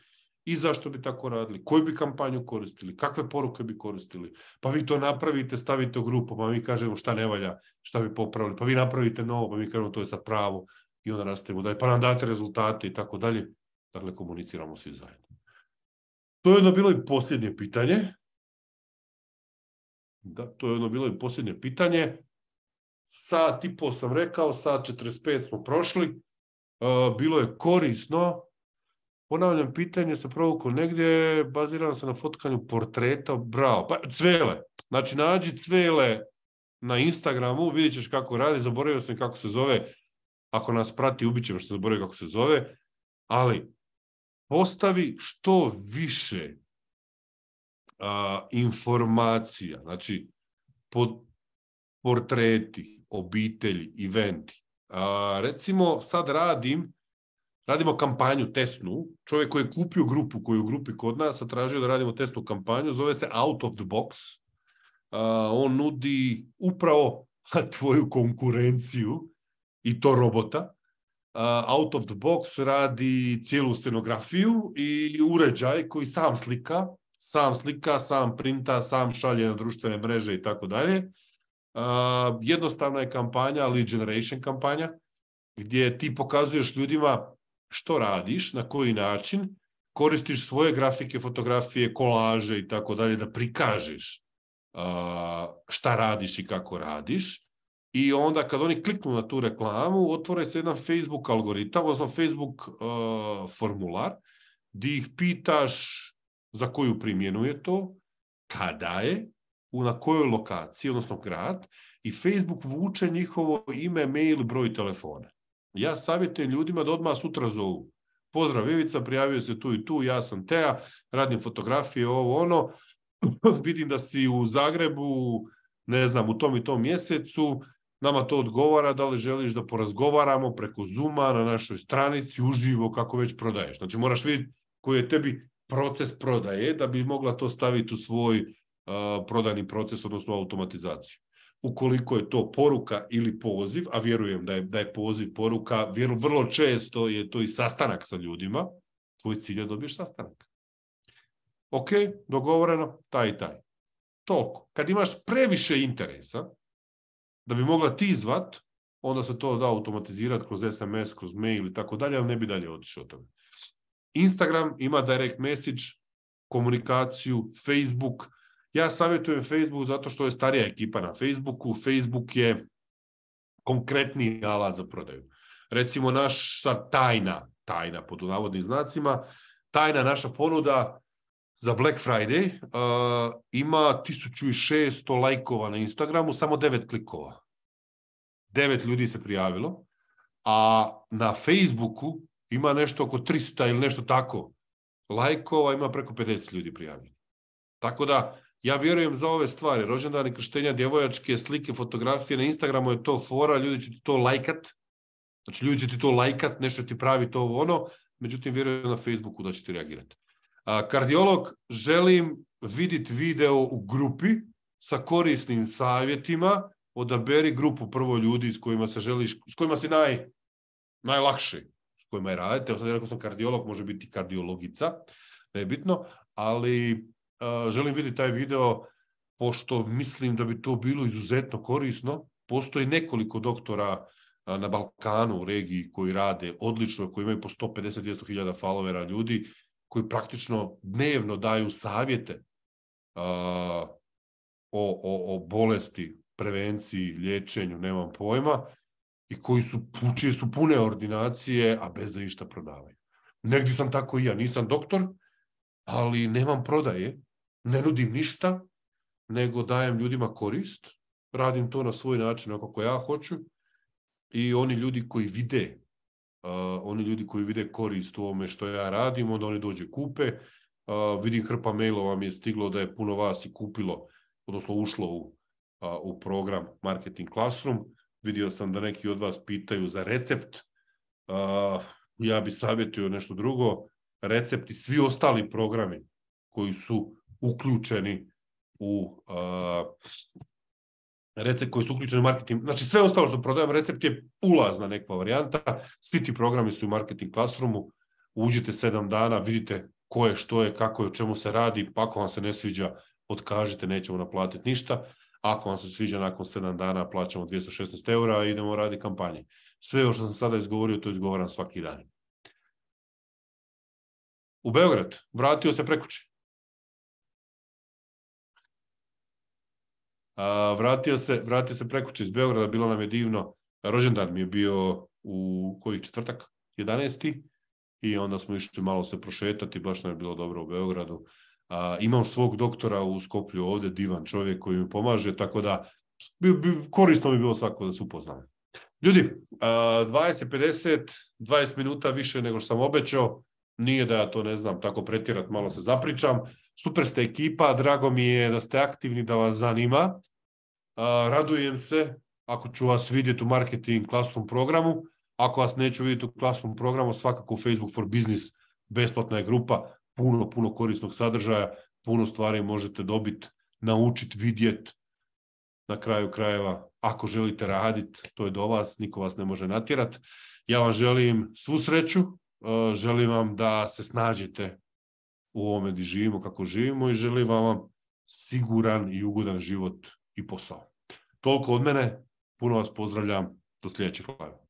i zašto bi tako radili, koju bi kampanju koristili, kakve poruke bi koristili. Pa vi to napravite, stavite u grupu, pa mi kažemo šta ne valja, šta bi popravili. Pa vi napravite novo, pa mi kažemo to je sad pravo, i onda nastavimo dalje, pa nam date rezultate i tako dalje. Dakle, komuniciramo svi zajedno. To je ono bilo i posljednje pitanje. Da, to je ono bilo i posljednje pitanje. Sa i sam rekao, sa 45 smo prošli. E, bilo je korisno. Ponavljam, pitanje se provukom negdje, bazirano se na fotkanju portreta, bravo. Pa, cvele, znači nađi cvele na Instagramu, vidjet ćeš kako radi, zaboravio sam kako se zove, ako nas prati, ubit ćemo što zaboravim kako se zove. Ali postavi što više informacija. Znači, pod, portreti, obitelji, eventi. A, recimo, sad radim, radimo kampanju testnu. Čovjek koji je kupio grupu koju je u grupi kod nas, sad tražio da radimo testnu kampanju, zove se Out of the Box. on nudi upravo tvoju konkurenciju i to robota. Out of the box radi cijelu scenografiju i uređaj koji sam slika, sam slika, sam printa, sam šalje na društvene mreže i tako dalje. Jednostavna je kampanja, lead generation kampanja, gdje ti pokazuješ ljudima što radiš, na koji način, koristiš svoje grafike, fotografije, kolaže i tako dalje da prikažeš šta radiš i kako radiš i onda kad oni kliknu na tu reklamu, otvore se jedan Facebook algoritam, odnosno Facebook e, formular, di ih pitaš za koju primjenu je to, kada je, u na kojoj lokaciji, odnosno grad, i Facebook vuče njihovo ime, mail, broj telefona. Ja savjetujem ljudima da odmah sutra zovu. Pozdrav Ivica, prijavio se tu i tu, ja sam Teja, radim fotografije, ovo ono, vidim da si u Zagrebu, ne znam, u tom i tom mjesecu, Nama to odgovara da li želiš da porazgovaramo preko Zuma na našoj stranici uživo kako već prodaješ. Znači moraš vidjeti koji je tebi proces prodaje da bi mogla to staviti u svoj uh, prodajni proces, odnosno automatizaciju. Ukoliko je to poruka ili poziv, a vjerujem da je, da je poziv poruka, vrlo često je to i sastanak sa ljudima, tvoj cilj je dobiješ sastanak. Ok, dogovoreno, taj i taj. Toliko. Kad imaš previše interesa, da bi mogla ti zvat, onda se to da automatizirati kroz SMS, kroz mail i tako dalje, ali ne bi dalje otišao tome. Instagram ima direct message, komunikaciju, Facebook. Ja savjetujem Facebook zato što je starija ekipa na Facebooku. Facebook je konkretni alat za prodaju. Recimo naša tajna, tajna pod navodnim znacima, tajna naša ponuda za Black Friday uh, ima 1600 lajkova na Instagramu, samo 9 klikova. 9 ljudi se prijavilo, a na Facebooku ima nešto oko 300 ili nešto tako lajkova, ima preko 50 ljudi prijavljeno. Tako da, ja vjerujem za ove stvari, rođendani, krštenja, djevojačke, slike, fotografije, na Instagramu je to fora, ljudi će ti to lajkat, znači ljudi će ti to lajkat, nešto ti pravi to ono, međutim vjerujem na Facebooku da će ti reagirati. Kardiolog želim vidjeti video u grupi sa korisnim savjetima, odaberi grupu prvo ljudi s kojima se želiš, s kojima si naj, najlakše, s kojima je radite. rekao sam kardiolog, može biti kardiologica, nebitno, je bitno, ali želim vidjeti taj video pošto mislim da bi to bilo izuzetno korisno. Postoji nekoliko doktora na Balkanu u regiji koji rade odlično, koji imaju po 150-200 hiljada followera ljudi koji praktično dnevno daju savjete o, o, o bolesti, prevenciji, liječenju, nemam pojma, i koji su, čije su pune ordinacije, a bez da ništa prodavaju. Negdje sam tako i ja, nisam doktor, ali nemam prodaje, ne nudim ništa, nego dajem ljudima korist, radim to na svoj način kako ja hoću i oni ljudi koji vide oni ljudi koji vide korist u ovome što ja radim, onda oni dođe kupe. vidim hrpa mailova mi je stiglo da je puno vas i kupilo, odnosno ušlo u, program Marketing Classroom. Vidio sam da neki od vas pitaju za recept. ja bi savjetio nešto drugo. Recepti, svi ostali programi koji su uključeni u, recept koji su uključeni u marketing. Znači sve ostalo što prodajem recept je ulazna nekva varijanta. Svi ti programi su u marketing classroomu. Uđite sedam dana, vidite ko je, što je, kako je, o čemu se radi. Pa ako vam se ne sviđa, otkažite, nećemo naplatiti ništa. Ako vam se sviđa, nakon sedam dana plaćamo 216 eura i idemo raditi kampanje. Sve o što sam sada izgovorio, to izgovaram svaki dan. U Beograd vratio se prekuće. vratio, se, vratio se prekuće iz Beograda, bilo nam je divno. Rođendan mi je bio u koji četvrtak, 11. I onda smo išli malo se prošetati, baš nam je bilo dobro u Beogradu. A, imam svog doktora u Skoplju ovdje, divan čovjek koji mi pomaže, tako da bi, bi, korisno bi bilo svako da se upoznam. Ljudi, 20.50 20, 20 minuta više nego što sam obećao. Nije da ja to ne znam tako pretjerat, malo se zapričam. Super ste ekipa, drago mi je da ste aktivni, da vas zanima radujem se ako ću vas vidjeti u marketing klasnom programu. Ako vas neću vidjeti u klasnom programu, svakako Facebook for Business besplatna je grupa, puno, puno korisnog sadržaja, puno stvari možete dobiti, naučiti, vidjeti. Na kraju krajeva, ako želite raditi, to je do vas, niko vas ne može natjerat. Ja vam želim svu sreću, e, želim vam da se snađete u ovome gdje živimo, kako živimo i želim vam siguran i ugodan život i posao. Toliko od mene, puno vas pozdravljam, do sljedećeg live.